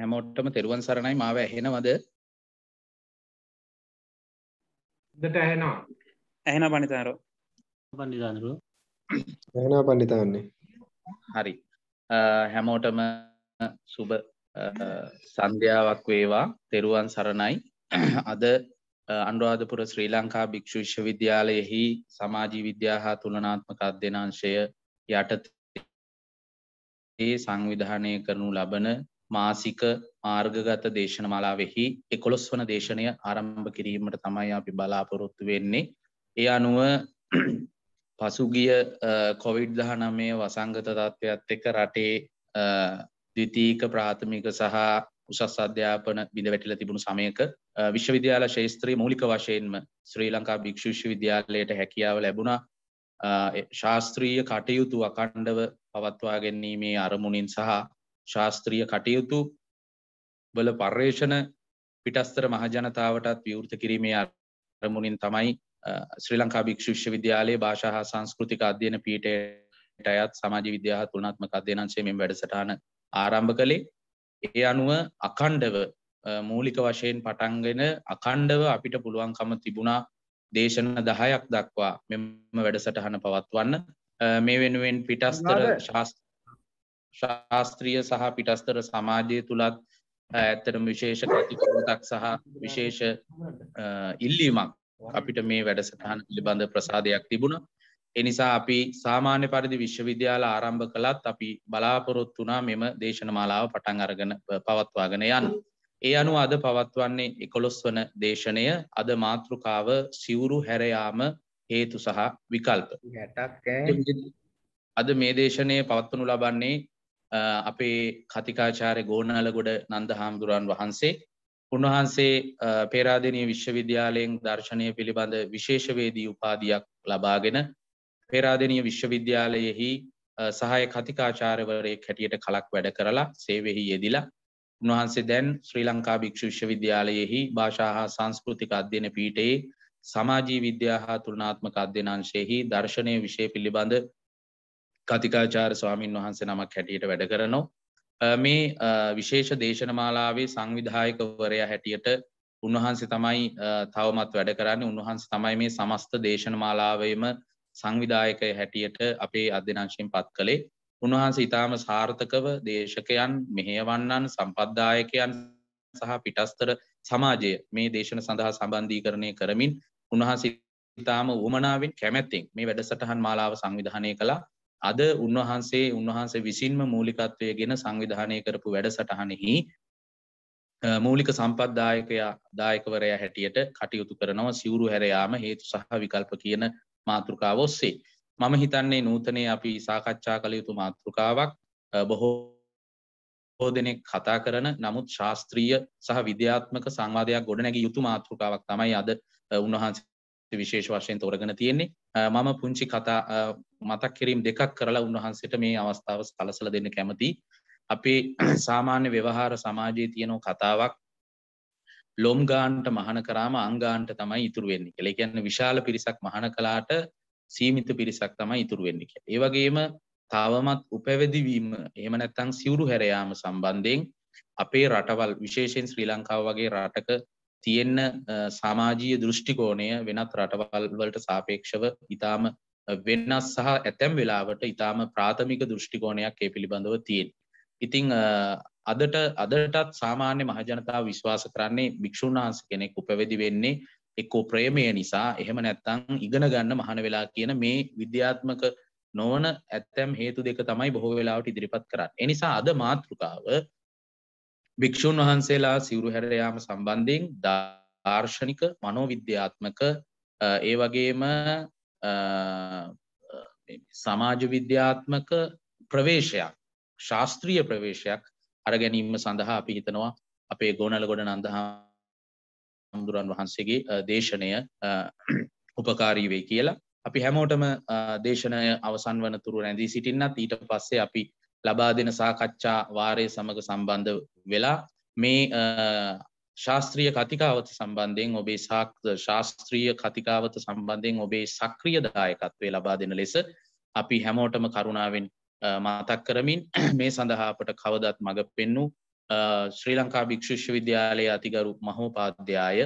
හැමෝටම තෙරුවන් සරණයි මාව ඇහෙනවද දට ඇහෙනවා ඇහෙන පනිිතාරෝ පඩිධානරු ඇහෙන පණ්ඩිතාන්නේ හරි හැමෝටම සුබ සන්ධ්‍යාවක් වේවා තෙරුවන් සරණයි අද අන්ුවාදපුර ශ්‍රී ලංකා භික්‍ෂු විශ්වවිද්‍යාලයෙහි සමාජී විද්‍යා හා තුළනාත්මක අධ්‍යනාංශය යටත ඒ සංවිධානය කරනු ලබන මාසික මාර්ගගත දේශනමලාවෙහි එකොළොස් වන දේශනය ආරම්භ කිරීමට තමයි අපි බලාපොරොත්තු වෙන්නේ. ඒ අනුව පසුගිය කොවිඩ් දහනමේ වසංගත තත්ත්වයක්ත් එක රටේ දිතීක ප්‍රාථමික සහ උසස් අධ්‍යාපන බිඳ වැටිල තිබුණු සමයක විශ්වවිද්‍යාල ශේස්ත්‍රී මූලික වශයෙන්ම ශ්‍රී ලංකා භික්‍ෂෂ විද්‍යාලයට හැකියාව ලැබුණ ශාස්ත්‍රීය කටයුතු අකණ්ඩව පවත්වා ගැනීමේ අරමුණින් සහ ශාස්ත්‍රීය කටයුතු වල පර්යේෂණ පිටස්තර මහජනතාවටත් විවෘත කිරීමේ අරමුණින් තමයි ශ්‍රී ලංකා භික්ෂු විශ්වවිද්‍යාලයේ භාෂා හා සංස්කෘතික අධ්‍යයන පීඨයට අයත් සමාජ විද්‍යා හා තුලනාත්මක අධ්‍යයනංශයේ මෙම වැඩසටහන ආරම්භ කළේ. ඒ අනුව අඛණ්ඩව මූලික වශයෙන් පටන්ගෙන අඛණ්ඩව අපිට පුළුවන්කම තිබුණා දේශන දහයක් දක්වා මෙම වැඩසටහන පවත්වන්න මේ වෙනුවෙන් පිටස්තර ශාස්ත්‍ර ශාස්ත්‍රීය සහ පිටස්තර සමාජය තුළත් ඇත්තටම විශේෂ කතිකරතක් සහ විශේෂ ඉල්ලීමක් අපිට මේ වැඩසටහන පිළිබඳ ප්‍රසාදයක් තිබුණ එනිසා අපි සාමාන්‍ය පරිදි විශ්වවිද්‍යාල ආරම්භ කළත් අපි බලාපොරොත්තු වනා මෙම දේශනමාලාව පටන් අරගෙන පවත්වාගෙන යන්න. ඒ අනුව අද පවත්වන්නේ එකොළොස් වන දේශනය අද මාතෘකාව සිවුරු හැරයාම හේතු සහ විකල්ප. අද මේ දේශනය පවත්වනු ලබන්නේ අපේ කතිකාචාරය ගෝනාලගොඩ නන්ද හාමුදුරන් වහන්සේ උන්වහන්සේ පේරාදනය විශ්වවිද්‍යාලයෙන් දර්ශනය පිළිබඳ විශේෂවේදී උපාධයක් ලබාගෙන පේරාදනය විශ්වවිද්‍යාලයෙහි සහය කතිකාචාරවරය හැටියට කලක් වැඩ කරලා සේවෙහි යෙදිලා උන්වහන්සේ දැන් ශ්‍රී ලංකා භික්‍ෂ විශ්වවිද්‍යාලයෙහි භාෂා හා සංස්කෘතික අධ්‍යන පීටයේ සමාජී විද්‍යා හා තුළනාත්මක අධ්‍යනංශයෙහි දර්ශනය විෂය පිළිබඳ කතිකාචාර ස්වාමීන් වහන්සේ නමක් හැටියට වැඩ කරනවා. මේ විශේෂ දේශනමාලාවේ සංවිධායකවරයා හැටියට උන්වහන්සේ තමයි තවමත් වැඩ කරන්න උන්වහන්ස තමයි මේ සමස්ත දේශනමාලාවේම සංවිධායකය හැටියට අපේ අධ්‍යනංශයෙන් පත් කළේ උන්වහන්සේ ඉතාම සාර්ථකව දේශකයන් මෙහයවන්නන් සම්පද්දායකයන් සහ පිටස්තර සමාජය මේ දේශන සඳහා සම්බන්ධීකරණය කරමින් උන්වහන්සේ ඉතාම උමනාවෙන් කැමැත්තෙන් මේ වැඩසටහන් මාලාව සංවිධානය කළා අද උන්වහන්සේ උන්වහන්සේ විසින්ම මූලිකත්වය ගෙන සංවිධානය කරපු වැඩසටහනෙහි මූලික සම්පත්දායකයා දායකවරයා හැටියට කටයුතු කරනවා සිවුරු හැරයාම හේතු සහ විකල්ප කියන මාතෘකාව ඔස්සේ. මම හිතන්නේ නූතනය අපි සාකච්ඡා කළ යුතු මාතෘකාවක් බොහෝ දෙනෙක් කතා කරන නමුත් ශාස්ත්‍රීය සහ විද්‍යාත්මක සංවාධයක් ගොඩනැග යුතු මාතෘකාවක් තමයි අද උන්වහන්සේ විශේෂ වශයෙන් තෝරගෙන තියෙන්නේ මම පුංචි කතා මතක් කිරීම් දෙකක් කරලා උන්වහන්සේට මේ අවස්ථාව සලසල දෙන්න කැමති අපේ සාමාන්‍ය ව්‍යවහාර සමාජයේ තියෙනෝ කතාවක් ලොම්ගාන්ට මහන කරාම අංගාන්ට තමයි ඉතුරුවෙන්නේ කෙළ ගැන්න විශාල පිරිසක් මහන කලාට සීමිත පිරිසක් තමයි ඉතුරුවෙන්නේ ඒවගේම තවමත් උපැවැදිවීම එහම නැත්තං සිවුරු හැරයාම සම්බන්ධයෙන් අපේ රටවල් විශේෂෙන් ශ්‍රී ලංකාව වගේ රටක තියෙන්න සමාජීය දෘෂ්ටිකෝණය වෙනත් රටවල් වලට සාපේක්ෂව ඉතාම වෙනස් සහ ඇතැම් වෙලාවට ඉතාම ප්‍රාථමික දෘෂ්ටිකෝණයක් ඒ පිළිබඳව තියෙන්. ඉතිං අදට අදටත් සාමාන්‍ය මහජනතාව විශ්වාස කරන්නේ භික්‍ෂූන් වහන්ස කෙනෙක් උපවෙදි වෙන්නේ එක්කෝ ප්‍රේමය නිසා එහෙම නැත්තං ඉගෙන ගන්න මහන වෙලා කියන මේ විද්‍යාත්මක නොවන ඇත්තැම් හේතු දෙක තමයි බොහෝ වෙලාවට ඉදිරිපත් කරන්න. එනිසා අද මාතෘකාව භික්‍ෂූන් වහන්සේලා සිවරු හැරයාම සම්බන්ධයෙන් දර්ශනික මනෝවිද්‍යාත්මක ඒ වගේම සමාජ විද්‍යාත්මක ප්‍රවේශයක් ශාස්ත්‍රීය ප්‍රවේශයක් අරගැනීම සඳහා අපි හිතනවා අපේ ගෝනල ගොඩ නන්දහා හමුදුරන් වහන්සේගේ දේශනය උපකාරීවේ කියලා අපි හැමෝටම දේශනය අවසන් වන තුරු රැඳී සිටින්නත් ඊට පස්සේ අපි ලබා දෙන සාකච්ඡා වාරය සමඟ සම්බන්ධ වෙලා මේ ශාස්ත්‍රීය කතිකාවත සම්බන්ධයෙන් ඔබේ ශාස්ත්‍රීය කතිකාවත සම්බන්ධයෙන් ඔබේ සක්‍රිය දායකත්වේ ලබා දෙන ලෙස අපි හැමෝටම කරුණාවෙන් මතක් කරමින් මේ සඳහාපට කවදත් මඟ පෙන්නු ශ්‍රී ලංකා භික්‍ෂෂ විද්‍යාලයේ අතිගරු මහෝපාධ්‍යාය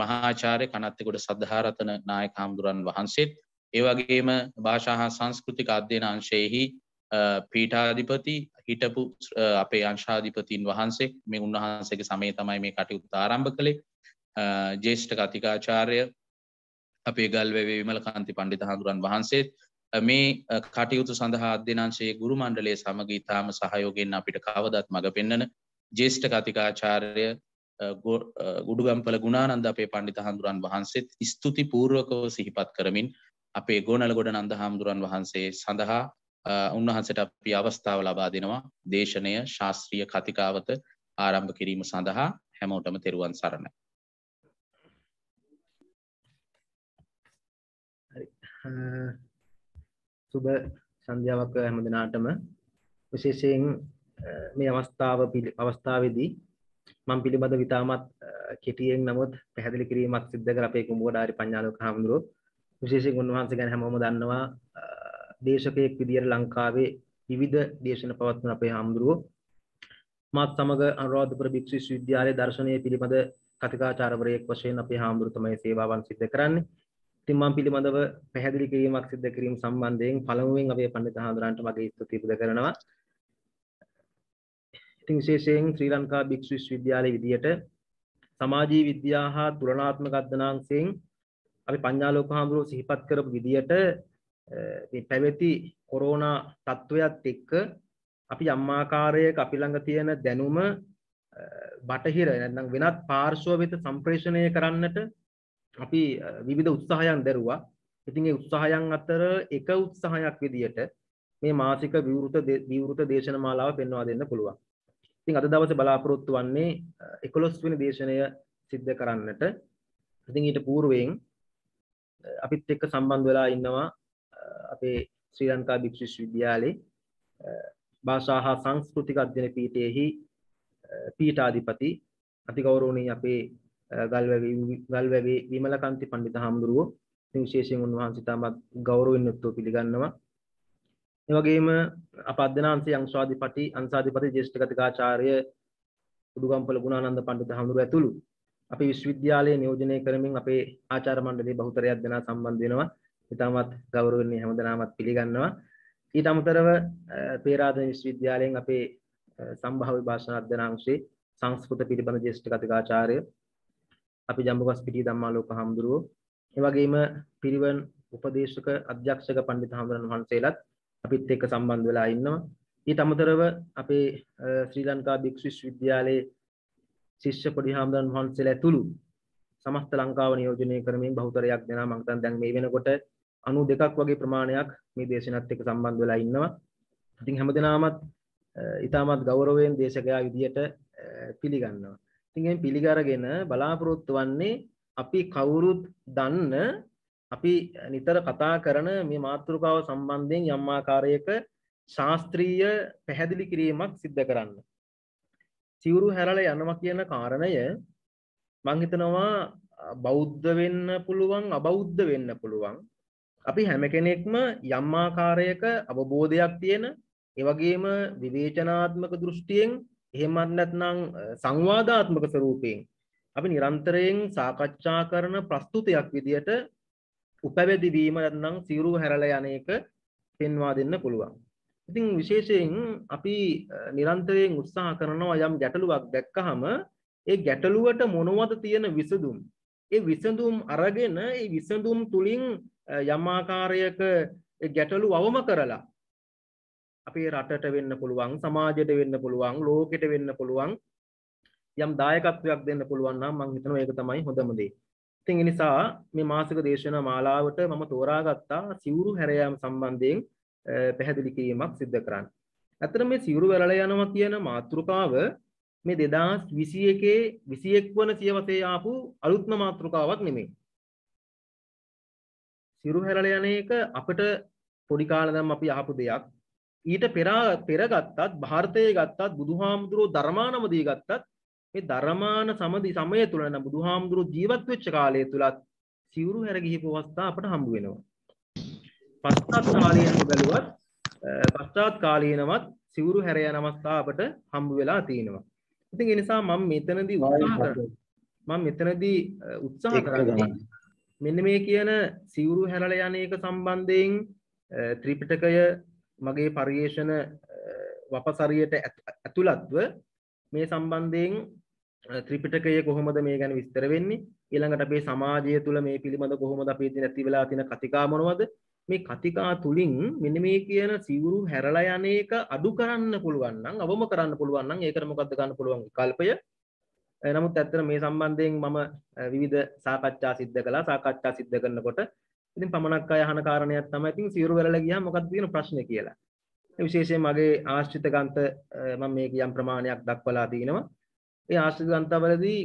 මහාචාරය කනත්තකොට සද්ධාරතන නාය කාමුදුරන් වහන්සේත් ඒවගේම භාෂා සංස්කෘතික අධ්‍යන අංශයෙහි පීටාධිපති හිටපු අපේ අංශාධිපතින් වහන්සේ මේ උන්වහන්සේගේ සමේ තමයි මේ කටයුතු ආරම්භ කළේ ජේෂ්ඨ කතිකාචාර්ය අපේ ගල්වැවේ විමල කාන්ති පණ්ඩිත හඳුරන් වහන්සේ මේ කටයුතු සඳහා අධ්‍යනංශයේ ගුරු මණ්ඩලය සමග ඉතාම සහයෝගෙන් අපිට කවදත් මඟ පෙන්න්නන ජේෂ්ඨ කතිකාචාර්ය ගුඩුගම්පල ගුණානන්ද අපේ පණ්ඩිත හඳුරන් වහන්සේත් ස්තුති පූර්ුවකව සිහිපත් කරමින් අපේ ගෝනල ගොඩ නන්ද හාමුදුරන් වහන්සේ සඳහා උන්වහන්සට අපි අවස්ථාව ලබා දෙනවා දේශනය ශාස්ත්‍රීය කතිකාවත ආරම්භ කිරීම සඳහා හැමෝටම තෙරුවන් සරණ. සුබ සන්ධ්‍යාවක හැම දෙනාටම විශේෂයෙන් මේ අවස්ථාව අවස්ථාවේදී මම පිළිබඳ විතාමත් කෙටියෙන් නමුත් පැහැදිලි කිරීමක් සිද්ධ කර අපේ කුඹුවඩාරි පඤ්ඤාලෝක හාමුදුරුවෝ විශේෂයෙන් උන්වහන්සේ ගැන හැමෝම දන්නවා දේශකයෙක් විදියට ලංකාවේ විවිධ දේශන පවත්වන අපේ හාමුදුරුවෝ මාත් සමග අනුරාධපුර භික්ෂු විශ්වවිද්‍යාලයේ දර්ශනය පිළිබඳ කතිකාචාර්යවරයෙක් වශයෙන් අපේ හාමුදුරුවෝ තමයි සේවාවන් සිදු කරන්නේ. ඉතින් මම පිළිබඳව පැහැදිලි කිරීමක් සිදු කිරීම සම්බන්ධයෙන් පළමුවෙන් අපේ පඬිතුක හාමුදුරන්ට මගේ ස්තුතිය පුද කරනවා. ඉතින් විශේෂයෙන් ශ්‍රී ලංකා භික්ෂු විශ්වවිද්‍යාලයේ විදියට සමාජීය විද්‍යා හා තුලනාත්මක අධ්‍යනාංශයෙන් අපි පඤ්ඤාලෝක හාමුදුරුවෝ සිහිපත් කරපු විදියට පැවැති කොරෝනා තත්ත්වයක්ත් එක්ක අපි යම්මාකාරයක අපි ළඟ තියෙන දැනුම බටහිර නැත්නම් වෙනත් පාර්ශ්ව වෙත සම්ප්‍රේෂණය කරන්නට අපි විවිධ උත්සාහයන් දරුවා. ඉතින් ඒ උත්සාහයන් අතර එක උත්සාහයක් විදියට මේ මාසික විවෘත විවෘත දේශනමාලාව පෙන්වා දෙන්න පුළුවන්. ඉතින් අද දවසේ බලාපොරොත්තු වන්නේ 11 වෙනි දේශනය සිද්ධ කරන්නට. ඉතින් ඊට పూర్වයෙන් අපිත් එක්ක සම්බන්ධ වෙලා ඉන්නවා අපේ ශ්‍රී ලංකා භික්ෂිස් විද්‍යාලේ භාෂා හා සංස්කෘතික අධ්‍යන පීටයෙහි පීටාධිපති අතිකවරෝණී අපේ ගල්වැගේ විමල කන්ති පණ්ඩිත හාමුදුරුවෝ විශේෂයෙන් උන්වහන්සේ තමත් ගෞරවයෙන් යුක්තව පිළිගන්නවා. ඒ වගේම අප අධ්‍යනාංශයේ අංශාධිපති අංශාධිපති ජ්‍යෙෂ්ඨ කතිකාචාර්ය උඩුගම්පල ගුණානන්ද පණ්ඩිත හාමුදුරුවෝ ඇතුළු අපේ විශ්වවිද්‍යාලයේ නියෝජනය කරමින් අපේ ආචාර්ය මණ්ඩලයේ බහුතරයක් දෙනා සම්බන්ධ වෙනවා. ඉතාමත් ගෞරුවන්නේ හැමදනාමත් පිළිගන්නවා ඊට අමතරව පේරාධන විශ්වවිද්‍යාලයෙන් අපේ සම්භාව භාෂණ අධ්‍යනාංශේ සංස්කෘත පිළිබඳ ජේෂ්ඨ කතිකාචාරය අපි ජම්බුගස් පිටි දම්මාලෝක හාමුදුරුවෝ එවගේම පිරිවන් උපදේශක අධ්‍යක්ෂක පණ්ඩිත හාමුදුරන් වහන්සේලාත් අපිත් එක්ක සම්බන්ධ වෙලා ඉන්නවා ඊට අමතරව අපේ ශ්‍රී ලංකා භික්ෂු විශ්වවිද්‍යාලයේ ශිෂ්‍ය පොඩි හාමුදුරන් වහන්සේලා ඇතුළු සමස්ත ලංකාව නියෝජනය කරමින් බහුතරයක් දෙනා මම දැන් මේ වෙනකොට අනු දෙකක් වගේ ප්‍රමාණයක් මේ දේශනත් එක සම්බන්ධ වෙලා ඉන්නවා ඉතින් හැම දෙනාමත් ඉතාමත් ගෞරවයෙන් දේශකයා විදියට පිළිගන්නවා ඉතින් පිළිගරගෙන බලාපොරොත්තු වන්නේ අපි කවුරුත් දන්න අපි නිතර කතා කරන මේ මාතෘකාව සම්බන්ධයෙන් යම් ආකාරයක ශාස්ත්‍රීය පැහැදිලි කිරීමක් සිද්ධ කරන්න. සිවුරු හැරලා යනවා කියන කාරණය මං හිතනවා බෞද්ධ වෙන්න පුළුවන් අබෞද්ධ වෙන්න පුළුවන් අපි හැම කෙනෙක්ම යම්මාකාරයක අවබෝධයක් තියෙන ඒවගේම විවේචනාත්මක දෘෂ්ටියෙන් එහෙමත් නැත්නම් සංවාධාත්මක ස්වරූපයෙන් අපි නිරන්තරයෙන් සාකච්ඡා කරන ප්‍රස්තුතියක් විදියට උපැවැදිවීම නැත්නම් සිවුරු හැරල යන එක පෙන්වා දෙන්න පුළුවන්. ඉතින් විශේෂයෙන් අපි නිරන්තරයෙන් උත්සාහ කරනවා යම් ගැටලුවක් දැක්කහම ඒ ගැටලුවට මොනවද තියෙන විසඳුම්. ඒ විසඳුම් අරගෙන ඒ විසඳුම් තුලින් යම්මාකාරයක ගැටලු අවම කරලා අපේ රටට වෙන්න පුළුවන් සමාජයට වෙන්න පුළුවන් ලෝකෙට වෙන්න පුළුවන් යම් දායකත්වයක් දෙන්න පුළුවන් නම් මං හිතනවා ඒක තමයි හොඳම දේ. ඉතින් ඒ නිසා මේ මාසික දේශනා මාලාවට මම තෝරාගත්තා සිවුරු හැරයාම සම්බන්ධයෙන් පැහැදිලි කිරීමක් සිදු කරන්න. ඇත්තට මේ සිවුරු වැළල යනවා කියන මාතෘකාව මේ 2021 21 වන සියවසේ ආපු අලුත්ම මාතෘකාවක් නෙමෙයි. සිරු හැරල යන එක අපට පොඩිකාලදම් අපි ආපු දෙයක් ඊට පෙරා පෙරගත්තත් භාර්තය ගත්තත් බුදුහාමුදුරුව ධර්මානමදී ගත්තත් මේ ධර්මාන සමදි සමය තුළන බුදුහාමුදුරුව ජීවත් වෙච්ච කාලය තුළත් සිවුරු හැරගිහි පවස්ථා අපට හම්බ වෙනවා. පස්තාත් කාලයෙන් බැලුවත් පස්්චාත් කාලයනවත් සිවුරු හැරය නමස්ථා අපට හම්බ වෙලා තියෙනවා. ඉතින් එනිසා මම මෙතනදී මම මෙතනදී උත්සාහ කරගන්න මෙන්න මේ කියන සිවුරු හැරල යන එක සම්බන්ධයෙන් ත්‍රිපිටකය මගේ පර්යේෂණ වපසරියට ඇතුළත්ව මේ සම්බන්ධයෙන් ත්‍රිපිටකය කොහොමද මේ ගැන විස්තර වෙන්නේ ඊළඟට අපේ සමාජය තුළ මේ පිළිබඳ කොහොමද අපි ඉතින් ඇති වෙලා තියෙන කතිකා මොනවද මේ කතිකා තුලින් මෙන්න මේ කියන සිවුරු හැරලා යන එක අඩු කරන්න පුළුවන් නම් අවම කරන්න පුළුවන් නම් ඒකට මොකද්ද ගන්න පුළුවන් විකල්පය නමුත් ඇත්තට මේ සම්බන්ධයෙන් මම විවිධ සාකච්ඡා සිද්ධ කළා සාකච්ඡා සිද්ධ කරනකොට ඉතින් පමණක් අය අහන කාරණයක් තමයි ඉතින් සිවුරු වෙරළ ගියාම මොකක්ද තියෙන ප්‍රශ්නේ කියලා විශේෂයෙන් මගේ ආශ්‍රිත ගන්ත මම මේක යම් ප්‍රමාණයක් දක්වලා තිනවා ඒ ආශ්‍රිත ගන්තවලදී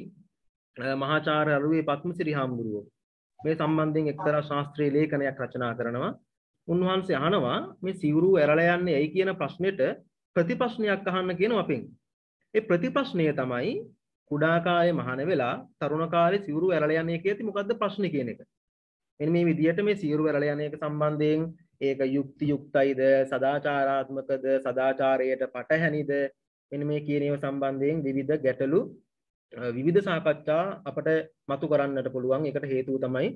මහාචාර්ය අරුවේ පත්මසිරි හාමුදුරුවෝ මේ සම්බන්ධයෙන් එක්තරා ශාස්ත්‍රීය ලේඛනයක් රචනා කරනවා උන්වහන්සේ අහනවා මේ සිවුරු ඇරලා යන්නේ ඇයි කියන ප්‍රශ්නෙට ප්‍රතිප්‍රශ්නයක් අහන්න කියනවා අපෙන් ඒ ප්‍රතිප්‍රශ්නය තමයි කුඩා කාලේ මහාන වෙලා තරුණ කාලේ සිවුරු ඇරලා යන එකේ ඇති මොකද්ද ප්‍රශ්නේ කියන එක. මෙන්න මේ විදිහට මේ සිවුරු ඇරලා යන එක සම්බන්ධයෙන් ඒක යුක්ති යුක්තයිද සදාචාරාත්මකද සදාචාරයට පටහැනිද මෙන්න මේ කියනව සම්බන්ධයෙන් විවිධ ගැටලු විවිධ සාකච්ඡා අපට මතු කරන්නට පුළුවන් එකට හේතුව තමයි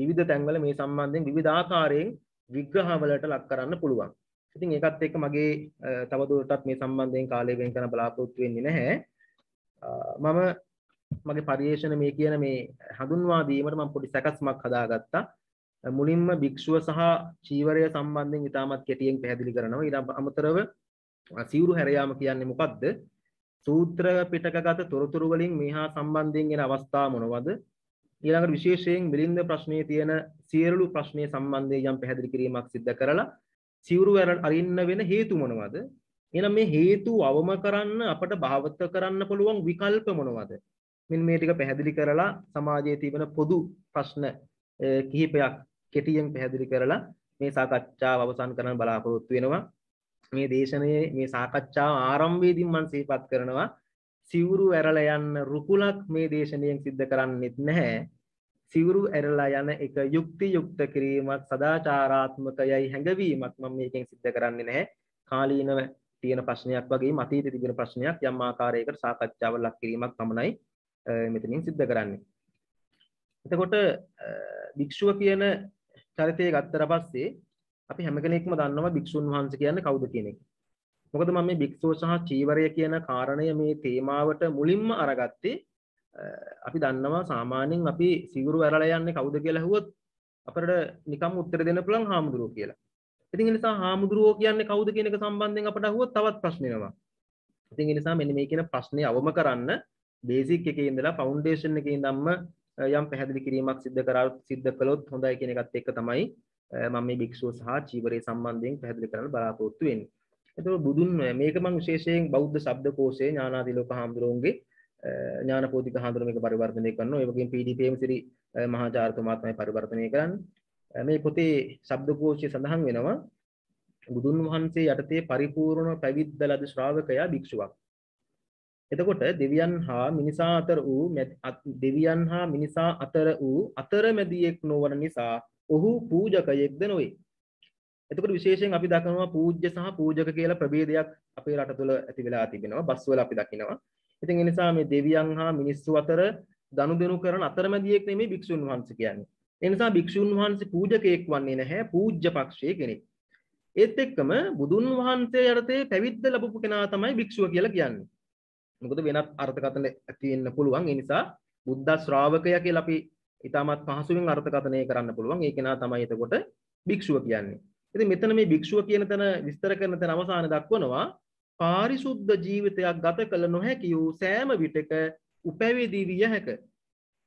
විවිධ තැන්වල මේ සම්බන්ධයෙන් විවිධාකාරයෙන් විග්‍රහවලට ලක් කරන්න පුළුවන්. ඉතින් ඒකත් එක්ක මගේ තවදුරටත් මේ සම්බන්ධයෙන් කාලය වෙන් කරන බලාපොරොත්තු වෙන්නේ නැහැ. මම මගේ පරියේෂණ මේ කියන මේ හඳුන්වා දීමට මම පොඩි සැකස්මක් හදාගත්තා. මුලින්ම භික්ෂුව සහ චීවරය සම්බන්ධයෙන් ඉතාමත් කෙටියෙන් පැහැදිලි කරනවා. ඊට අමතරව සිවුරු හැර යාම කියන්නේ මොකද්ද? සූත්‍ර පිටකගත තොරතුරු වලින් මේහා සම්බන්ධයෙන් එන අවස්ථා මොනවද? ඊළඟට විශේෂයෙන් මිලින්ද ප්‍රශ්නයේ තියෙන සියලු ප්‍රශ්නයේ සම්බන්ධයෙන් යම් පැහැදිලි කිරීමක් සිදු කරලා සිවුරු අරින්න වෙන හේතු මොනවද? එහෙනම් මේ හේතු අවම කරන්න අපට භාවිත කරන්න පුළුවන් විකල්ප මොනවද? මෙන්න මේ ටික පැහැදිලි කරලා සමාජයේ තිබෙන පොදු ප්‍රශ්න කිහිපයක් කෙටියෙන් පැහැදිලි කරලා මේ සාකච්ඡාව අවසන් කරන්න බලාපොරොත්තු වෙනවා. මේ දේශනයේ මේ සාකච්ඡාව ආරම්භයේදී මම සිහිපත් කරනවා සිවුරු ඇරලා යන්න රුකුලක් මේ දේශනයෙන් සිද්ධ කරන්නෙත් නැහැ. සිවුරු ඇරලා යන එක යුක්ති යුක්ත කිරීමක් සදාචාරාත්මකයයි හැඟවීමක් මම මේකෙන් සිද්ධ කරන්නේ නැහැ. කාලීනව තියෙන ප්‍රශ්නයක් වගේ අතීතයේ තිබෙන ප්‍රශ්නයක් යම් ආකාරයකට සාකච්ඡාවක් ලක් කිරීමක් පමණයි මෙතනින් සිද්ධ කරන්නේ. එතකොට භික්ෂුව කියන චරිතය ගත්තට පස්සේ අපි හැම කෙනෙක්ම දන්නවා භික්ෂුන් වහන්සේ කියන්නේ කවුද කියන එක. මොකද මම මේ භික්ෂුව සහ චීවරය කියන කාරණය මේ තේමාවට මුලින්ම අරගත්තේ අපි දන්නවා සාමාන්‍යයෙන් අපි සිගුරු ඇරලා යන්නේ කවුද කියලා ඇහුවොත් අපිට නිකම් උත්තර දෙන්න පුළුවන් හාමුදුරුවෝ කියලා. ඉතින් ඒ නිසා හාමුදුරුවෝ කියන්නේ කවුද කියන එක සම්බන්ධයෙන් අපට අහුවොත් තවත් ප්‍රශ්නෙනවා. ඉතින් ඒ නිසා මෙන්න මේ කියන ප්‍රශ්නේ අවම කරන්න බේසික් එකේ ඉඳලා ෆවුන්ඩේෂන් එකේ ඉඳන්ම යම් පැහැදිලි කිරීමක් සිද්ධ කරා සිද්ධ කළොත් හොඳයි කියන එකත් එක්ක තමයි මම මේ භික්ෂුව සහ චීවරය සම්බන්ධයෙන් පැහැදිලි කරන්න බලාපොරොත්තු වෙන්නේ. එතකොට බුදුන් මේක මම විශේෂයෙන් බෞද්ධ ශබ්දකෝෂයේ ඥානාදිලෝක හාමුදුරුවන්ගේ ඥානපෝතික හාමුදුරුවෝ මේක පරිවර්තනය කරනවා. ඒ වගේම PDPM සිරි මහාචාර්යතුමාත් තමයි පරිවර්තනය කරන්නේ. මේ පොතේ ශබ්දකෝෂය සඳහන් වෙනවා බුදුන් වහන්සේ යටතේ පරිපූර්ණ පැවිද්ද ලද ශ්‍රාවකයා භික්ෂුවක්. එතකොට දෙවියන් හා මිනිසා අතර වූ දෙවියන් හා මිනිසා අතර වූ අතරමැදියෙක් නොවන නිසා ඔහු පූජකයෙක්ද නොවේ. එතකොට විශේෂයෙන් අපි දකිනවා පූජ්‍ය සහ පූජක කියලා ප්‍රභේදයක් අපේ රට තුළ ඇති වෙලා තිබෙනවා. බස්වල අපි දකිනවා. ඉතින් ඒ නිසා මේ දෙවියන් හා මිනිස්සු අතර දනුදෙනු කරන අතරමැදියෙක් නෙමෙයි භික්ෂුන් වහන්සේ කියන්නේ. එනිසා භික්ෂූන් වහන්සේ පූජකයෙක් වන්නේ නැහැ පූජ්‍ය පක්ෂයේ කෙනෙක්. ඒත් එක්කම බුදුන් වහන්සේ යටතේ පැවිද්ද ලැබපු කෙනා තමයි භික්ෂුව කියලා කියන්නේ. මොකද වෙනත් අර්ථකථන තියෙන්න පුළුවන්. ඒ නිසා බුද්ධ ශ්‍රාවකය කියලා අපි ඉතාමත් පහසුවෙන් අර්ථකථනය කරන්න පුළුවන්. ඒ කෙනා තමයි එතකොට භික්ෂුව කියන්නේ. ඉතින් මෙතන මේ භික්ෂුව කියන තැන විස්තර කරන තැන අවසානයේ දක්වනවා පාරිශුද්ධ ජීවිතයක් ගත කළ නොහැකි වූ සෑම විටක උපැවිදි විය හැකිය.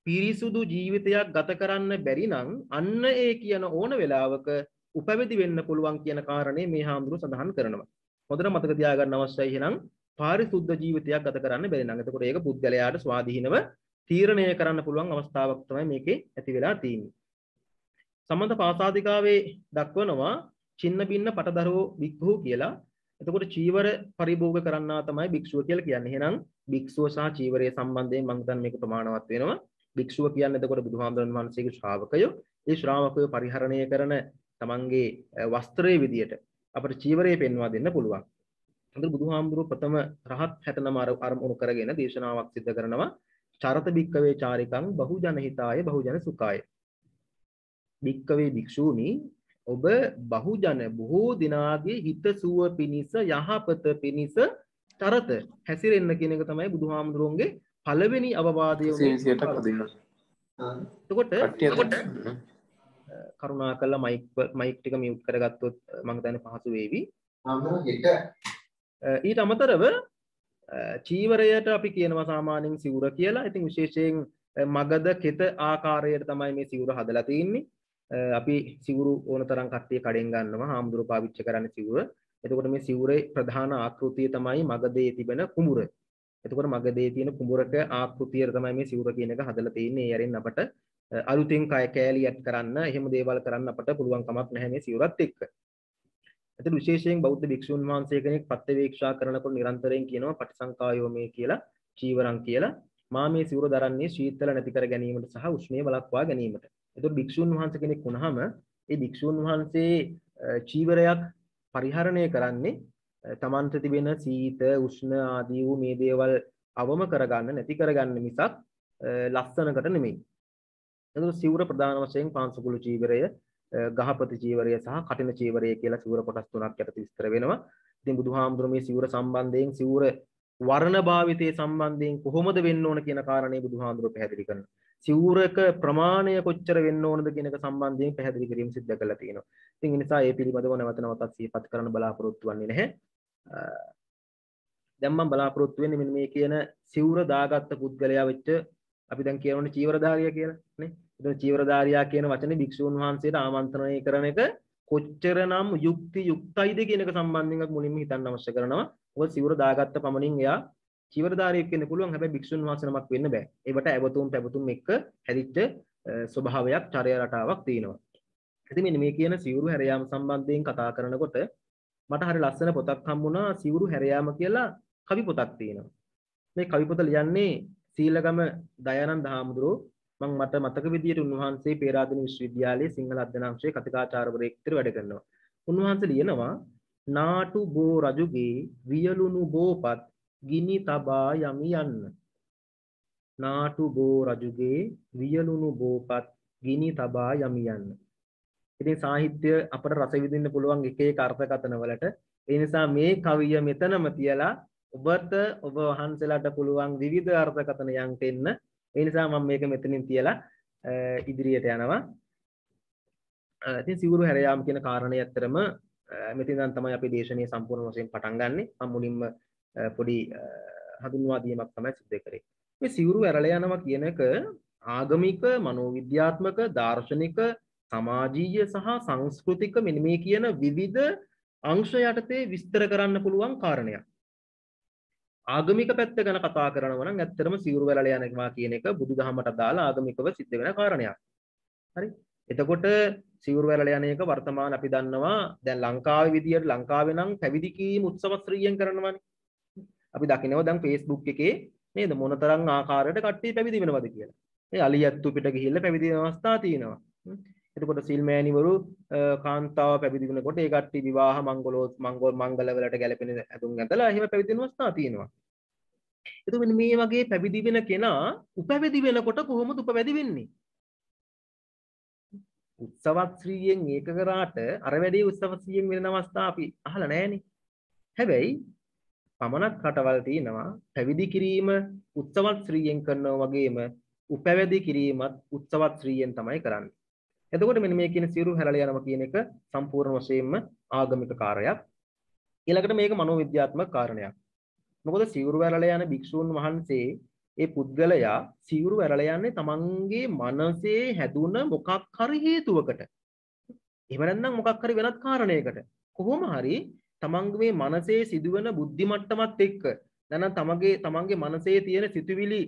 පිරිසුදු ජීවිතයක් ගත කරන්න බැරි නම් අන්න ඒ කියන ඕන වෙලාවක උපැවිදි වෙන්න පුළුවන් කියන කාරණේ මේ හාමුදුරුව සඳහන් කරනවා. හොඳට මතක තියාගන්න අවශ්‍යයි එහෙනම් පාරිශුද්ධ ජීවිතයක් ගත කරන්න බැරි නම් එතකොට ඒක බුද්ධලයාට ස්වාධීනව තීරණය කරන්න පුළුවන් අවස්ථාවක් තමයි මේකේ ඇති වෙලා තියෙන්නේ. සම්බන්ධ පාසාදිකාවේ දක්වනවා චින්න බින්න පටදරෝ භික්ඛු කියලා. එතකොට චීවර පරිභෝග කරන්නා තමයි භික්ෂුව කියලා කියන්නේ. එහෙනම් භික්ෂුව සහ චීවරය සම්බන්ධයෙන් මම හිතන්නේ මේක ප්‍රමාණවත් වෙනවා. භික්ෂුව කියන්නේ එතකොට බුදුහාමුදුරන් වහන්සේගේ ශ්‍රාවකයෝ ඒ ශ්‍රාවකයෝ පරිහරණය කරන තමන්ගේ වස්ත්‍රයේ විදියට අපට චීවරය පෙන්වා දෙන්න පුළුවන්. අද බුදුහාමුදුරුවෝ ප්‍රථම රහත් 69 අරමුණු කරගෙන දේශනාවක් සිදු කරනවා. චරත භික්කවේ චාරිකං බහුජන හිතාය බහුජන සුඛාය. භික්කවේ භික්ෂූනි ඔබ බහුජන බොහෝ දිනාගේ හිත සුව පිණිස යහපත පිණිස චරත හැසිරෙන්න කියන එක තමයි බුදුහාමුදුරුවන්ගේ පළවෙනි අවවාදය තකොට කරුණා කල්ලා මයික් මයික්ටික මියුට් කරගත්තොත් මං තැන පහසු වේවි ඊට අමතරව චීවරයට අපි කියනවා සාමානින් සිවුර කියලා ඉතින් විශේෂයෙන් මගද කෙත ආකාරයට තමයි මේ සිවුර හදලා තියන්නේ අපි සිවුරු ඕන තරම් කට්ටිය කඩෙන් ගන්නවා හාමුදුරු පාවිච්චි කරන්න සිවුර එතකොට මේ සිවුරේ ප්‍රධාන ආකෘතිය තමයි මගදේ තිබෙන කුඹුර එතකොට මගදී තියෙන කුඹරක ආකෘතියට තමයි මේ සිවුර කියන එක හදලා තියෙන්නේ. යරින් අපට අලුතෙන් කය කෑලියට් කරන්න, එහෙම දේවල් කරන්න අපට පුළුවන් කමක් නැහැ මේ සිවුරත් එක්ක. එතන විශේෂයෙන් බෞද්ධ භික්ෂුන් වහන්සේ කෙනෙක් පත්ත්‍වේක්ෂා කරනකොට නිරන්තරයෙන් කියනවා පටිසංකායෝමේ කියලා, චීවරං කියලා. මා මේ සිවුර දරන්නේ ශීතල නැති කර ගැනීමට සහ උෂ්ණය වළක්වා ගැනීමට. එතකොට භික්ෂුන් වහන්සේ කෙනෙක් වුණාම ඒ භික්ෂුන් වහන්සේ චීවරයක් පරිහරණය කරන්නේ තමන්ට තිබෙන සීත උෂ්ණ ආදී වූ මේ දේවල් අවම කරගන්න නැති කරගන්න මිසක් ලස්සනකට නෙමෙයි. එතකොට සිවුර ප්‍රධාන වශයෙන් පාංශුකුළු චීවරය, ගහපති චීවරය සහ කටින චීවරය කියලා සිවුර කොටස් තුනක් යටතේ විස්තර වෙනවා. ඉතින් බුදුහාමුදුරුවෝ මේ සිවුර සම්බන්ධයෙන් සිවුර වර්ණ භාවිතයේ සම්බන්ධයෙන් කොහොමද වෙන්න ඕන කියන කාරණේ බුදුහාමුදුරුවෝ පැහැදිලි කරනවා. සිවුරක ප්‍රමාණය කොච්චර වෙන්න ඕනද කියන එක සම්බන්ධයෙන් පැහැදිලි කිරීම සිද්ධ කරලා තියෙනවා. ඉතින් ඒ නිසා ඒ පිළිබඳව නැවත නැවතත් සිහිපත් කරන්න බලාපොරොත්තු වෙන්නේ නැහැ. දැම්මම් බලාපොරොත්තු වෙන්නේ මෙන්න මේ කියන සිවුර දාගත්ත පුද්ගලයා වෙච්ච අපි දැන් කියනවනේ චීවරධාරියා කියලා නේ. එතන චීවරධාරියා කියන වචනේ භික්ෂූන් වහන්සේට ආමන්ත්‍රණය කරන එක කොච්චරනම් යුක්ති යුක්තයිද කියන එක සම්බන්ධයෙන් අපි මුලින්ම හිතන්න අවශ්‍ය කරනවා. මොකද සිවුර දාගත්ත පමණින් එයා චීවරධාරියෙක් වෙන්න පුළුවන්. හැබැයි භික්ෂූන් වහන්සේ නමක් වෙන්න බෑ. ඒවට ඇවතුම් පැවතුම් එක්ක හැදිච්ච ස්වභාවයක්, චර්ය රටාවක් තියෙනවා. ඉතින් මෙන්න මේ කියන සිවුරු හැරයාම සම්බන්ධයෙන් කතා කරනකොට මට හරි ලස්සන පොතක් හම්බුණා සිවුරු හැරයාම කියලා කවි පොතක් තියෙනවා. මේ කවි පොත ලියන්නේ සීලගම දයානන්ද හාමුදුරුවෝ මං මට මතක විදියට උන්වහන්සේ පේරාදෙන විශ්වවිද්‍යාලයේ සිංහල අධ්‍යනාංශයේ කතිකාචාර්යවරයෙක් විතර වැඩ කරනවා. උන්වහන්සේ ලියනවා නාටු බෝ රජුගේ වියලුණු බෝපත් ගිනි තබා යමි යන්න. නාටු බෝ රජුගේ වියලුණු බෝපත් ගිනි තබා යමි යන්න. ඉතින් සාහිත්‍ය අපට රස විඳින්න පුළුවන් එක එක අර්ථකථන වලට. ඒ නිසා මේ කවිය මෙතනම තියලා ඔබට ඔබ වහන්සේලාට පුළුවන් විවිධ අර්ථකථනයන්ට එන්න. ඒ නිසා මම මේක මෙතනින් තියලා ඉදිරියට යනවා. ඉතින් සිවුරු හැර යාම කියන කාරණේ ඇත්තරම මෙතනින් තමයි අපි දේශනාව සම්පූර්ණ වශයෙන් පටන් ගන්නෙ. මම මුලින්ම පොඩි හඳුන්වා දීමක් තමයි සිදු කරේ. මේ සිවුරු ඇරලා යනවා කියන එක ආගමික, මනෝවිද්‍යාත්මක, දාර්ශනික සමාජීය සහ සංස්කෘතික මෙන්න මේ කියන විවිධ අංශ යටතේ විස්තර කරන්න පුළුවන් කාරණයක්. ආගමික පැත්ත ගැන කතා කරනවා නම් ඇත්තටම සිවුරු වැළල යනවා කියන එක බුදුදහමට අදාළ ආගමිකව සිද්ධ වෙන කාරණයක්. හරි. එතකොට සිවුරු වැළල යන එක වර්තමාන අපි දන්නවා දැන් ලංකාවේ විදියට ලංකාවේ නම් පැවිදි කීම් උත්සව ශ්‍රීයෙන් කරනවානේ. අපි දකිනවා දැන් Facebook එකේ නේද මොනතරම් ආකාරයට කට්ටිය පැවිදි වෙනවද කියලා. ඒ අලියැත්තු පිට ගිහිල්ලා පැවිදි වෙන අවස්ථා තියෙනවා. එතකොට සිල්මෑණිවරු කාන්තාව පැවිදිනකොට ඒ කට්ටිය විවාහ මංගලෝත් මංගල මංගලවලට ගැලපෙන ඇඳුම් ඇඳලා එහෙම පැවිදෙන අවස්ථා තියෙනවා. එතකොට මේ වගේ පැවිදි වෙන කෙනා උපැවිදි වෙනකොට කොහොමද උපැවිදි වෙන්නේ? උත්සවශ්‍රීයෙන් ඒක කරාට අර වැඩේ උත්සවශ්‍රීයෙන් වෙන අවස්ථා අපි අහලා නැහනේ. හැබැයි පමණක් රටවල් තියෙනවා පැවිදි කිරීම උත්සවශ්‍රීයෙන් කරනවා වගේම උපැවිදි කිරීමත් උත්සවශ්‍රීයෙන් තමයි කරන්නේ. එතකොට මෙන්න මේ කියන සිවුරු හැරලා යනවා කියන එක සම්පූර්ණ වශයෙන්ම ආගමික කාර්යයක්. ඊළඟට මේක මනෝවිද්‍යාත්මක කාරණයක්. මොකද සිවුරු හැරලා යන භික්ෂූන් වහන්සේ ඒ පුද්ගලයා සිවුරු ඇරලා යන්නේ තමන්ගේ මනසේ හැදුන මොකක් හරි හේතුවකට. එහෙම නැත්නම් මොකක් හරි වෙනත් කාරණයකට. කොහොම හරි තමන්ගේ මනසේ සිදුවන බුද්ධි මට්ටමත් එක්ක නැත්නම් තමගේ තමන්ගේ මනසේ තියෙන සිතුවිලි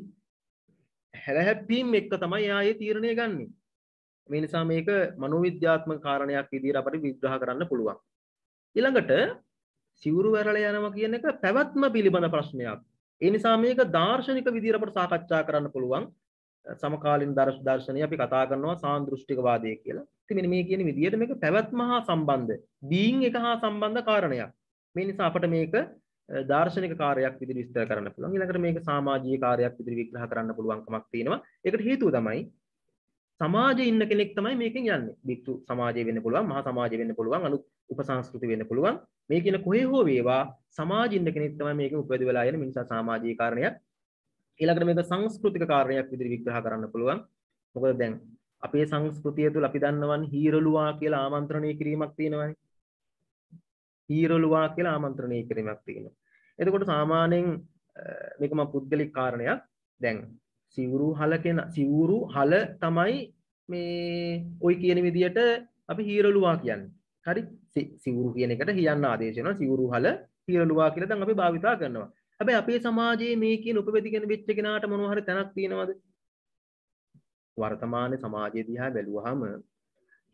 හැලහැප්පීම් එක්ක තමයි එයා ඒ තීරණය ගන්නේ. මේ නිසා මේක මනෝවිද්‍යාත්මක කාරණයක් විදිහට අපිට විග්‍රහ කරන්න පුළුවන්. ඊළඟට සිවුරු වැරළ යනවා කියන එක පැවැත්ම පිළිබඳ ප්‍රශ්නයක්. ඒ නිසා මේක දාර්ශනික විදිහට අපට සාකච්ඡා කරන්න පුළුවන්. සමකාලීන දර්ශනය අපි කතා කරනවා සාන්දෘෂ්ටිකවාදය කියලා. ඉතින් මෙන්න මේ කියන විදිහට මේක පැවැත්ම හා සම්බන්ධ, බීන් එක හා සම්බන්ධ කාරණයක්. මේ නිසා අපට මේක දාර්ශනික කාර්යයක් විදිහට විස්තර කරන්න පුළුවන්. ඊළඟට මේක සමාජීය කාර්යයක් විදිහට විග්‍රහ කරන්න පුළුවන්කමක් තියෙනවා. ඒකට හේතුව තමයි සමාජයේ ඉන්න කෙනෙක් තමයි මේකෙන් යන්නේ. භික්ෂු සමාජය වෙන්න පුළුවන්, මහා සමාජය වෙන්න පුළුවන්, අලුත් උපසංස්කෘති වෙන්න පුළුවන්. මේ කියන කොහේ හෝ වේවා සමාජයේ ඉන්න කෙනෙක් තමයි මේකෙන් උපදෙවි වෙලා යන මිනිසා සමාජීය කාරණයක්. ඊළඟට මේක සංස්කෘතික කාරණයක් විදිහට විග්‍රහ කරන්න පුළුවන්. මොකද දැන් අපේ සංස්කෘතිය තුළ අපි දන්නවන්නේ හීරලුවා කියලා ආමන්ත්‍රණය කිරීමක් තියෙනවානේ. හීරලුවා කියලා ආමන්ත්‍රණය කිරීමක් තියෙනවා. එතකොට සාමාන්‍යයෙන් මේක මම පුද්ගලික කාරණයක්. දැන් සිවුරු හල කෙන සිවුරු හල තමයි මේ ඔයි කියන විදියට අපි හීරලුවා කියන්න හරි සිවුරු කියන එකට කියන්න ආදේශන සිවුරු හල හීරලුවා කියලා දැන් අපි භාවිතා කරනවා හැබැයි අපේ සමාජයේ මේ කියන උපවැදිකෙන වෙච්ච කෙනාට මොනවා හරි තැනක් තියෙනවද වර්තමාන සමාජය දිහා බැලුවහම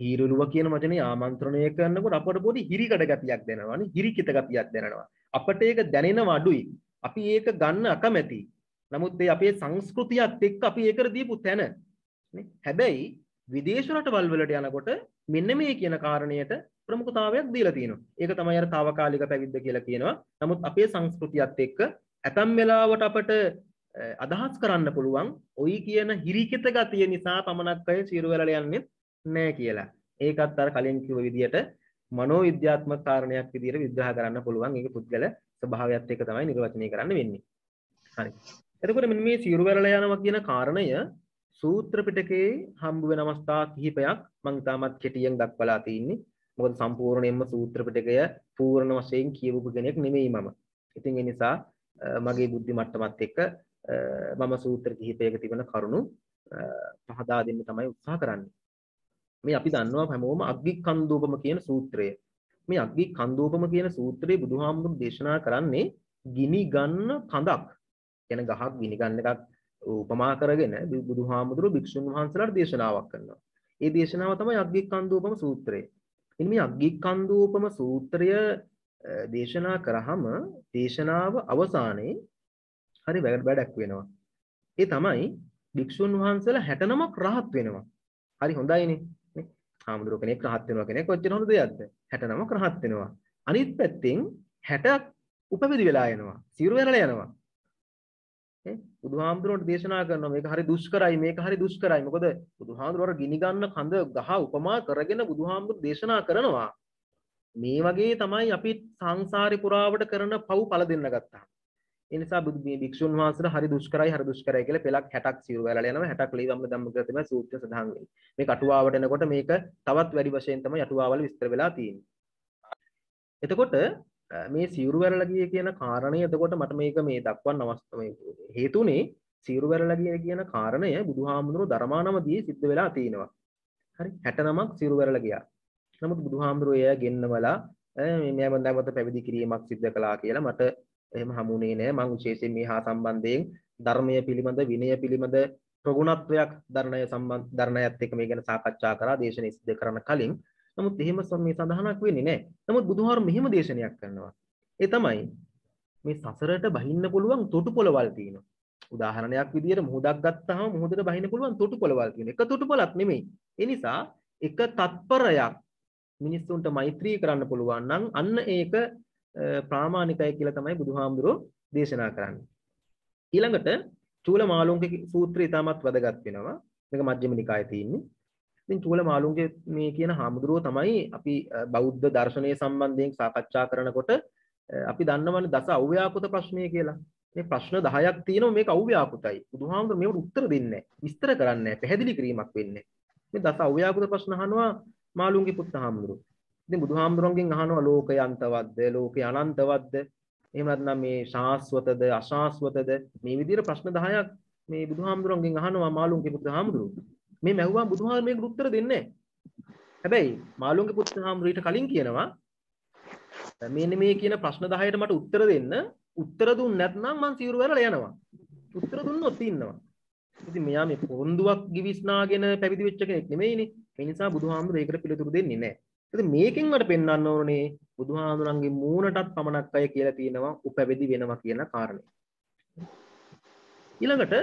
හීරලුව කියන වචනේ ආමන්ත්‍රණය කරනකොට අපට පොඩි හිරිකඩ ගතියක් දෙනවානේ හිරිකිත ගතියක් දෙනවා අපට ඒක දැනෙනව අඩුයි අපි ඒක ගන්න අකමැතියි නමුත් ඒ අපේ සංස්කෘතියත් එක්ක අපි ඒකට දීපු තැන හැබැයි විදේශ රටවල් වලට යනකොට මෙන්න මේ කියන කාරණයට ප්‍රමුඛතාවයක් දීලා තියෙනවා. ඒක තමයි අර తాවකාලික පැවිද්ද කියලා කියනවා. නමුත් අපේ සංස්කෘතියත් එක්ක ඇතම් වෙලාවට අපට අදහස් කරන්න පුළුවන් ඔයි කියන හිරිකිත ගතිය නිසා පමණක් අය සිරුවැලල යන්නේ නැහැ කියලා. ඒකත් අර කලින් කිව්ව විදිහට මනෝවිද්‍යාත්මක කාරණයක් විදිහට විග්‍රහ කරන්න පුළුවන්. ඒක පුද්ගල ස්වභාවයත් එක්ක තමයි නිර්වචනය කරන්න වෙන්නේ. හරි. එතකොට මෙන්න මේ සියුරු වැරළ යනවා කියන කාරණය සූත්‍ර පිටකේ හම්බ වෙන අවස්ථා කිහිපයක් මම තාමත් කෙටියෙන් දක්වලා තින්නේ. මොකද සම්පූර්ණයෙන්ම සූත්‍ර පිටකය පූර්ණ වශයෙන් කියවපු කෙනෙක් නෙමෙයි මම. ඉතින් ඒ නිසා මගේ බුද්ධි මට්ටමත් එක්ක මම සූත්‍ර කිහිපයක තිබෙන කරුණු පහදා දෙන්න තමයි උත්සාහ කරන්නේ. මේ අපි දන්නවා හැමෝම අග්ගිකන්දූපම කියන සූත්‍රය. මේ අග්ගිකන්දූපම කියන සූත්‍රයේ බුදුහාමුදුරු දේශනා කරන්නේ ගිනි ගන්න කඳක් කියන ගහක් විනිගන්න එකක් උපමා කරගෙන බුදු හාමුදුරුව භික්ෂුන් වහන්සේලාට දේශනාවක් කරනවා. ඒ දේශනාව තමයි අග්ගික්කන්දෝපම සූත්‍රය. ඉතින් මේ අග්ගික්කන්දෝපම සූත්‍රය දේශනා කරාම දේශනාව අවසානයේ හරි වැඩක් වෙනවා. ඒ තමයි භික්ෂුන් වහන්සේලා 69ක් රහත් වෙනවා. හරි හොඳයිනේ. නේ? හාමුදුරුව කෙනෙක් රහත් වෙනවා කෙනෙක් කොච්චර හොඳ දෙයක්ද? 69ක් රහත් වෙනවා. අනිත් පැත්තෙන් 60ක් උපවිදි වෙලා යනවා. සිරුර වෙනලා යනවා. බුදුහාමුදුරුවන්ට දේශනා කරනවා මේක හරි දුෂ්කරයි මේක හරි දුෂ්කරයි මොකද බුදුහාමුදුරුවර ගිනි ගන්න කඳ ගහ උපමා කරගෙන බුදුහාමුදුරු දේශනා කරනවා මේ වගේ තමයි අපි සංසාරේ පුරාවට කරන පව් පළ දෙන්න ගත්තා. ඒ නිසා බුදු මේ භික්ෂුන් වහන්සේලා හරි දුෂ්කරයි හරි දුෂ්කරයි කියලා පෙලක් 60ක් සිරු වලල යනවා 60ක් ලීවම්ම ධම්මග්‍රතම සූත්‍ර සඳහන් වෙයි. මේ කටුවාවට එනකොට මේක තවත් වැඩි වශයෙන් තමයි අටුවාවල විස්තර වෙලා තියෙන්නේ. එතකොට මේ සිවරු වැරලගිය කියන කාරණය එතකොට මට මේක මේ දක්වන්න අවස්ථම හේතුනේ සිවරු වැරලගිය කියන කාරණය බුදු හාමුදුරුව ධර්මානමදී සිද්ධ වෙලා තියෙනවා හරි හැට නමක් සිරු වැරල ගියා නමුත් බුදු හාමුදුරුව එය ගෙන්නවලා මේ බඳමත පැවිදි කිරීමක් සිද්ධ කලා කියලා මට එහෙම හමුණේ නෑ මං විශේෂයෙන් මේ හා සම්බන්ධයෙන් ධර්මය පිළිබඳ විනය පිළිබඳ ප්‍රගුණත්වයක් ධර්ණය සම්බන්ධ ධර්ණයත් එක්ක මේ ගැන සාකච්ඡා කරා දේශන සිද්ධ කරන කලින් නමුත් එහෙම මේ සඳහනක් වෙන්නේ නැහැ. නමුත් බුදුහාමුදුරු මෙහෙම දේශනයක් කරනවා. ඒ තමයි මේ සසරට බහින්න පුළුවන් තොටු පොළවල් තියෙනවා. උදාහරණයක් විදිහට මුහුදක් ගත්තාම මුහුදට බහින්න පුළුවන් තොටු පොළවල් තියෙනවා. එක තොටු පොළක් නෙමෙයි. ඒ නිසා එක තත්පරයක් මිනිස්සුන්ට මෛත්‍රී කරන්න පුළුවන් නම් අන්න ඒක ප්‍රාමාණිකයි කියලා තමයි බුදුහාමුදුරු දේශනා කරන්නේ. ඊළඟට චූල මාළුන්ගේ සූත්‍රය ඉතාමත් වැදගත් වෙනවා. මේක මජ්ක්‍ධිම නිකායේ තියෙන්නේ. ඉතින් චූල මාළුන්ගේ මේ කියන හාමුදුරුව තමයි අපි බෞද්ධ දර්ශනය සම්බන්ධයෙන් සාකච්ඡා කරනකොට අපි දන්නවනේ දස අව්‍යාකෘත ප්‍රශ්නය කියලා. මේ ප්‍රශ්න 10ක් තියෙනවා මේක අව්‍යාකෘතයි. බුදුහාමුදුරුවෝ මේකට උත්තර දෙන්නේ විස්තර කරන්නේ පැහැදිලි කිරීමක් වෙන්නේ. මේ දස අව්‍යාකෘත ප්‍රශ්න අහනවා මාළුන්ගේ පුත් හාමුදුරුවෝ. ඉතින් බුදුහාමුදුරුවන්ගෙන් අහනවා ලෝකය අන්තවත්ද? ලෝකය අනන්තවත්ද? එහෙම නැත්නම් මේ ශාස්වතද අශාස්වතද? මේ විදිහට ප්‍රශ්න 10ක් මේ බුදුහාමුදුරුවන්ගෙන් අහනවා මාළුන්ගේ පුත් හාමුදුරුවෝ. මේ මැව්වා බුදුහාම මේක උත්තර දෙන්නේ හැබැයි මාළුන්ගේ පුත් හාමුදුරට කලින් කියනවා මෙන්න මේ කියන ප්‍රශ්න 10ට මට උත්තර දෙන්න උත්තර දුන්න නැත්නම් මං සිවුරු වැරලා යනවා උත්තර දුන්නොත් ඉන්නවා ඉතින් මෙයා මේ පොන්දුවක් ගිවිස්නාගෙන පැවිදි වෙච්ච කෙනෙක් නෙමෙයිනේ මේ නිසා බුදුහාමුදුර ඒකට පිළිතුරු දෙන්නේ නැහැ ඉතින් මේකෙන් මට පෙන්වන්න ඕනේ බුදුහාමුදුරන්ගේ මූණටත් පමණක් අය කියලා තියෙනවා උපැවිදි වෙනවා කියන කාරණේ ඊළඟට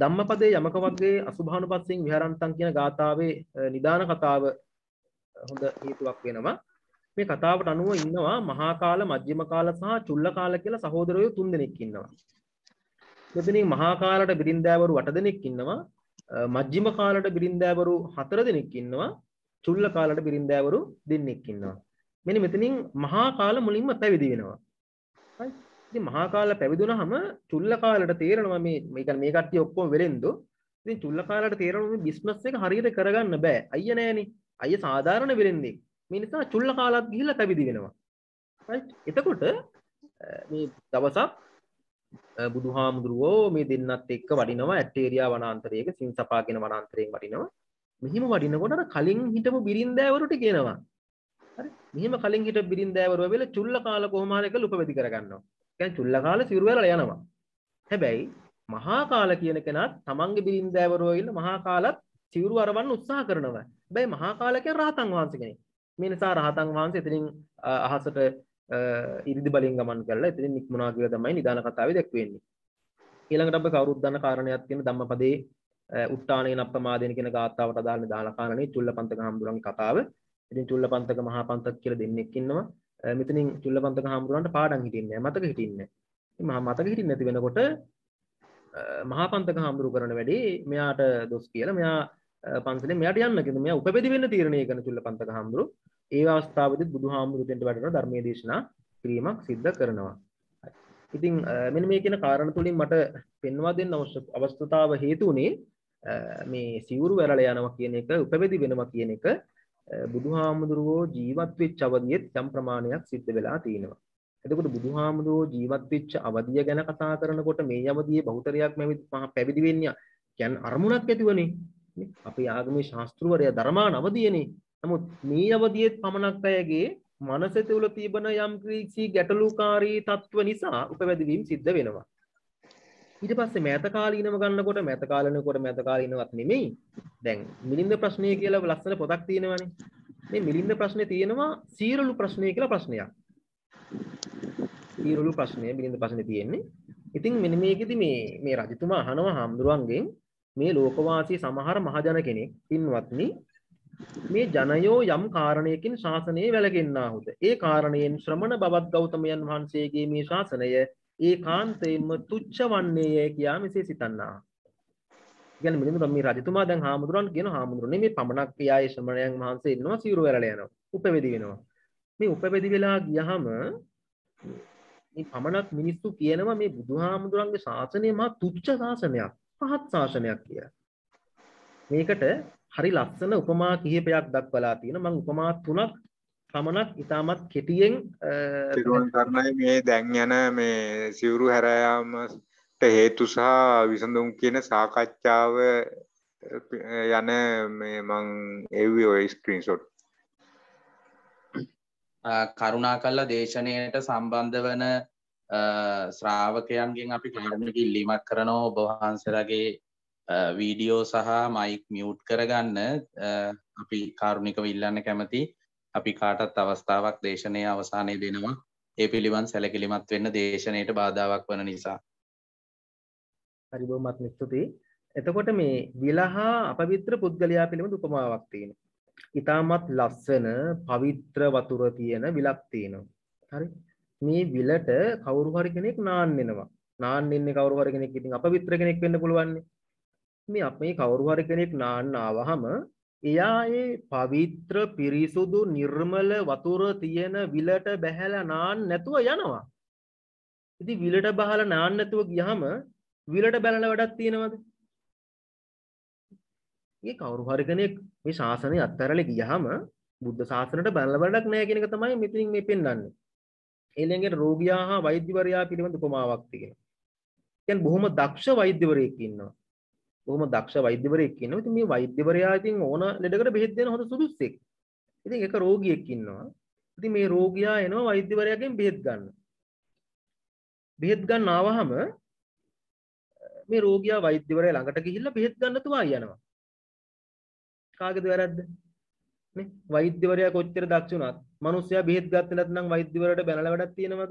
ධම්මපදයේ යමක වර්ගයේ අසුභානුපස්සෙන් විහරන්තං කියන ගාථාවේ නිදාන කතාව හොඳ හේතුවක් වෙනවා. මේ කතාවට අනුව ඉන්නවා මහා කාල, මධ්‍යම කාල සහ චුල්ල කාල කියලා සහෝදරයෝ තුන්දෙනෙක් ඉන්නවා. මෙතනින් මහා කාලට බිරින්දෑවරු 8 දෙනෙක් ඉන්නවා. මධ්‍යම කාලට බිරින්දෑවරු 4 දෙනෙක් ඉන්නවා. චුල්ල කාලට බිරින්දෑවරු දෙන්නෙක් ඉන්නවා. මෙන්න මෙතනින් මහා කාල මුලින්ම පැවිදි වෙනවා. right ඉතින් මහා කාල පැවිදුනහම චුල්ල කාලට තේරෙනවා මේ මේකන් මේ කට්ටිය ඔක්කොම වෙලෙන්දු. ඉතින් චුල්ල කාලට තේරෙනවා මේ බිස්නස් එක හරියට කරගන්න බෑ. අයිය නෑනේ. අයිය සාධාරණ වෙලෙන්දෙක්. මේ නිසා චුල්ල කාලත් ගිහිල්ලා පැවිදි වෙනවා. රයිට්. එතකොට මේ දවසක් බුදුහාමුදුරුවෝ මේ දෙන්නත් එක්ක වඩිනවා ඇටේරියා වනාන්තරයක සින්සපාගෙන වනාන්තරයෙන් වඩිනවා. මෙහිම වඩිනකොට අර කලින් හිටපු බිරින්දෑවරුට කියනවා. හරි. මෙහිම කලින් හිටපු බිරින්දෑවරුව වෙල චුල්ල කාල කොහොම හරි කරලා උපවැදි කරගන්නවා. කියන්නේ චුල්ලකාල සිවුරු වෙලා යනවා. හැබැයි මහා කාල කියන කෙනා තමන්ගේ බිරින්දෑවරෝ ඉන්න මහා කාලත් සිවුරු අරවන්න උත්සාහ කරනවා. හැබැයි මහා කාල කියන්නේ රහතන් වහන්සේ කෙනෙක්. මේ නිසා රහතන් වහන්සේ එතනින් අහසට ඉරිදි බලෙන් ගමන් කරලා එතනින් නික්මුණා කියලා තමයි නිදාන කතාවේ දැක්වෙන්නේ. ඊළඟට අපි කවුරුත් දන්න කාරණයක් තියෙන ධම්මපදයේ උට්ටානේ නප්පමාදේන කියන ගාථාවට අදාළ නිදාන කාරණේ චුල්ලපන්තක හාමුදුරන්ගේ කතාව. ඉතින් චුල්ලපන්තක මහා පන්තක කියලා දෙන්නෙක් ඉන්නවා. මෙතනින් චුල්ලපන්තක හාමුදුරන්ට පාඩම් හිටින්නේ මතක හිටින්නේ. මහා මතක හිටින්නේ නැති වෙනකොට මහා පන්තක හාමුදුරු කරන වැඩේ මෙයාට දොස් කියලා මෙයා පන්සලේ මෙයාට යන්න කියන මෙයා උපපැදි වෙන්න තීරණය කරන චුල්ලපන්තක හාමුදුරු ඒ අවස්ථාවේදී බුදුහාමුදුරු දෙන්න වැඩන ධර්මයේ දේශනා කිරීමක් සිද්ධ කරනවා. ඉතින් මෙන්න මේ කියන කාරණ තුලින් මට පෙන්වා දෙන්න අවශ්‍ය අවස්ථතාව හේතු උනේ මේ සිවුරු වැරළ යනවා කියන එක උපපැදි වෙනවා කියන එක බුදුහාමුදුරුවෝ ජීවත් වෙච්ච අවධියෙත් යම් ප්‍රමාණයක් සිද්ධ වෙලා තියෙනවා. එතකොට බුදුහාමුදුරුවෝ ජීවත් වෙච්ච අවධිය ගැන කතා කරනකොට මේ අවධියේ බහුතරයක් පැවිදි වෙන්නේ කියන්නේ අරමුණක් ඇතිවනේ. අපේ ආගමේ ශාස්ත්‍රවරයා ධර්මාන අවධියනේ. නමුත් මේ අවධියෙත් පමණක් අයගේ මනස තුළ තිබෙන යම් ක්‍රීසි ගැටලුකාරී තත්ත්ව නිසා උපවැදවීම් සිද්ධ වෙනවා. ඊට පස්සේ මෑත කාලීනව ගන්නකොට මෑත කාලනකොට මෑත කාලීනවත් නෙමෙයි දැන් මිලින්ද ප්‍රශ්නය කියලා ලස්සන පොතක් තියෙනවනේ මේ මිලින්ද ප්‍රශ්නේ තියෙනවා සීරලු ප්‍රශ්නය කියලා ප්‍රශ්නයක් සීරලු ප්‍රශ්නය මිලින්ද ප්‍රශ්නේ තියෙන්නේ ඉතින් මෙන්න මේකෙදි මේ මේ රජතුමා අහනවා හාමුදුරුවන්ගෙන් මේ ලෝකවාසී සමහර මහජන කෙනෙක් පින්වත්නි මේ ජනයෝ යම් කාරණයකින් ශාසනය වැළකෙන්නාහුද. ඒ කාරණයෙන් ශ්‍රමණ බවත් ගෞතමයන් වහන්සේගේ මේ ශාසනය ඒ කාන්තයෙන්ම තුච්ච වන්නේය කියා මෙසේ සිතන්නා. ගැන මිදුර මේ රජතුමා දැන් හාමුදුරන් කියන හාමුදුරනේ මේ පමණක් පියායේ ශ්‍රමණයන් වහන්සේ ඉන්නවා සිවුරු වැරළ යනවා උපවැදි වෙනවා. මේ උපවැදි වෙලා ගියහම මේ පමණක් මිනිස්සු කියනවා මේ බුදුහාමුදුරන්ගේ ශාසනය මහා තුච්ච ශාසනයක් පහත් ශාසනයක් කියලා. මේකට හරි ලස්සන උපමා කිහිපයක් දක්වලා තියෙන මම උපමා තුනක් පමණක් ඉතාමත් කෙටියෙන් සිරුවන් කරණය මේ දැන් යන මේ සිවුරු හැරයාමට හේතු සහ විසඳුම් කියන සාකච්ඡාව යන මේ මං එව්ව ඔය ස්ක්‍රීන්ෂොට් කරුණා කල්ලා දේශනයට සම්බන්ධ වන ශ්‍රාවකයන්ගෙන් අපි කාරණක ඉල්ලීමක් කරනෝ ඔබවහන්සරගේ වීඩියෝ සහ මයික් මියුට් කරගන්න අපි කාරුණිකව ඉල්ලන්න කැමති අපි කාටත් අවස්ථාවක් දේශනය අවසානය දෙනවා ඒ පිළිබඳ සැලකිලිමත් වෙන්න දේශනයට බාධාවක් වන නිසා. හරිබෝමත්ම ස්තුතියි. එතකොට මේ විලහා අපවිත්‍ර පුද්ගලයා පිළිබඳ උපමාවක් තියෙනවා. ඉතාමත් ලස්සන පවිත්‍ර වතුර තියෙන විලක් තියෙනවා. හරි. මේ විලට කවුරු හරි කෙනෙක් නාන්නෙනවා. නාන්නෙන්නේ කවුරු හරි කෙනෙක් ඉතින් අපවිත්‍ර කෙනෙක් වෙන්න පුළුවන්. මේ අපේ කවුරු හරි කෙනෙක් නාන්න ආවහම එයා ඒ පවිත්‍ර පිරිසුදු නිර්මල වතුර තියෙන විලට බැහැල නාන් නැතුව යනවා. ඉති විලට බහල නාන්න නැතුව ගියහම විලට බැලල වැඩක් තියෙනවද? ඒ කවුරු හරි කෙනෙක් මේ ශාසනය අත්හැරලා ගියහම බුද්ධ ශාසනයට බැලල වැඩක් නැහැ කියන එක තමයි මෙතනින් මේ පෙන්වන්නේ. ඊළඟට රෝගියා හා වෛද්‍යවරයා පිළිබඳ උපමාවක් තියෙනවා. කියන්නේ බොහොම දක්ෂ වෛද්‍යවරයෙක් ඉන්නවා. බොහොම දක්ෂ වෛද්‍යවරයෙක් ඉන්නවා. ඉතින් මේ වෛද්‍යවරයා ඉතින් ඕන ලෙඩකට බෙහෙත් දෙන හොඳ සුදුස්සෙක්. ඉතින් ඒක රෝගියෙක් ඉන්නවා. ඉතින් මේ රෝගියා එනවා වෛද්‍යවරයාගෙන් බෙහෙත් ගන්න. බෙහෙත් ගන්න ආවහම මේ රෝගියා වෛද්‍යවරයා ළඟට ගිහිල්ලා බෙහෙත් ගන්න තුවා යනවා. කාගේද වැරද්ද? නේ වෛද්‍යවරයා කොච්චර දක්ෂ වුණත් මිනිස්සයා බෙහෙත් ගත්තේ නැත්නම් වෛද්‍යවරයාට බැනලා වැඩක් තියෙනවද?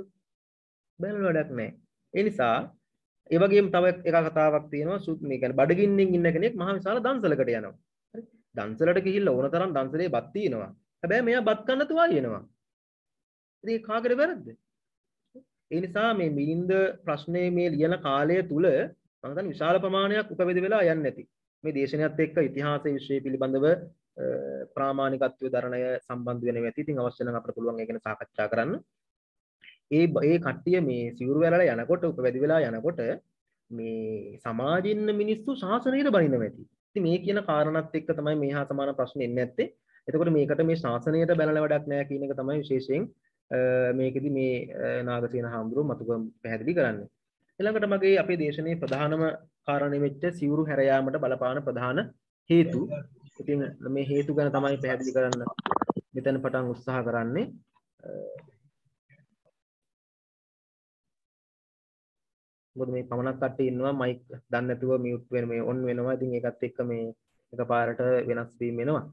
බැනලා වැඩක් නැහැ. ඒ නිසා ඒ වගේම තව එකක් කතාවක් තියෙනවා සුත් මේ කියන්නේ බඩගින්නෙන් ඉන්න කෙනෙක් මහ විශාල දන්සලකට යනවා. හරි. දන්සලට ගිහිල්ලා ඕන තරම් දන්සලේ බත් තියෙනවා. හැබැයි මෙයා බත් කන්න තුවා කියනවා. ඉතින් ඒක කාගේද වැරද්ද? ඒ නිසා මේ මිනින්ද ප්‍රශ්නේ මේ ලියන කාලය තුල මම හිතන්නේ විශාල ප්‍රමාණයක් උපවේද වෙලා යන්නේ නැති. මේ දේශනයත් එක්ක ඉතිහාස විශ්වය පිළිබඳව ප්‍රාමාණිකත්වය දරණය සම්බන්ධ වෙනවා ඇති. ඉතින් අවශ්‍ය නම් අපිට පුළුවන් ඒක ගැන සාකච්ඡා කරන්න. ඒ ඒ කට්ටිය මේ සිවුරු වැලලා යනකොට උපවැදි වෙලා යනකොට මේ සමාජින්න මිනිස්සු ශාසනයට බනින්න ඇති. ඉතින් මේ කියන කාරණාත් එක්ක තමයි මේ හා සමාන ප්‍රශ්න එන්නේ නැත්තේ. එතකොට මේකට මේ ශාසනයට බැලලා වැඩක් නැහැ කියන එක තමයි විශේෂයෙන් මේකෙදි මේ නාගසේන හාමුදුරුවෝ මතුක පැහැදිලි කරන්නේ. ඊළඟට මගේ අපේ දේශනයේ ප්‍රධානම කාරණය වෙච්ච සිවුරු හැර යාමට බලපාන ප්‍රධාන හේතු. ඉතින් මේ හේතු ගැන තමයි පැහැදිලි කරන්න මෙතන පටන් උත්සාහ කරන්නේ. මොකද මේ පමණක් කට්ටිය ඉන්නවා මයික් දන්නේ නැතුව මියුට් වෙන මේ ඔන් වෙනවා. ඉතින් ඒකත් එක්ක මේ එකපාරට වෙනස් වීම වෙනවා.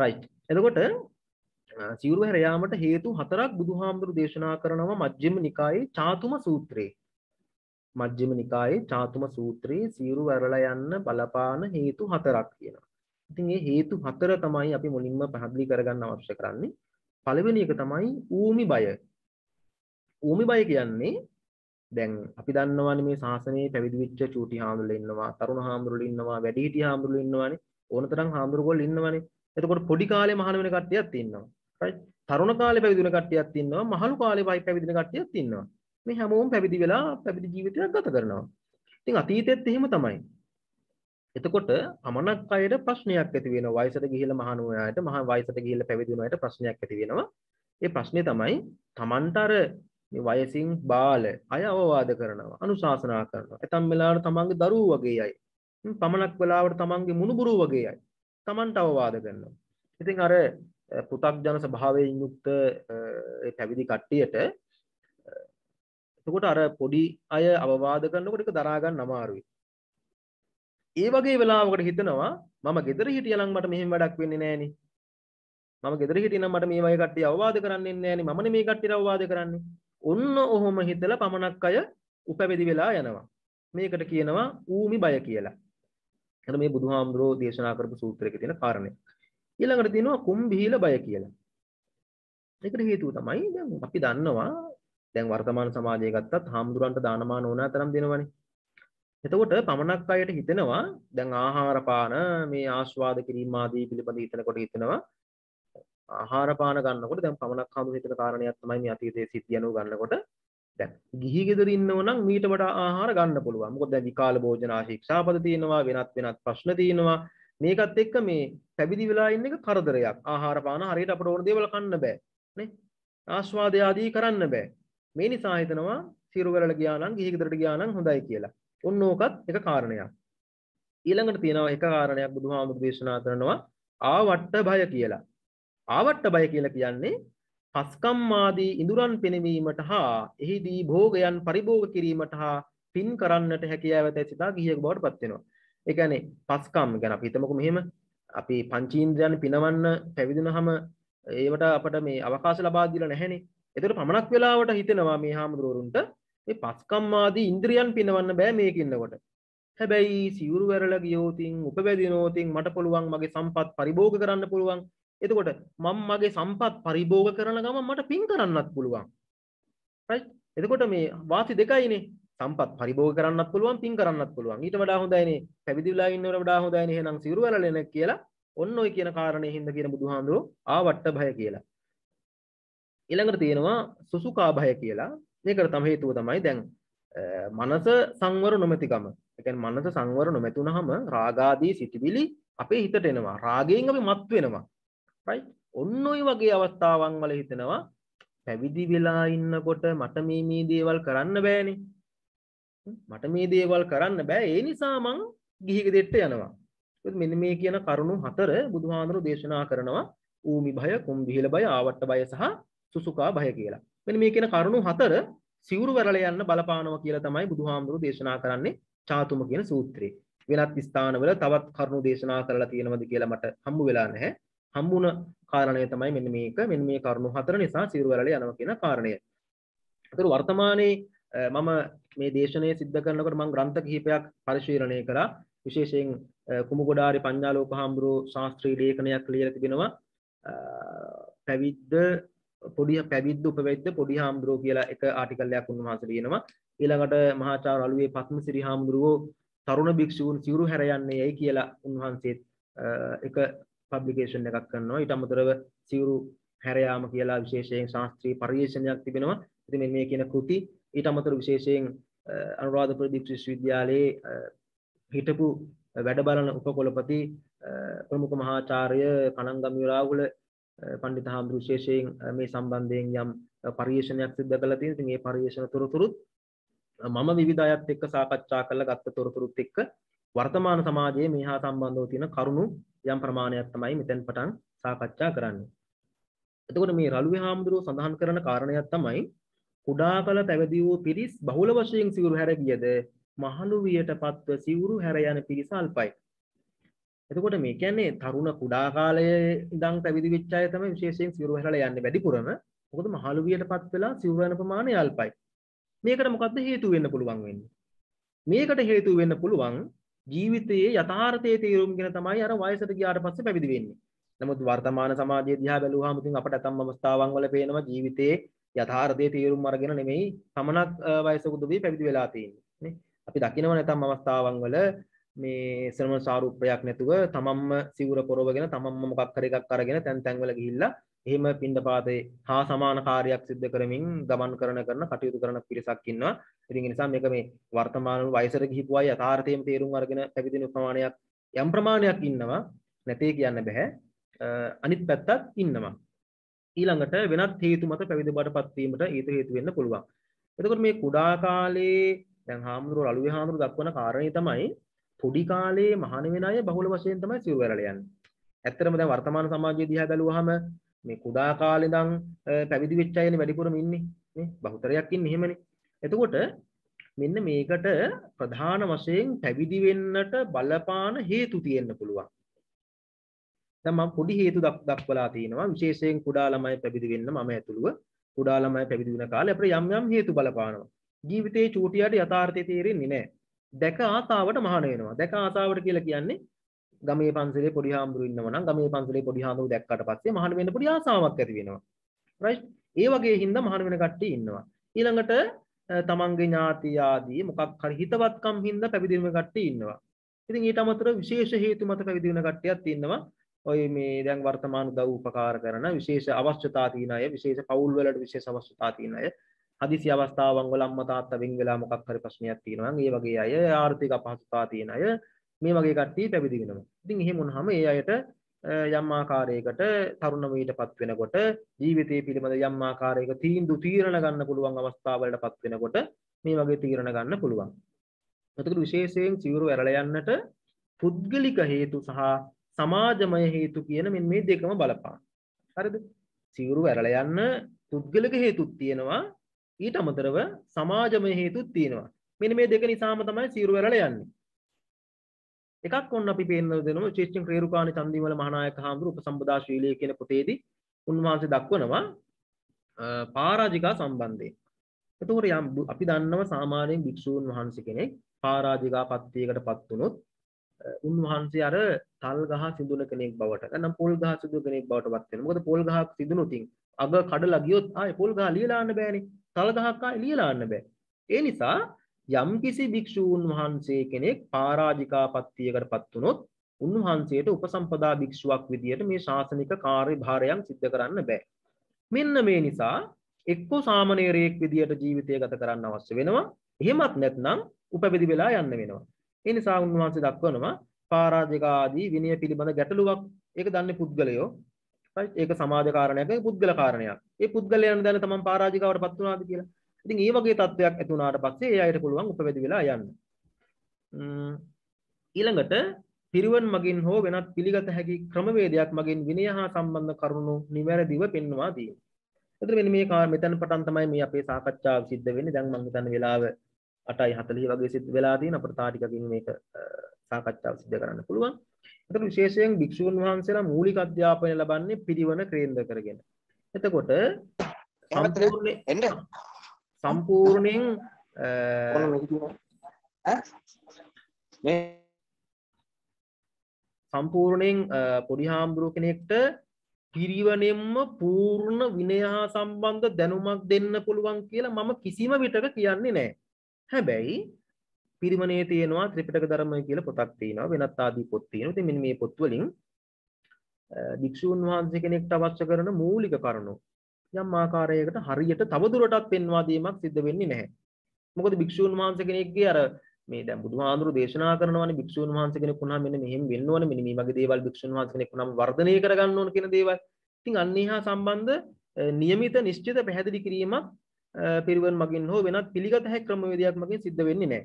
රයිට්. එතකොට සිවුරු හැර යාමට හේතු හතරක් බුදුහාමුදුරු දේශනා කරනවා මජ්ක්‍ධිම නිකායේ චාතුම සූත්‍රයේ. මජ්ක්‍ධිම නිකායේ චාතුම සූත්‍රයේ සිවුරු ඇරලා යන්න බලපාන හේතු හතරක් කියනවා. ඉතින් මේ හේතු හතර තමයි අපි මුලින්ම පැහැදිලි කරගන්න අවශ්‍ය කරන්නේ. පළවෙනි එක තමයි ඌමි බය. ඌමි බය කියන්නේ දැන් අපි දන්නවනේ මේ ශාසනයේ පැවිදි වෙච්ච චූටි හාමුදුරුවෝ ඉන්නවා තරුණ හාමුදුරුවෝ ඉන්නවා වැඩිහිටි හාමුදුරුවෝ ඉන්නවානේ ඕනතරම් හාමුදුරුවෝල් ඉන්නවානේ එතකොට පොඩි කාලේ මහාන වෙන කට්ටියක් ඉන්නවා right තරුණ කාලේ පැවිදි වෙන කට්ටියක් ඉන්නවා මහලු කාලේ වයි පැවිදි වෙන කට්ටියක් ඉන්නවා මේ හැමෝම පැවිදි වෙලා පැවිදි ජීවිතයක් ගත කරනවා ඉතින් අතීතෙත් එහෙම තමයි එතකොට අමනක් අයට ප්‍රශ්නයක් ඇති වෙන වයසට ගිහිලා මහණු අයට මහ වයසට ගිහිලා පැවිදි වුණ අයට ප්‍රශ්නයක් ඇති වෙනවා. ඒ ප්‍රශ්නේ තමයි Tamanට අර වයසින් බාල අය අවවාද කරනවා අනුශාසනා කරනවා ඇතම් වෙලාවට තමන්ගේ දරුව වගේ අය පමණක් වෙලාවට තමන්ගේ මුණුබුරු වගේ අය තමන්ට අවවාද කරනවා ඉතින් අර පු탁ජන ස්වභාවයෙන් යුක්ත පැවිදි කට්ටියට එතකොට අර පොඩි අය අවවාද කරනකොට ඒක දරා ගන්න අමාරුයි ඒ වගේ වෙලාවකට හිතනවා මම ගෙදර හිටියනම් මට මෙහෙම වැඩක් වෙන්නේ නෑනි මම ගෙදර හිටියනම් මට මේ වගේ කට්ටිය අවවාද කරන්නේ නෑනි මම මේ කට්ටිය අවවාද කරන්නේ ඔන්න ඔහොම හිතලා පමණක් අය උපැවිදි වෙලා යනවා. මේකට කියනවා ඌමි බය කියලා. එතන මේ බුදුහාමුදුරෝ දේශනා කරපු සූත්‍රයක තියෙන කාරණය. ඊළඟට තියෙනවා කුම්භීල බය කියලා. ඒකට හේතුව තමයි දැන් අපි දන්නවා දැන් වර්තමාන සමාජය ගත්තත් හාමුදුරන්ට දානමාන ඕනෑ තරම් දෙනවනේ. එතකොට පමණක් අයට හිතෙනවා දැන් ආහාර පාන මේ ආස්වාද කිරීම ආදී පිළිබඳ හිතනකොට හිතෙනවා ආහාර පාන ගන්නකොට දැන් පමණක් හඳු හිතන කාරණයක් තමයි මේ අතීතයේ සිද්ධියනු ගන්නකොට දැන් ගිහි ගෙදර ඉන්නව නම් මීට වඩා ආහාර ගන්න පුළුවන්. මොකද දැන් විකාල භෝජන ආශික්ෂාපද තියෙනවා වෙනත් වෙනත් ප්‍රශ්න තියෙනවා. මේකත් එක්ක මේ පැවිදි වෙලා ඉන්න එක කරදරයක්. ආහාර පාන හරියට අපට ඕන දේවල් කන්න බෑ. නේ? ආස්වාදය ආදී කරන්න බෑ. මේ නිසා හිතනවා සිරු කරලා ගියා නම් ගිහි ගෙදරට ගියා නම් හොඳයි කියලා. ඔන්න ඕකත් එක කාරණයක්. ඊළඟට තියෙනවා එක කාරණයක් බුදුහාමුදුරු දේශනා කරනවා ආවට්ට භය කියලා. ආවට්ට බය කියලා කියන්නේ පස්කම්මාදී ඉඳුරන් පෙනවීමට හා එහිදී භෝගයන් පරිභෝග කිරීමට හා පින් කරන්නට හැකියාව ඇතිතා ගියක බවට පත්වෙනවා. එකන පස්කම් ගැන පිතමකු මෙහෙම අපි පංචීන්ද්‍රයන් පිනවන්න පැවිදිනහම ඒවට අපට මේ අවකාශ ලබාදිල නැහැනි එතට පමණක් වෙලාවට හිතෙනවා මේ හාමුදුරුවරුන්ට මේ පස්කම්මාදී ඉන්ද්‍රියන් පිනවන්න බෑ මේකන්නකොට හැබැයි සිවුරු වැරල ගියෝතින් උපවැදිනෝතින් මට පුළුවන් මගේ සම්පත් පරිභෝග කරන්න පුළුවන් එතකොට මම මගේ සම්පත් පරිභෝග කරන ගමන් මට පින් කරන්නත් පුළුවන්. right? එතකොට මේ වාසි දෙකයිනේ. සම්පත් පරිභෝග කරන්නත් පුළුවන් පින් කරන්නත් පුළුවන්. ඊට වඩා හොඳයිනේ. පැවිදි වෙලා ඉන්නවට වඩා හොඳයිනේ. එහෙනම් සිරු වලලෙන කියලා ඔන්න ඔය කියන කාරණේ හින්දා කියන බුදුහාඳුරෝ ආවට්ට භය කියලා. ඊළඟට තියෙනවා සුසුකා භය කියලා. මේකට තම හේතුව තමයි දැන් මනස සංවර නොමැතිකම. ඒ කියන්නේ මනස සංවර නොමැතුනහම රාගාදී සිටිවිලි අපේ හිතට එනවා. රාගයෙන් අපි මත් වෙනවා. right ඔන්න ඔයි වගේ අවස්ථාවන් වල හිතනවා පැවිදි වෙලා ඉන්නකොට මට මේ මේ දේවල් කරන්න බෑනේ මට මේ දේවල් කරන්න බෑ ඒ නිසා මං ගිහික දෙට්ට යනවා මෙන්න මේ කියන කරුණු හතර බුදුහාඳුරු දේශනා කරනවා ඌමි භය කුම්බිහිල බය ආවට්ට බය සහ සුසුකා භය කියලා මෙන්න මේ කියන කරුණු හතර සිවුරු වැරල යන්න බලපානවා කියලා තමයි බුදුහාමුදුරු දේශනා කරන්නේ චාතුම කියන සූත්‍රයේ වෙනත් ස්ථානවල තවත් කරුණු දේශනා කරලා තියෙනවද කියලා මට හම්බ වෙලා නැහැ හම්බුණ කාරණය තමයි මෙන්න මේක මෙන්න මේ කරුණු හතර නිසා සිරුර වැළලේ යනවා කියන කාරණය. ඒතර වර්තමානයේ මම මේ දේශනය සිද්ධ කරනකොට මම ග්‍රන්ථ කිහිපයක් පරිශීලනය කළා. විශේෂයෙන් කුමුගොඩාරි පඤ්ඤාලෝක හාමුදුරුව ශාස්ත්‍රීය ලේඛනයක් ලියලා තිබෙනවා. පැවිද්ද පොඩි පැවිද්ද උපවැද්ද පොඩි හාමුදුරුව කියලා එක ආටිකල් එකක් උන්වහන්සේ ලියනවා. ඊළඟට මහාචාර්ය අලුවේ පත්මසිරි හාමුදුරුවෝ තරුණ භික්ෂූන් සිවුරු හැර යන්නේ යයි කියලා උන්වහන්සේත් එක පබ්ලිකේෂන් එකක් කරනවා ඊට අමතරව සිවුරු හැරයාම කියලා විශේෂයෙන් ශාස්ත්‍රීය පර්යේෂණයක් තිබෙනවා ඉතින් මේ කියන කෘති ඊට අමතරව විශේෂයෙන් අනුරාධපුර දික්ෂ විශ්වවිද්‍යාලයේ හිටපු වැඩ බලන උපකුලපති ප්‍රමුඛ මහාචාර්ය කණංගම් විරාගුල පණ්ඩිත හාමුදුරු විශේෂයෙන් මේ සම්බන්ධයෙන් යම් පර්යේෂණයක් සිද්ධ කළා තියෙනවා. ඉතින් මේ පර්යේෂණ තොරතුරුත් මම විවිධ අයත් එක්ක සාකච්ඡා කරලා ගත්ත තොරතුරුත් එක්ක වර්තමාන සමාජයේ මේ හා සම්බන්ධව තියෙන කරුණු යම් ප්‍රමාණයක් තමයි මෙතෙන් පටන් සාකච්ඡා කරන්නේ. එතකොට මේ රළුවේ හාමුදුරුවෝ සඳහන් කරන කාරණයක් තමයි කුඩා කල පැවිදි වූ පිරිස් බහුල වශයෙන් සිවුරු හැර ගියද මහලු වියටපත්ව සිවුරු හැර යන පිරිස අල්පයි. එතකොට මේ කියන්නේ තරුණ කුඩා කාලයේ ඉඳන් පැවිදි වෙච්ච අය තමයි විශේෂයෙන් සිවුරු හැරලා යන්නේ වැඩිපුරම. මොකද මහලු වියටපත් වෙලා සිවුරු යන ප්‍රමාණය අල්පයි. මේකට මොකද්ද හේතු වෙන්න පුළුවන් වෙන්නේ? මේකට හේතු වෙන්න පුළුවන් ජීවිතයේ යථාර්ථයේ තේරුම්ගෙන තමයි අර වයසට ගියාට පස්සේ පැවිදි වෙන්නේ. නමුත් වර්තමාන සමාජය දිහා බැලුවාම ඉතින් අපට අතම් අවස්ථාවන් වල පේනවා ජීවිතයේ යථාර්ථයේ තේරුම් අරගෙන නෙමෙයි සමනක් වයසකදී පැවිදි වෙලා තියෙන්නේ නේ. අපි දකිනවා නැතම් අවස්ථාවන් වල මේ සරම සාරූපයක් නැතුව තමම්ම සිවුර පොරවගෙන තමම්ම මොකක් හරි එකක් අරගෙන තැන් තැන් වල ගිහිල්ලා එහෙම පින්ඩපාතේ හා සමාන කාර්යයක් සිද්ධ කරමින් ගමන් කරන කරන කටයුතු කරන පිරිසක් ඉන්නවා. ඉතින් ඒ නිසා මේක මේ වර්තමාන වයසට ගිහිපු අය යථාර්ථයෙන් තේරුම් අරගෙන පැවිදෙන ප්‍රමාණයක් යම් ප්‍රමාණයක් ඉන්නවා. නැtei කියන්න බෑ. අනිත් පැත්තත් ඉන්නවා. ඊළඟට වෙනත් හේතු මත පැවිදි බවට පත්වීමට ඊට හේතු වෙන්න පුළුවන්. එතකොට මේ කුඩා කාලේ දැන් හාමුදුරුවෝ අලුවේ හාමුදුරුවෝ දක්වන කාරණේ තමයි පොඩි කාලේ මහාන වෙන අය බහුල වශයෙන් තමයි සිවුරවලට යන්නේ. ඇත්තටම දැන් වර්තමාන සමාජයේ දිහා බැලුවහම මේ කුඩා කාලෙදම් පැවිදි වෙච්ච අයනේ වැඩිපුරම ඉන්නේ නේ බහුතරයක් ඉන්නේ එහෙමනේ එතකොට මෙන්න මේකට ප්‍රධාන වශයෙන් පැවිදි වෙන්නට බලපාන හේතු තියෙන්න පුළුවන් දැන් මම පොඩි හේතු දක්වලා තිනවා විශේෂයෙන් කුඩා ළමයි පැවිදි වෙන්න මම ඇතුළුව කුඩා ළමයි පැවිදි වෙන කාලේ අපිට යම් යම් හේතු බලපානවා ජීවිතේ චූටියට යථාර්ථය තේරෙන්නේ නැහැ දැක ආතාවට මහාන වෙනවා දැක ආතාවට කියලා කියන්නේ ගමේ පන්සලේ පොඩි හාමුදුරු ඉන්නවා නම් ගමේ පන්සලේ පොඩි හාමුදුරු දැක්කට පස්සේ මහාන වෙන්න පොඩි ආසාවක් ඇති වෙනවා. රයිට්? ඒ වගේ හින්දා මහාන වෙන කට්ටිය ඉන්නවා. ඊළඟට තමන්ගේ ඥාති ආදී මොකක් හරි හිතවත්කම් හින්දා පැවිදි වෙන කට්ටිය ඉන්නවා. ඉතින් ඊට අමතරව විශේෂ හේතු මත පැවිදි වෙන කට්ටියක් ඉන්නවා. ඔය මේ දැන් වර්තමාන උදව් උපකාර කරන විශේෂ අවශ්‍යතා තියෙන අය විශේෂ පවුල් වලට විශේෂ අවශ්‍යතා තියෙන අය හදිසි අවස්ථාවන් වල අම්මා තාත්තා වෙන් වෙලා මොකක් හරි ප්‍රශ්නයක් තියෙනවා නම් ඒ වගේ අය ආර්ථික අපහසුතා තියෙන අය මේ වගේ කට්ටිය පැවිදිගෙනවා. ඉතින් එහෙම වුණාම ඒ අයට යම් ආකාරයකට තරුණම ඊටපත් වෙනකොට ජීවිතය පිළිබඳ යම් ආකාරයක තීන්දුව තීරණ ගන්න පුළුවන් අවස්ථාවලටපත් වෙනකොට මේ වගේ තීරණ ගන්න පුළුවන්. එතකොට විශේෂයෙන් සිවුරු ඇරලා යන්නට පුද්ගලික හේතු සහ සමාජමය හේතු කියන මෙන්න මේ දෙකම බලපාන. හරිද? සිවුරු ඇරලා යන්න පුද්ගලික හේතුත් තියෙනවා ඊට අමතරව සමාජමය හේතුත් තියෙනවා. මෙන්න මේ දෙක නිසාම තමයි සිවුරු ඇරලා යන්නේ. එකක් ඔන්න අපි පේන්න දෙනවා විශේෂයෙන් රේරුකාණී චන්දිමල මහානායක හාමුදුරු උපසම්පදා ශීලයේ කියන පොතේදී උන්වහන්සේ දක්වනවා පරාජිකා සම්බන්ධයෙන්. එතකොට යම් අපි දන්නවා සාමාන්‍යයෙන් භික්ෂූන් වහන්සේ කෙනෙක් පරාජිකා පත්තියකට පත් වුණොත් උන්වහන්සේ අර තල් ගහ සිඳුන කෙනෙක් බවට නැත්නම් පොල් ගහ සිඳුන කෙනෙක් බවට පත් වෙනවා. මොකද පොල් ගහක් සිඳුණොතින් අග කඩලා ගියොත් ආයේ පොල් ගහ ලියලා යන්න බෑනේ. තල් ගහක් ආයේ ලියලා යන්න බෑ. ඒ නිසා යම්කිසි භික්ෂූන් වහන්සේ කෙනෙක් පරාජිකාපත්තියකටපත් වුනොත් උන්වහන්සේට උපසම්පදා භික්ෂුවක් විදියට මේ ශාසනික කාර්යභාරයන් සිද්ධ කරන්න බෑ. මෙන්න මේ නිසා එක්කෝ සාමණේරයෙක් විදියට ජීවිතය ගත කරන්න අවශ්‍ය වෙනවා. එහෙමත් නැත්නම් උපපැවිදි වෙලා යන්න වෙනවා. ඒ නිසා උන්වහන්සේ දක්වනවා පරාජික ආදී විනය පිළිබඳ ගැටලුවක් ඒක දන්නේ පුද්ගලයෝ. ඒක සමාජ කාරණයක්, පුද්ගල කාරණයක්. ඒ පුද්ගලයන් දැන තමන් පරාජිකාවට පත් වුණාද කියලා ඉතින් ඒ වගේ තත්ත්වයක් ඇති වුණාට පස්සේ ඒ අයට පුළුවන් උපවැදි වෙලා යන්න. ඊළඟට පිරිවන් මගින් හෝ වෙනත් පිළිගත හැකි ක්‍රමවේදයක් මගින් විනය හා සම්බන්ධ කරුණු නිවැරදිව පෙන්වා දී. එතකොට මෙන්න මේ කාර් මෙතන පටන් තමයි මේ අපේ සාකච්ඡාව සිද්ධ වෙන්නේ. දැන් මම හිතන්නේ වෙලාව 8:40 වගේ සිද්ධ වෙලා තියෙන අපිට තා ටිකකින් මේක සාකච්ඡාව සිද්ධ කරන්න පුළුවන්. එතකොට විශේෂයෙන් භික්ෂුන් වහන්සේලා මූලික අධ්‍යාපනය ලබන්නේ පිරිවන කේන්ද්‍ර කරගෙන. එතකොට සම්පූර්ණ සම්පූර්ණයෙන් සම්පූර්ණයෙන් පොඩි හාමුදුරුව කෙනෙක්ට පිරිවනෙම්ම පූර්ණ විනයහා සම්බන්ධ දැනුමක් දෙන්න පුළුවන් කියලා මම කිසිම විටක කියන්නේ නෑ. හැබැයි පිරිමනේ තියෙනවා ත්‍රිපිටක ධර්මය කියලා පොතක් තියෙනවා වෙනත් ආදී පොත් තියෙනවා. ඉතින් මෙන්න මේ පොත් වලින් භික්ෂූන් වහන්සේ කෙනෙක්ට අවශ්‍ය කරන මූලික කරුණු යම් ආකාරයකට හරියට තවදුරටත් පෙන්වා දීමක් සිද්ධ වෙන්නේ නැහැ. මොකද භික්ෂූන් වහන්සේ කෙනෙක්ගේ අර මේ දැන් බුදුහාඳුරු දේශනා කරනවානේ භික්ෂූන් වහන්සේ කෙනෙක් වුණාම මෙන්න මෙහෙම වෙන්න ඕනේ මෙන්න මේ වගේ දේවල් භික්ෂූන් වහන්සේ කෙනෙක් වුණාම වර්ධනය කරගන්න ඕන කියන දේවල්. ඉතින් අන්න ඒහා සම්බන්ධ નિયમિત නිශ්චිත පැහැදිලි කිරීමක් පිරිවන් මගින් හෝ වෙනත් පිළිගත හැකි ක්‍රමවේදයක් මගින් සිද්ධ වෙන්නේ නැහැ.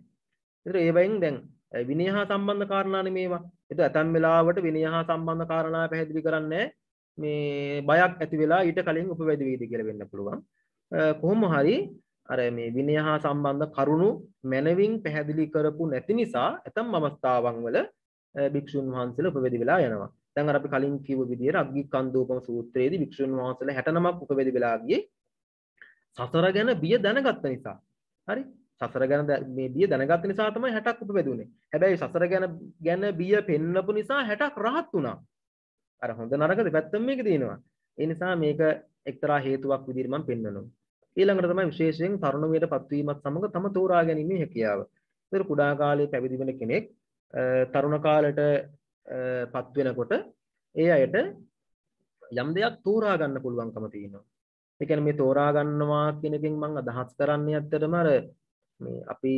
ඒතර ඒ වයින් දැන් විනය හා සම්බන්ධ කාරණා නෙමේවා. ඒත් ඇතම් වෙලාවට විනය හා සම්බන්ධ කාරණා පැහැදිලි කරන්නේ නැහැ. මේ බයක් ඇති වෙලා ඊට කලින් උපවැදවීද කියල වෙන්න පුළුවන් කොහොම හරි අර මේ විනය හා සම්බන්ධ කරුණු මැනවින් පැහැදිලි කරපු නැති නිසා ඇතම් මමස්ථාවන් වල භික්ෂූන් වහන්සල උපවැදි වෙලා යනවා තැන් අපි කලින් කිව විදිර අගි කන්දූපම සූත්‍රයේද භික්ෂූන් වහන්සල හැටනමක් උපවැදි වෙලාගේ සසර ගැන බිය දැනගත්ත නිසා හරි සසර ගැන මේ බිය දැනගත්ත නිසා තමයි හැටක් උපවැදුනේ හැබැයි සසර ගැන ගැන බිය පෙන්නපු නිසා හැටක් රහත් වුණා අර හොඳ නරක දෙපැත්තම මේක තියෙනවා. ඒ නිසා මේක එක්තරා හේතුවක් විදිහට මම පෙන්වනවා. ඊළඟට තමයි විශේෂයෙන් තරුණමියට පත්වීමත් සමග තම තෝරා ගැනීමේ හැකියාව. ඒතර කුඩා කාලේ පැවිදි වෙන කෙනෙක් තරුණ කාලයට පත් වෙනකොට ඒ අයට යම් දෙයක් තෝරා ගන්න පුළුවන්කම තියෙනවා. ඒ කියන්නේ මේ තෝරා ගන්නවා කියන එකෙන් මම අදහස් කරන්නේ ඇත්තටම අර මේ අපි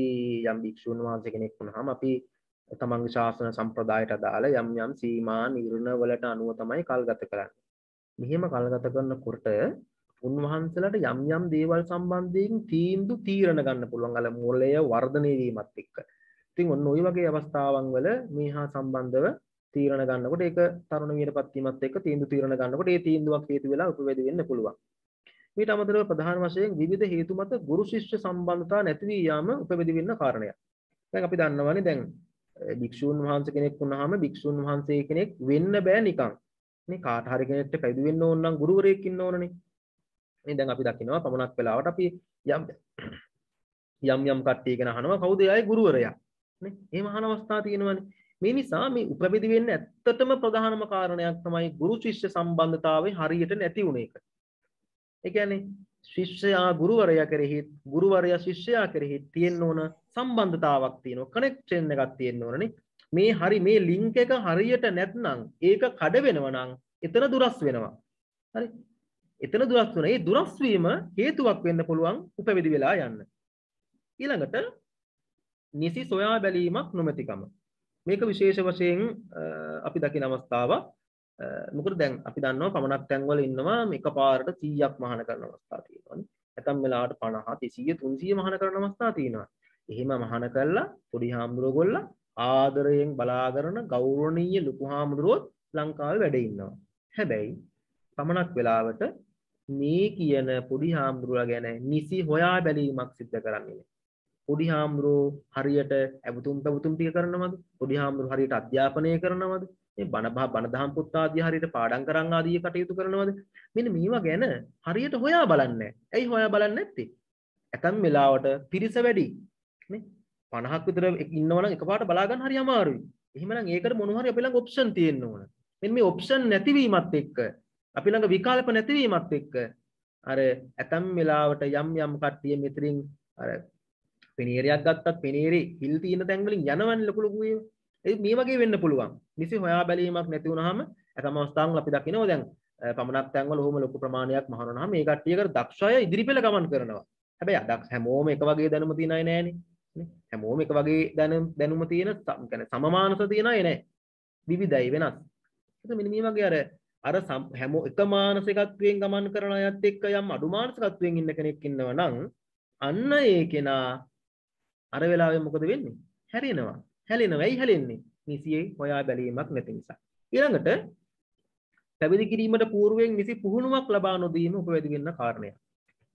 යම් භික්ෂුන් වහන්සේ කෙනෙක් වුණාම අපි තමන්ගේ ශාසන සම්ප්‍රදායට අදාළ යම් යම් සීමා නිර්ණ වලට අනුව තමයි කල්ගත කරන්න. මෙහෙම කල්ගත කරන කොට උන්වහන්සලට යම් යම් දේවල් සම්බන්ධයෙන් තීන්දු තීරණ ගන්න පුළුවන් අල මොලය වර්ධනය වීමත් එක්ක. ඉතින් ඔන්න ওই වගේ අවස්ථාවන් වල මේ හා සම්බන්ධව තීරණ ගන්නකොට ඒක තරුණ වියරපත් වීමත් එක්ක තීන්දු තීරණ ගන්නකොට ඒ තීන්දුවක් හේතු වෙලා උපවැදි වෙන්න පුළුවන්. ඊට අමතරව ප්‍රධාන වශයෙන් විවිධ හේතු මත ගුරු ශිෂ්‍ය සම්බන්ධතා නැති වී යාම උපවැදි වෙන්න කාරණයක්. දැන් අපි දන්නවනේ දැන් භික්ෂූන් වහන්සේ කෙනෙක් වුණාම භික්ෂූන් වහන්සේ කෙනෙක් වෙන්න බෑ නිකන්. නේ කාට හරි කෙනෙක්ට පැවිදි වෙන්න ඕන නම් ගුරුවරයෙක් ඉන්න ඕනනේ. මේ දැන් අපි දකිනවා පමණක් වෙලාවට අපි යම් යම් යම් කට්ටිය ගැන අහනවා කවුද එයාගේ ගුරුවරයා. නේ? එහෙම අහන අවස්ථා තියෙනවානේ. මේ නිසා මේ උපවිදි වෙන්න ඇත්තටම ප්‍රධානම කාරණයක් තමයි ගුරු ශිෂ්‍ය සම්බන්ධතාවය හරියට නැති වුණ එක. ඒ කියන්නේ ශිෂ්‍යයා ගුරුවරයා කරෙහි ගුරුවරයා ශිෂ්‍යයා කරෙහි තියෙන්න ඕන සම්බන්ධතාවක් තියෙනවා කනෙක්ෂන් එකක් තියෙන්න ඕනනේ මේ හරි මේ ලිංක් එක හරියට නැත්නම් ඒක කඩ වෙනවා නම් එතන දුරස් වෙනවා හරි එතන දුරස් වෙන ඒ දුරස් වීම හේතුවක් වෙන්න පුළුවන් උපවිදි වෙලා යන්න ඊළඟට නිසි සොයා බැලීමක් නොමැතිකම මේක විශේෂ වශයෙන් අපි දකින අවස්ථාවක් මොකද දැන් අපි දන්නවා පමණක් තැන්වල ඉන්නවා එක පාරට 100ක් මහාන කරන අවස්ථා තියෙනවා. නැත්නම් වෙලාවට 50 300 300 මහාන කරන අවස්ථා තියෙනවා. එහෙම මහාන කරලා පොඩි හාමුදුරුවෝ ආදරයෙන් බලාගෙන ගෞරවනීය ලොකු හාමුදුරුවොත් ලංකාවේ වැඩ ඉන්නවා. හැබැයි පමණක් වෙලාවට මේ කියන පොඩි හාමුදුරුවා ගැන නිසි හොයා බැලීමක් සිද්ධ කරන්නේ නැහැ. පොඩි හාමුදුරුවෝ හරියට ඇබුතුම් පැබුතුම් ටික කරනවද? පොඩි හාමුදුරුවෝ හරියට අධ්‍යාපනය කරනවද? මේ බණ බහ බණ දහම් පොත් ආදී හරියට පාඩම් කරන් ආදී කටයුතු කරනවද? මෙන්න මේවා ගැන හරියට හොයා බලන්නේ නැහැ. ඇයි හොයා බලන්නේ නැත්තේ? ඇතම් වෙලාවට පිරිස වැඩි. නේ? 50ක් විතර ඉන්නවනම් එකපාරට බලා ගන්න හරි අමාරුයි. එහෙමනම් ඒකට මොනවා හරි අපි ළඟ ඔප්ෂන් තියෙන්න ඕන. මෙන්න මේ ඔප්ෂන් නැතිවීමත් එක්ක අපි ළඟ විකල්ප නැතිවීමත් එක්ක අර ඇතම් වෙලාවට යම් යම් කට්ටිය මෙතරින් අර පෙනීරයක් ගත්තත් පෙනීරේ හිල් තියෙන තැන් වලින් යනවන්නේ ලොකු ලොකු ඒවා. මේ වගේ වෙන්න පුළුවන් නිසි හොයා බැලීමක් නැති වුණාම ඇතම අවස්ථාවන් අපි දකිනවා දැන් පමණක් තැන්වල ඔහොම ලොකු ප්‍රමාණයක් මහරණාම මේ කට්ටිය කර දක්ෂය ඉදිරිපෙළ ගමන් කරනවා හැබැයි අදක්ෂ හැමෝම එක වගේ දැනුම තියෙන අය නෑනේ හැමෝම එක වගේ දැනුම දැනුම තියෙන يعني සමමානස තියෙන අය නෑ විවිධයි වෙනස් ඒක මෙන්න මේ වගේ අර අර හැමෝ එක මානසිකත්වයෙන් ගමන් කරන අයත් එක්ක යම් අඩු මානසිකත්වයෙන් ඉන්න කෙනෙක් ඉන්නවා නම් අන්න ඒ කෙනා අර වෙලාවේ මොකද වෙන්නේ හැරෙනවා හැලෙනවයි හැලෙන්නේ නිසියේ හොයා බැලීමක් නැති නිසා. ඊළඟට පැවිදි කිරීමට පූර්වයෙන් නිසි පුහුණුවක් ලබා නොදීම උපවැදි වෙන්න කාරණයක්.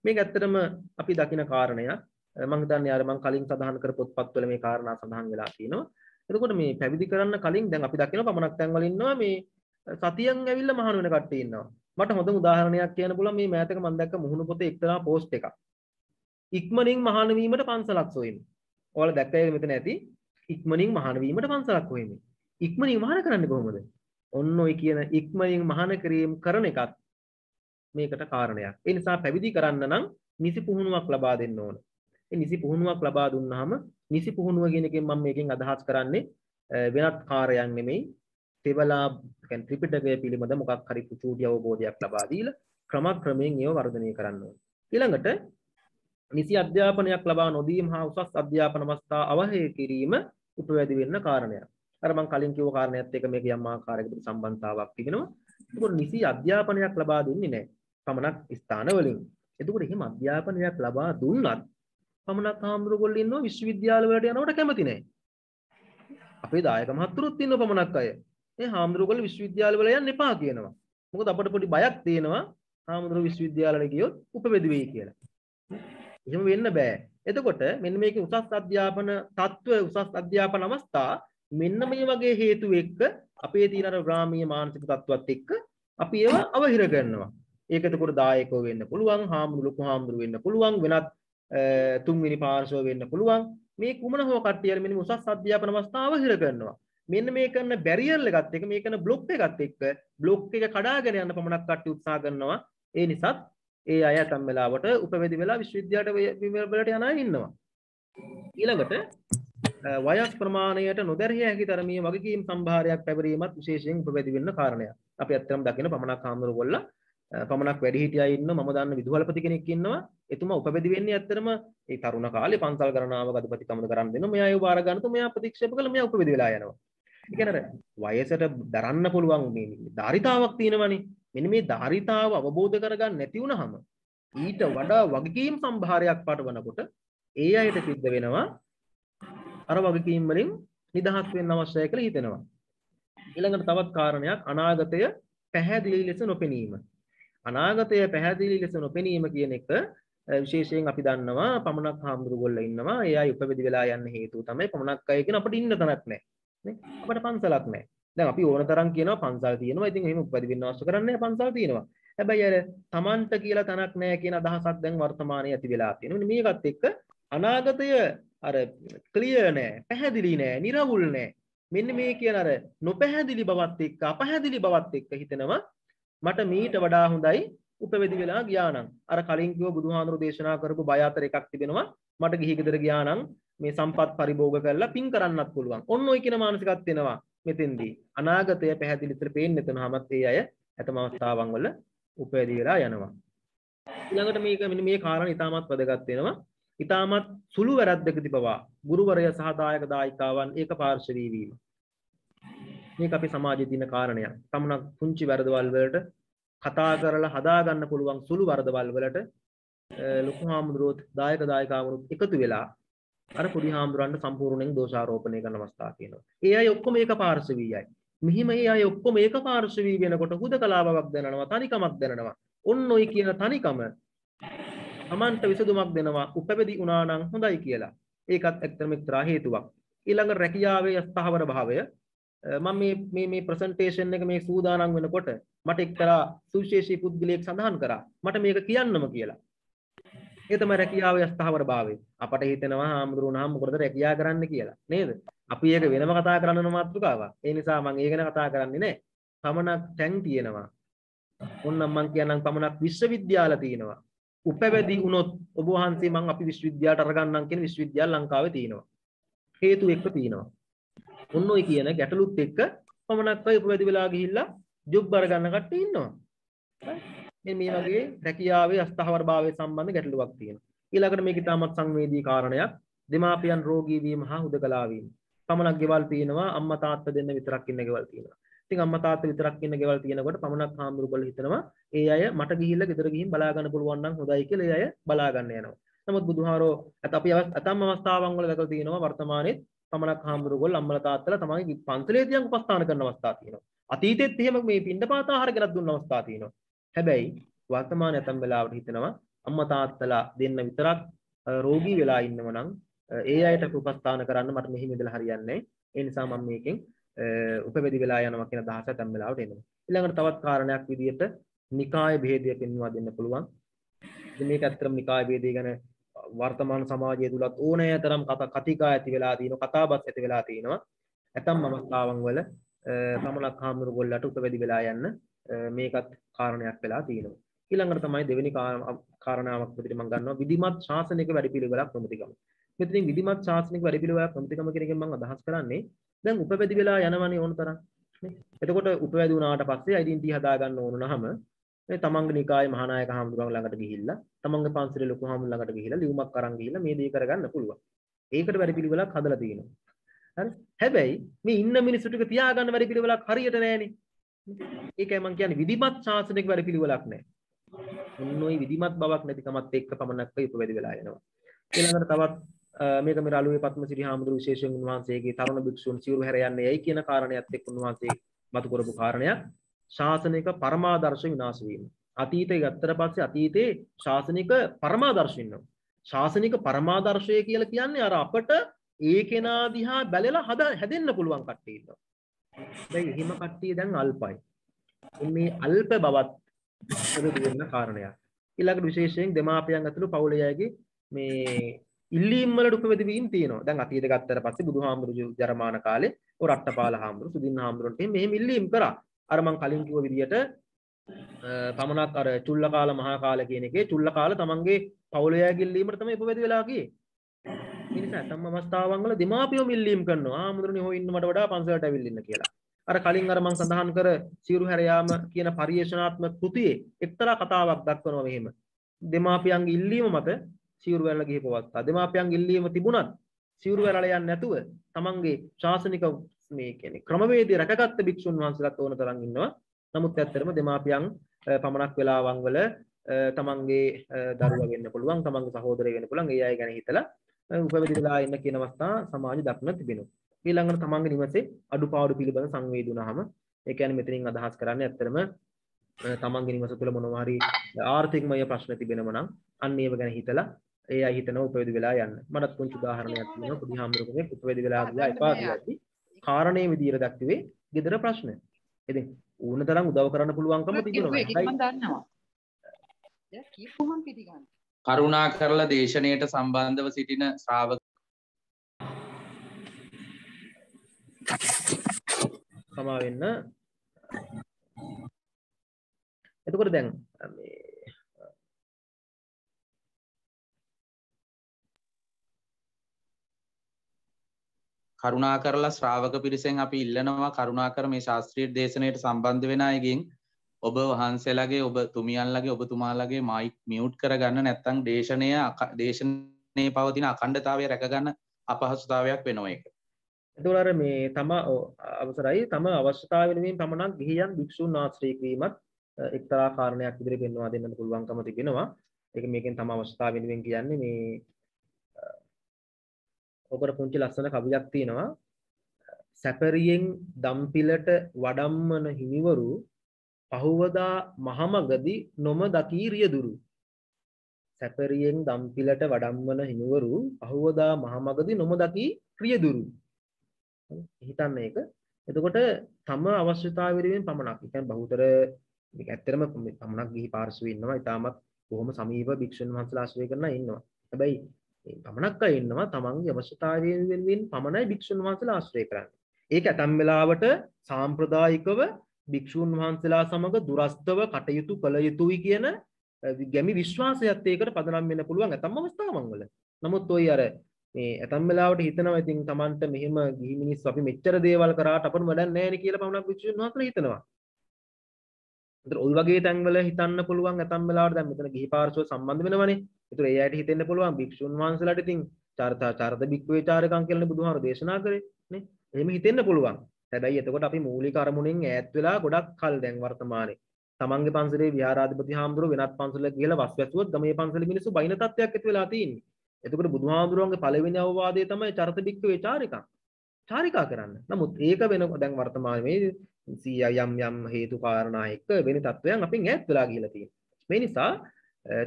මේක ඇත්තටම අපි දකින කාරණයක්. මම හිතන්නේ අර මම කලින් සඳහන් කර පොත්පත්වල මේ කාරණා සඳහන් වෙලා තියෙනවා. එතකොට මේ පැවිදි කරන්න කලින් දැන් අපි දකින පමණක් තැන්වල ඉන්නවා මේ සතියෙන් ඇවිල්ලා මහාන වෙන කට්ටිය ඉන්නවා. මට හොඳ උදාහරණයක් කියන්න පුළුවන් මේ මෑතක මම දැක්ක මුහුණු පොතේ එක්තරා පෝස්ට් එකක්. ඉක්මනින් මහාන වීමට පන්සලක් සොයන. ඔයාලා දැක්කේ මෙතන ඇති. ඉක්මනින් මහාන වීමට පන්සලක් හොයන්නේ. ඉක්මනින් මහාන කරන්නේ කොහොමද? ඔන්න ඔය කියන ඉක්මනින් මහාන කිරීම කරන එකත් මේකට කාරණයක්. ඒ නිසා පැවිදි කරන්න නම් නිසි පුහුණුවක් ලබා දෙන්න ඕන. ඒ නිසි පුහුණුවක් ලබා දුන්නාම නිසි පුහුණුව කියන එකෙන් මම මේකෙන් අදහස් කරන්නේ වෙනත් කාර්යයක් නෙමෙයි. තෙවලා කියන්නේ ත්‍රිපිටකය පිළිබඳ මොකක් හරි චූටි අවබෝධයක් ලබා දීලා ක්‍රමක්‍රමයෙන් ඒව වර්ධනය කරන්න ඕන. ඊළඟට නිසි අධ්‍යාපනයක් ලබා නොදීම හා උසස් අධ්‍යාපන අවස්ථා අවහය කිරීම උපවැදි වෙන්න කාරණයක්. අර මම කලින් කිව්ව කාරණයත් එක්ක මේක යම් ආකාරයකට සම්බන්ධතාවක් තියෙනවා. ඒකෝ නිසි අධ්‍යාපනයක් ලබා දෙන්නේ නැහැ. පමණක් ස්ථාන වලින්. එතකොට එහෙම අධ්‍යාපනයක් ලබා දුන්නත් පමණක් හාමුදුරුවෝ ඉන්නවා විශ්වවිද්‍යාල වලට යනවට කැමති නැහැ. අපේ දායක මහත්තුරුත් ඉන්න පමණක් අය. මේ හාමුදුරුවෝ විශ්වවිද්‍යාල වල යන්න එපා කියනවා. මොකද අපට පොඩි බයක් තියෙනවා හාමුදුරුවෝ විශ්වවිද්‍යාලවල ගියොත් උපවැදි වෙයි කියලා. එහෙම වෙන්න බෑ. එතකොට මෙන්න මේක උසස් අධ්‍යාපන තත්ත්ව උසස් අධ්‍යාපන අවස්ථා මෙන්න මේ වගේ හේතු එක්ක අපේ තියෙන අර ග්‍රාමීය මානසික තත්ත්වත් එක්ක අපි ඒව අවහිර කරනවා. ඒක එතකොට දායකව වෙන්න පුළුවන්, හාමුදුරු ලොකු හාමුදුරු වෙන්න පුළුවන්, වෙනත් තුන්වෙනි පාර්ශව වෙන්න පුළුවන්. මේ කුමන හෝ කට්ටියල මෙන්න උසස් අධ්‍යාපන අවස්ථාව අවහිර කරනවා. මෙන්න මේ කරන බැරියර් එකත් එක්ක මේ කරන බ්ලොක් එකත් එක්ක බ්ලොක් එක කඩාගෙන යන පමණක් කට්ටිය උත්සාහ කරනවා. ඒ නිසාත් ඒ අය ඇතම් වෙලාවට උපවැදි වෙලා විශ්වවිද්‍යාලයට වලට යන අය ඉන්නවා. ඊළඟට වයස් ප්‍රමාණයට නොදැරිය හැකි තරමේ වගකීම් සම්භාරයක් පැවරීමත් විශේෂයෙන් උපවැදි වෙන්න කාරණයක්. අපි ඇත්තටම දකින පමණක් හාමුදුරුවෝල්ලා පමණක් වැඩි හිටියා ඉන්න මම දන්න විදුහල්පති කෙනෙක් ඉන්නවා. එතුමා උපවැදි වෙන්නේ ඇත්තටම ඒ තරුණ කාලේ පන්සල් ගණනාව ගතපති කමන කරන් දෙනවා. මෙයා ඒව බාර ගන්නතු මෙයා ප්‍රතික්ෂේප කළා මෙයා උපවැදි වෙලා යනවා. ඒ කියන්නේ වයසට දරන්න පුළුවන් මේ ධාරිතාවක් තියෙනවනේ. මෙනි මේ ධාරිතාව අවබෝධ කරගන්න නැති වුණහම ඊට වඩා වගකීම් සම්භාරයක් පටවනකොට ඒ අයට සිද්ධ වෙනවා අර වගකීම් වලින් නිදහස් වෙන්න අවශ්‍යයි කියලා හිතෙනවා. ඊළඟට තවත් කාරණයක් අනාගතය පැහැදිලි ලෙස නොපෙනීම. අනාගතය පැහැදිලි ලෙස නොපෙනීම කියන එක විශේෂයෙන් අපි දන්නවා පමණක් හාමුදුරුවෝල්ල ඉන්නවා. ඒ අය උපවිදි වෙලා යන්න හේතුව තමයි පමණක් අය කියන අපිට ඉන්න තැනක් නැහැ. අපිට පන්සලක් නැහැ. දැන් අපි ඕන තරම් කියනවා පන්සල් තියෙනවා. ඉතින් එහෙම උපදි විනාශ කරන්නේ පන්සල් තියෙනවා. හැබැයි අර Tamanට කියලා තනක් නැහැ කියන අදහසක් දැන් වර්තමානයේ ඇති වෙලා තියෙනවා. මේකත් එක්ක අනාගතය අර ක්ලියර් නෑ, පැහැදිලි නෑ, निराවුල් නෑ. මෙන්න මේ කියන අර නොපැහැදිලි බවත් එක්ක අපැහැදිලි බවත් එක්ක හිතෙනවා මට මීට වඩා හොඳයි උපවැදි වෙලා ගියා නම් අර කලින් කිව්ව බුදුහාඳුරු දේශනා කරපු බය අතර එකක් තිබෙනවා මට ගිහි ගෙදර ගියා නම් මේ සම්පත් පරිභෝග කරලා පින් කරන්නත් පුළුවන්. ඔන්න ඔය කියන මානසිකත්වෙනවා. මෙතෙන්දී අනාගතය පැහැදිලි විතර පේන්නේ නැතනමත් ඒ අය ඇතම අවස්ථාවන් වල උපයදී වෙලා යනවා. ඊළඟට මේක මෙන්න මේ කාරණා ඉතාමත් වැදගත් වෙනවා. ඉතාමත් සුළු වැරද්දකදී පවා ගුරුවරය සහ දායක දායිකාවන් ඒකපාර්ශ්වී වීම. මේක අපේ සමාජයේ තියෙන කාරණයක්. තමනක් පුංචි වැරදවල් වලට කතා කරලා හදාගන්න පුළුවන් සුළු වරදවල් වලට ලොකු හාමුදුරුවොත් දායක දායකාවරුත් එකතු වෙලා අර කුඩි හාමුදුරන්ට සම්පූර්ණයෙන් දෝෂාරෝපණය කරන අවස්ථා තියෙනවා. ඒ අය ඔක්කොම ඒක පාර්ශවීයයි. මෙහිම ඒ අය ඔක්කොම ඒක පාර්ශවී වෙනකොට හුදකලා බවක් දැනනවා, තනිකමක් දැනනවා. ඔන්න ඔයි කියන තනිකම Tamanට විසඳුමක් දෙනවා. උපපැදි වුණා නම් හොඳයි කියලා. ඒකත් ඇත්තම එක්තරා හේතුවක්. ඊළඟ රැකියාවේ ස්ථාවර භාවය මම මේ මේ මේ ප්‍රසන්ටේෂන් එක මේ සූදානම් වෙනකොට මට එක්තරා සුවිශේෂී පුද්ගලයෙක් සඳහන් කරා. මට මේක කියන්නම කියලා. ඒතම රැකියාව ස්ථාවර භාවය අපට හිතනවා හාමුදුරුවෝ නම් මොකටද රැකියා කරන්න කියලා නේද අපි ඒක වෙනම කතා කරන්න මාතෘකාවක් ඒ නිසා මම ඒ ගැන කතා කරන්නේ නැහැ පමණක් තැන් තියෙනවා ඔන්නම් මං කියන්නම් පමණක් විශ්වවිද්‍යාල තියෙනවා උපැවැදි වුණොත් ඔබ වහන්සේ මං අපි විශ්වවිද්‍යාලට අරගන්නම් කියන විශ්වවිද්‍යාල ලංකාවේ තියෙනවා හේතු එක්ක තියෙනවා ඔන්න ඔය කියන ගැටලුත් එක්ක පමණක් අය උපැවැදි වෙලා ගිහිල්ලා ජොබ් අරගන්න කට්ටිය ඉන්නවා මේ මේ වගේ රැකියාවේ අස්ථාවර භාවය සම්බන්ධ ගැටලුවක් තියෙනවා. ඊළඟට මේක ඉතාමත් සංවේදී කාරණයක්. දෙමාපියන් රෝගී වීම හා හුදකලා වීම. පමණක් ගෙවල් තියෙනවා අම්මා තාත්තා දෙන්න විතරක් ඉන්න ගෙවල් තියෙනවා. ඉතින් අම්මා තාත්තා විතරක් ඉන්න ගෙවල් තියෙනකොට පමණක් හාමුදුරුවෝ හිතනවා ඒ අය මට ගිහිල්ලා ගෙදර ගිහින් බලා ගන්න පුළුවන් නම් හොඳයි කියලා ඒ අය බලා ගන්න යනවා. නමුත් බුදුහාරෝ අත අපි අතම් අවස්ථාවන් වල දැකලා තියෙනවා වර්තමානයේ පමණක් හාමුදුරුවෝ අම්මලා තාත්තලා තමන්ගේ පන්සලේ තියන් උපස්ථාන කරන අවස්ථා තියෙනවා. අතීතෙත් එහෙම මේ පින්ඩපාත ආහාර ගෙනත් දුන්න අවස්ථා තියෙනවා. හැබැයි වර්තමාන ඇතම් වෙලාවට හිතනවා අම්මා තාත්තලා දෙන්න විතරක් රෝගී වෙලා ඉන්නව නම් ඒ අයට උපස්ථාන කරන්න මට මෙහෙම ඉඳලා හරියන්නේ ඒ නිසා මම මේකෙන් උපවැදි වෙලා යනවා කියන අදහස ඇතම් වෙලාවට එනවා ඊළඟට තවත් කාරණයක් විදිහට නිකාය භේදය පෙන්වා දෙන්න පුළුවන් මේක ඇත්තටම නිකාය භේදය ගැන වර්තමාන සමාජය තුලත් ඕනෑ තරම් කතා කතිකා ඇති වෙලා තියෙනවා කතාබස් ඇති වෙලා තියෙනවා ඇතම් අවස්ථාවන් වල තමලක් හාමුදුරුවෝ ගොල්ලන්ට උපවැදි වෙලා යන්න මේකත් කාරණයක් වෙලා තියෙනවා. ඊළඟට තමයි දෙවෙනි කාරණාවක් විදිහට මම ගන්නවා විධිමත් ශාසනික වැඩපිළිවෙලක් නොමැතිකම. මෙතනින් විධිමත් ශාසනික වැඩපිළිවෙලක් නොමැතිකම කියන එකෙන් මම අදහස් කරන්නේ දැන් උපපැදි වෙලා යනවනේ ඕන තරම්. එතකොට උපවැදි වුණාට පස්සේ ඩෙන්ටිටි හදා ගන්න ඕන නම් මේ තමන්ගේ නිකාය මහානායක හාමුදුරුවන් ළඟට ගිහිල්ලා තමන්ගේ පන්සලේ ලොකු හාමුදුරුවන් ළඟට ගිහිල්ලා ලියුමක් අරන් ගිහිල්ලා මේ දේ කරගන්න පුළුවන්. ඒකට වැඩි පිළිවෙලක් හදලා තියෙනවා. හරි. හැබැයි මේ ඉන්න මිනිස්සු ටික තියාගන්න වැඩි පිළිවෙලක් හරියට නැහෙනේ. ඒකයි මම කියන්නේ විධිමත් ශාසනයක වැඩ පිළිවෙලක් නැහැ. මොන ওই විධිමත් බවක් නැතිකමත් එක්ක පමණක් වෙයි උපවැදි වෙලා යනවා. ඊළඟට තවත් මේක මේ රළුවේ පත්මසිරි හාමුදුරුවෝ විශේෂයෙන් උන්වහන්සේගේ තරුණ භික්ෂුන් සිවුරු හැර යන්නේ යයි කියන කාරණයක් එක්ක උන්වහන්සේ මතු කරපු කාරණයක් ශාසනික පරමාදර්ශ විනාශ වීම. අතීතය ගත්තට පස්සේ අතීතයේ ශාසනික පරමාදර්ශ ඉන්නවා. ශාසනික පරමාදර්ශය කියලා කියන්නේ අර අපට ඒ කෙනා දිහා බැලලා හදා හැදෙන්න පුළුවන් කට්ටිය ඉන්නවා. දැන් එහෙම කට්ටිය දැන් අල්පයි. මේ අල්ප බවත් පුරුදු වෙන්න කාරණයක්. ඊළඟට විශේෂයෙන් දෙමාපියන් ඇතුළු පවුලේ අයගේ මේ ඉල්ලීම් වලට උපවැදවීම් තියෙනවා. දැන් අතීත ගත්තට පස්සේ බුදුහාමුදුරු ජරමාන කාලේ ඔය රට්ටපාල හාමුදුරු සුදින්න හාමුදුරන්ට මෙහෙම ඉල්ලීම් කරා. අර මං කලින් කිව්ව විදියට පමණක් අර චුල්ලකාල මහා කාල කියන එකේ චුල්ලකාල තමන්ගේ පවුලේ අය ගිල්ලීමට තමයි උපවැදි වෙලා ගියේ. මිනිස් ඇතම් අවස්ථාවන් වල දෙමාපියෝ මිල්ලීම් කරනවා ආමුදුරනේ හො ඉන්න මට වඩා පන්සලට ඇවිල්ලා කියලා. අර කලින් අර මං සඳහන් කර සිරු හැර යාම කියන පරිේශනාත්මක කෘතියේ එක්තරා කතාවක් දක්වනවා මෙහෙම. දෙමාපියන්ගේ ඉල්ලීම මත සිවුරු වැල්ල ගිහි පවත්තා. දෙමාපියන්ගේ ඉල්ලීම තිබුණත් සිවුරු වැල්ල යන්නේ නැතුව තමන්ගේ ශාසනික මේ කියන්නේ ක්‍රමවේදය රැකගත්ත භික්ෂුන් වහන්සේලාත් ඕන තරම් ඉන්නවා. නමුත් ඇත්තටම දෙමාපියන් පමණක් වෙලාවන් වල තමන්ගේ දරුවා වෙන්න පුළුවන්, තමන්ගේ සහෝදරය වෙන්න පුළුවන්. ඒ අය ගැන හිතලා උපැවිදි වෙලා ඉන්න කියන අවස්ථා සමාජය දක්න තිබෙනවා. ඊළඟට තමන්ගේ නිවසේ අඩුපාඩු පිළිබඳ සංවේදී වුණාම ඒ කියන්නේ මෙතනින් අදහස් කරන්නේ ඇත්තටම තමන්ගේ නිවස තුළ මොනවා හරි ආර්ථිකමය ප්‍රශ්න තිබෙනම නම් අන්න ඒව ගැන හිතලා ඒ අය හිතනවා උපැවිදි වෙලා යන්න. මටත් පුංචි උදාහරණයක් තියෙනවා පොඩි හාමුදුරුවෝ උපැවිදි වෙලා ගියා එපා කියලා. කාරණේ විදියට දැක්වේ gedara ප්‍රශ්න. ඉතින් ඕන තරම් උදව් කරන්න පුළුවන්කම තිබෙනවා. ඒක මම දන්නවා. දැන් කීප කොහොමද පිළිගන්නේ? කරුණා කරලා දේශනයට සම්බන්ධව සිටින ශ්‍රාවක සමා වෙන්න එතකොට දැන් මේ කරුණා කරලා ශ්‍රාවක පිරිසෙන් අපි ඉල්ලනවා කරුණා කර මේ ශාස්ත්‍රීය දේශනයට සම්බන්ධ වෙන අයගෙන් ඔබ වහන්සේලාගේ ඔබ තුමියන්ලගේ ඔබතුමාලගේ මයික් මියුට් කරගන්න නැත්තං දේශනය දේශනය පවතින අකණ්ඩතාවය රැකගන්න අපහසුතාවයක් වෙනෝ එක. එතුලර මේ තම අවසරයි තම අවශ්‍යතාවලින් පමණක් ගිහියන් භික්ෂූන් ආශ්‍රීකවීමත් එක්තරා කාරණයක් ඉදිරි පෙන්වා දෙන්න පුළුවන්කම තිබෙනවා එක මේකෙන් තම අවස්ථාව වෙනුවෙන් කියන්නේ මේ ඔකට පුංචි ලස්සන කවියක් තියෙනවා සැපරියෙන් දම්පිලට වඩම්මන හිමිවරු පහුවදා මහමගදී නොම දකී රියදුරු. සැපරියෙන් දම්පිලට වඩම්වන හිනුවරු පහුවදා මහමගදී නොම දකී රියදුරු. හිතන්න එක එතකොට තම අවශ්‍යතාවරුවෙන් පමණක් එකැන් බහුතර ඇත්තරම පමණක් ගිහි පාර්සුවන්නවා ඉතාමත් බොහොම සමීප භික්ෂන් වහන්සලාශය කරන ඉන්නවා හැබැයි පමණක් ඉන්නවා තමන්ගේ අවශ්‍යතාවයෙන් පමණයි භික්ෂන් වහන්සලා ආශ්‍රය කරන්න ඒක ඇතැම් වෙලාවට සාම්ප්‍රදායිකව භික්ෂූන් වහන්සේලා සමග දුරස්තව කටයුතු කළ යුතුයි කියන ගැමි විශ්වාසයත් ඒකට පදනම් වෙන්න පුළුවන් ඇතම් අවස්ථාවන් වල. නමුත් ওই අර මේ ඇතම් වෙලාවට හිතනවා ඉතින් Tamanට මෙහෙම ගිහි මිනිස්සු අපි මෙච්චර දේවල් කරාට අපර වැඩක් නැහැ නේ කියලා පමණක් භික්ෂූන් වහන්සේලා හිතනවා. ඒතර ওই වගේ තැන්වල හිතන්න පුළුවන් ඇතම් වෙලාවට දැන් මෙතන ගිහි පාර්ශ්ව සම්බන්ධ වෙනවනේ. ඒතර ඒ අයට හිතෙන්න පුළුවන් භික්ෂුන් වහන්සේලාට ඉතින් චාරතා චාරත භික්ඛවේ චාරකම් කියලා බුදුහාර දේශනා කරේ නේ. එහෙම හිතෙන්න පුළුවන්. හැබැයි එතකොට අපි මූලික අරමුණෙන් ඈත් වෙලා ගොඩක් කල් දැන් වර්තමානයේ තමන්ගේ පන්සලේ විහාරාධිපති හාමුදුරුව වෙනත් පන්සලක ගිහලා වස් වැසුවොත් ගමේ පන්සලේ මිනිස්සු බයින තත්ත්වයක් ඇති වෙලා තියෙන්නේ. එතකොට බුදුහාමුදුරුවන්ගේ පළවෙනි අවවාදය තමයි චරිත බික්කවේ චාරිකා. චාරිකා කරන්න. නමුත් ඒක වෙන දැන් වර්තමානයේ මේ සීය යම් යම් හේතු කාරණා එක්ක වෙන තත්ත්වයන් අපින් ඈත් වෙලා ගිහලා තියෙනවා. මේ නිසා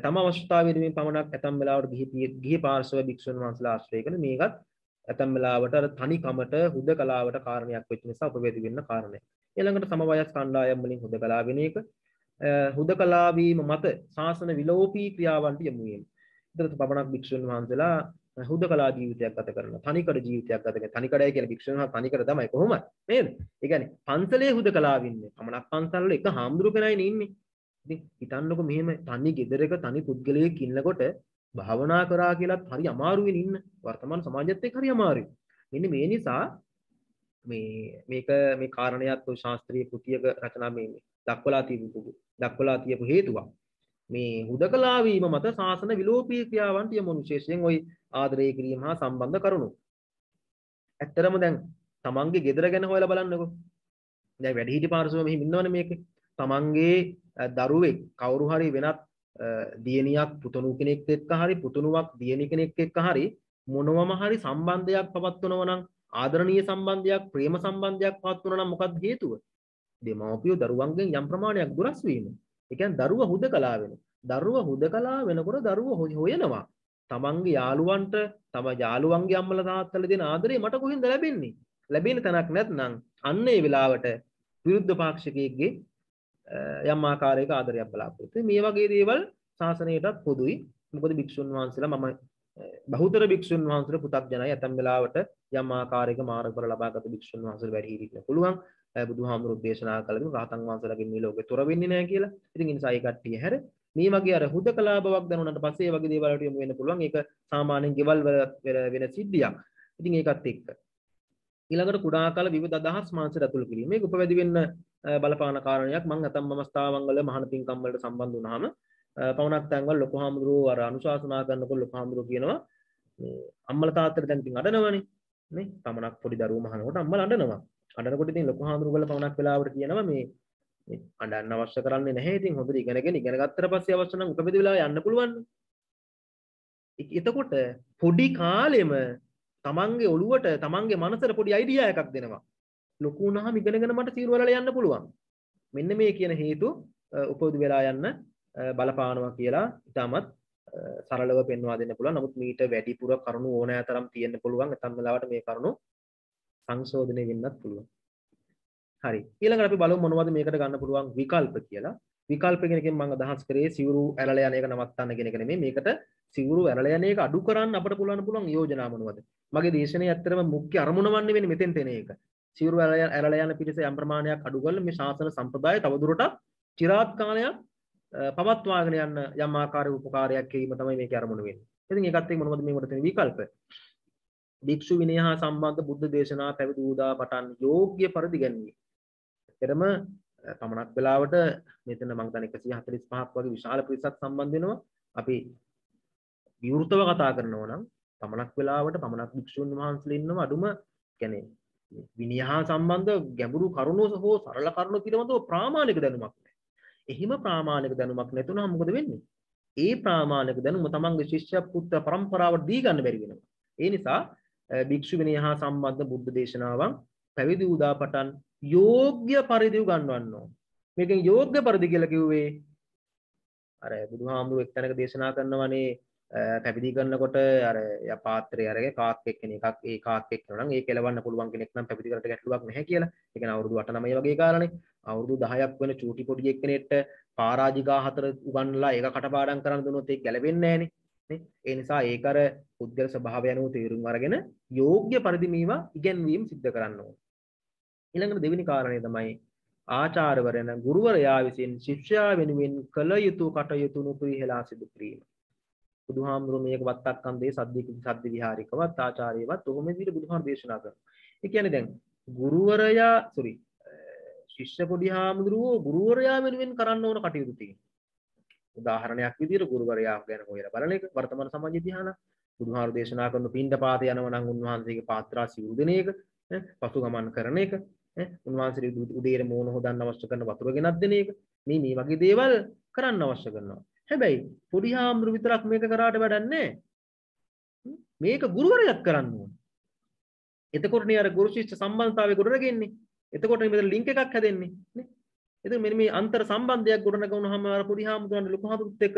තම අවශ්‍යතාවයේදී පමණක් ඇතම් වෙලාවට ගිහි ගිහි පාර්ශව භික්ෂුන් වහන්සේලා ආශ්‍රය කරන මේකත් ඇතැම් වෙලාවට අර තනි කමට හුද කලාවට කාරණයක් වෙච්ච නිසා උපවේදී වෙන්න කාරණේ. ඊළඟට සමවයස් කණ්ඩායම් වලින් හුද කලා වෙන එක හුද කලා වීම මත ශාසන විලෝපී ක්‍රියාවන්ට යොමු වීම. ඊට පමණක් භික්ෂුන් වහන්සේලා හුද කලා ජීවිතයක් ගත කරන තනිකර ජීවිතයක් ගත කරන තනිකරයි කියන භික්ෂුන් වහන්සේ තනිකර තමයි කොහොමද නේද? ඒ කියන්නේ පන්සලේ හුද කලා වින්නේ. පමණක් පන්සල් වල එක හාමුදුරු කෙනයි ඉන්නේ. ඉතින් හිතන්නකො මෙහෙම තනි ගෙදරක තනි පුද්ගලයෙක් ඉන්නකොට භාවනා කරා කියලත් හරි අමාරුවෙන් ඉන්න වර්තමාන සමාජයත් එක්ක හරි අමාරුයි. මෙන්න මේ නිසා මේ මේක මේ කාරණයක් ඔය ශාස්ත්‍රීය කෘතියක රචනා මේ දක්වලා තිබු දක්වලා තියපු හේතුවක්. මේ හුදකලා වීම මත සාසන විලෝපී ක්‍රියාවන් තියමු විශේෂයෙන් ওই ආදරය කිරීම හා සම්බන්ධ කරුණු. ඇත්තරම දැන් තමන්ගේ ගෙදර ගැන හොයලා බලන්නකෝ. දැන් වැඩිහිටි පාර්ශව මෙහි ඉන්නවනේ මේකේ. තමන්ගේ දරුවෙක් කවුරු හරි වෙනත් දියනියක් පුතනු කෙනෙක් එක්ක හරි පුතුනුවක් දියනි කෙනෙක් එක්ක හරි මොනවම හරි සම්බන්ධයක් පවත්වනවනම් ආදරණීය සම්බන්ධයක් ප්‍රේම සම්බන්ධයක් පවත්වන නම් මොකක්ද හේතුව? දෙමාපියෝ දරුවන්ගෙන් යම් ප්‍රමාණයක් දුරස් වීම. ඒ කියන්නේ දරුවා හුදකලා වෙනවා. දරුවා හුදකලා වෙනකොට දරුවා හොයනවා. තමන්ගේ යාළුවන්ට තම යාළුවන්ගේ අම්මලා තාත්තලා දෙන ආදරේ මට කොහෙන්ද ලැබෙන්නේ? ලැබෙන තැනක් නැත්නම් අන්න ඒ වෙලාවට විරුද්ධ පාක්ෂිකයෙක්ගේ යම් ආකාරයක ආදරයක් බලාපොරොත්තු මේ වගේ දේවල් ශාසනයටත් පොදුයි මොකද භික්ෂුන් වහන්සේලා මම බහුතර භික්ෂුන් වහන්සේලා පු탁ජනයි ඇතම් වෙලාවට යම් ආකාරයක මාර්ගඵල ලබාගත් භික්ෂුන් වහන්සේලා වැඩි හිටින්න පුළුවන් බුදුහාමුදුරුවෝ දේශනා කළේ රහතන් වහන්සේලාගෙන් මේ ලෝකේ තොර වෙන්නේ නැහැ කියලා. ඉතින් ඒ නිසා ඒ කට්ටිය හැර මේ වගේ අර හුදකලා බවක් දැනුණාට පස්සේ ඒ වගේ දේවල් වලට යොමු වෙන්න පුළුවන්. ඒක සාමාන්‍යයෙන් ගෙවල් වල වෙන සිද්ධියක්. ඉතින් ඒකත් එක්ක ඊළඟට කුඩා කාල විවිධ අදහස් මානසයට ඇතුළු කිරීම. මේක උපවැදි වෙන්න බලපාන කාරණයක්. මම ඇතම් මමස්ථාවන් වල මහාන පින්කම් වලට සම්බන්ධ වුණාම පවුණක් තැන් වල ලොකු හාමුදුරුවෝ අර අනුශාසනා කරනකොට ලොකු හාමුදුරුවෝ කියනවා මේ අම්මල තාත්තට දැන් ඉතින් අඬනවනේ. නේ පමණක් පොඩි දරුවෝ මහනකොට අම්මලා අඬනවා. අඬනකොට ඉතින් ලොකු හාමුදුරුවෝ පවුණක් වෙලාවට කියනවා මේ අඩන්න අවශ්‍ය කරන්න නැහැ ඉතින් හොඳට ඉගෙනගෙන ඉගෙන ගත්තට පස්සේ අවශ්‍ය නම් උපවිදි වෙලා යන්න පුළුවන්. එතකොට පොඩි කාලෙම තමන්ගේ ඔළුවට තමන්ගේ මනසට පොඩි අයිඩියා එකක් දෙනවා ලොකු වුණාම ඉගෙනගෙන මට තීරුවලට යන්න පුළුවන් මෙන්න මේ කියන හේතු උපයුදු වෙලා යන්න බලපානවා කියලා ඉතාමත් සරලව පෙන්වා දෙන්න පුළුවන් නමුත් මීට වැඩිපුර කරුණු ඕනෑ තරම් තියෙන්න පුළුවන් නැත්නම් වෙලාවට මේ කරුණු සංශෝධනය වෙන්නත් පුළුවන් හරි ඊළඟට අපි බලමු මොනවද මේකට ගන්න පුළුවන් විකල්ප කියලා විකල්ප කියන එකෙන් මම අදහස් කරේ සිවුරු ඇරලා යන එක නවත්තන්න කියන එක නෙමෙයි මේකට සිවුරු ඇරලා යන එක අඩු කරන්න අපිට පුළුවන් පුළුවන් යෝජනා මොනවද මගේ දේශනය ඇත්තරම මුඛ්‍ය අරමුණ වන්නේ වෙන්නේ මෙතෙන් තෙන එක. සිවුරු ඇරලා යන පිරිස යම් ප්‍රමාණයක් අඩු කරලා මේ ශාසන සම්ප්‍රදාය තවදුරටත් চিරාත් කාලයක් පවත්වාගෙන යන්න යම් ආකාරයක උපකාරයක් කිරීම තමයි මේකේ අරමුණ වෙන්නේ. ඉතින් ඒකත් එක්ක මොනවද මේකට තියෙන විකල්ප? භික්ෂු විනය හා සම්බන්ධ බුද්ධ දේශනා පැවිදි වූදා පටන් යෝග්‍ය පරිදි ගැනීම. එතරම් පමණක් වෙලාවට මෙතන මම හිතන්නේ 145ක් වගේ විශාල පිරිසක් සම්බන්ධ වෙනවා. අපි විවෘතව කතා කරනවා නම් පමණක් වෙලාවට පමණක් භික්ෂූන් වහන්සල ඉන්නම අඩුම කැනෙ විනි හා සම්බන්ධ ගැඹුරු කරුණුව හෝ සරල කරුණු පිරමතව ප්‍රාමාණික දැනුමක් එහිම ප්‍රාමාණික දැනුමක් නැතුන හමුකද වෙන්නේ ඒ ප්‍රාමාණික දැනුම තමන්ගේ ශිෂ්‍ය පුත්ත පරම්පරාවට දී ගන්න බැරි වෙනවා ඒ නිසා භික්ෂු විනය හා සම්බන්ධ බුද්ධ දේශනාවන් පැවිදි උදාපටන් යෝග්‍ය පරිදි උගන්වන්න ඕන මේකෙන් යෝග්‍ය පරිදි කියලා කිව්වේ අර බුදුහාමුදුරුවෝ එක්තැනක දේශනා කරනවානේ පැවිදි කරන්නකොට අර පාත්‍රය අරගේ කාත් එක්කෙන එකක් ඒ කාත් එක්කෙනා නම් ඒ කෙලවන්න පුළුවන් කෙනෙක් නම් පැවිදි කරන්න ගැටලුවක් නැහැ කියලා. ඒ කියන්නේ අවුරුදු 8 9 වගේ කාලනේ. අවුරුදු 10ක් වෙන චූටි පොඩි එක්කෙනෙක්ට පරාජිකා හතර උගන්ලා ඒක කටපාඩම් කරන්න දුනොත් ඒක ගැලවෙන්නේ නැහනේ. ඒ නිසා ඒක අර පුද්ගල ස්වභාවය අනුව තීරුම් අරගෙන යෝග්‍ය පරිදි මේවා ඉගෙනවීම සිද්ධ කරන්න ඕනේ. ඊළඟට දෙවෙනි කාරණේ තමයි ආචාර්යවරයන ගුරුවරයා විසින් ශිෂ්‍යයා වෙනුවෙන් කළ යුතු කටයුතු උපරිහෙලා සිදු කිරීම. බුදුහාමුදුරුවෝ මේක වත්තක්කන්දේ සද්දික සද්දි විහාරිකවත් ආචාර්යවත් ඔහොම විදිහට බුදුහාමුදුරුවෝ දේශනා කරනවා. ඒ කියන්නේ දැන් ගුරුවරයා sorry ශිෂ්‍ය පොඩි හාමුදුරුවෝ ගුරුවරයා වෙනුවෙන් කරන්න ඕන කටයුතු තියෙනවා. උදාහරණයක් විදිහට ගුරුවරයා ගැන හොයලා බලන එක වර්තමාන සමාජය දිහාලා බුදුහාමුදුරුවෝ දේශනා කරන පින්ඳ පාත යනවා නම් උන්වහන්සේගේ පාත්‍රා සිවුරු දෙන එක පසු ගමන් කරන එක උන්වහන්සේ උදේර මෝන හොදන්න අවශ්‍ය කරන වතුර ගෙනත් දෙන එක මේ මේ වගේ දේවල් කරන්න අවශ්‍ය කරනවා. හැබැයි පොඩි හාමුදුරු විතරක් මේක කරාට වැඩන්නේ මේක ගුරුවරයෙක් කරන්න ඕන. එතකොටනේ අර ගුරු ශිෂ්‍ය සම්බන්ධතාවය ගොඩනගන්නේ. එතකොටනේ මෙතන ලින්ක් එකක් හැදෙන්නේ නේ. එතකොට මෙන්න මේ අන්තර් සම්බන්ධයක් ගොඩනගනවාම අර පොඩි හාමුදුරන් ලොකු හාමුදුරුත් එක්ක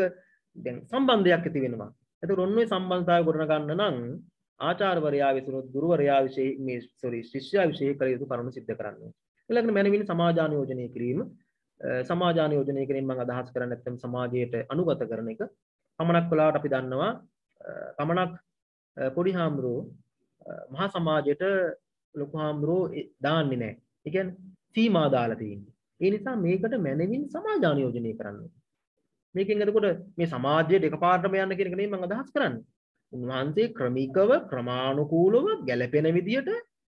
දැන් සම්බන්ධයක් ඇති වෙනවා. එතකොට ඔන්න ඔය සම්බන්ධතාවය ගොඩනගන්න නම් ආචාර්යවරයා විසිනුත් ගුරුවරයා විශේෂ මේ සෝරි ශිෂ්‍යයා විශේෂ කළ යුතු කරුණු සිද්ධ කරන්න ඕනේ. ඊළඟට මනවින් සමාජානුයෝජනය කිරීම සමාජාන යෝජනය කිරීම අදහස් කරන්න ඇත්තම් සමාජයට අනුගත කරන එක පමණක් වෙලාට අපි දන්නවා පමණක් පොඩි හාමුරුව මහා සමාජයට ලොකු හාමුරුව දාන්න නෑ එකන් සීමා දාලතියන්නේ ඒ නිසා මේකට මැනවින් සමාජාන යෝජනය කරන්න මේකින් එතකොට මේ සමාජයට එක පාටම යන්න කෙනෙකනේ මං අදහස් කරන්න උන්වහන්සේ ක්‍රමිකව ක්‍රමාණුකූලව ගැලපෙන විදියට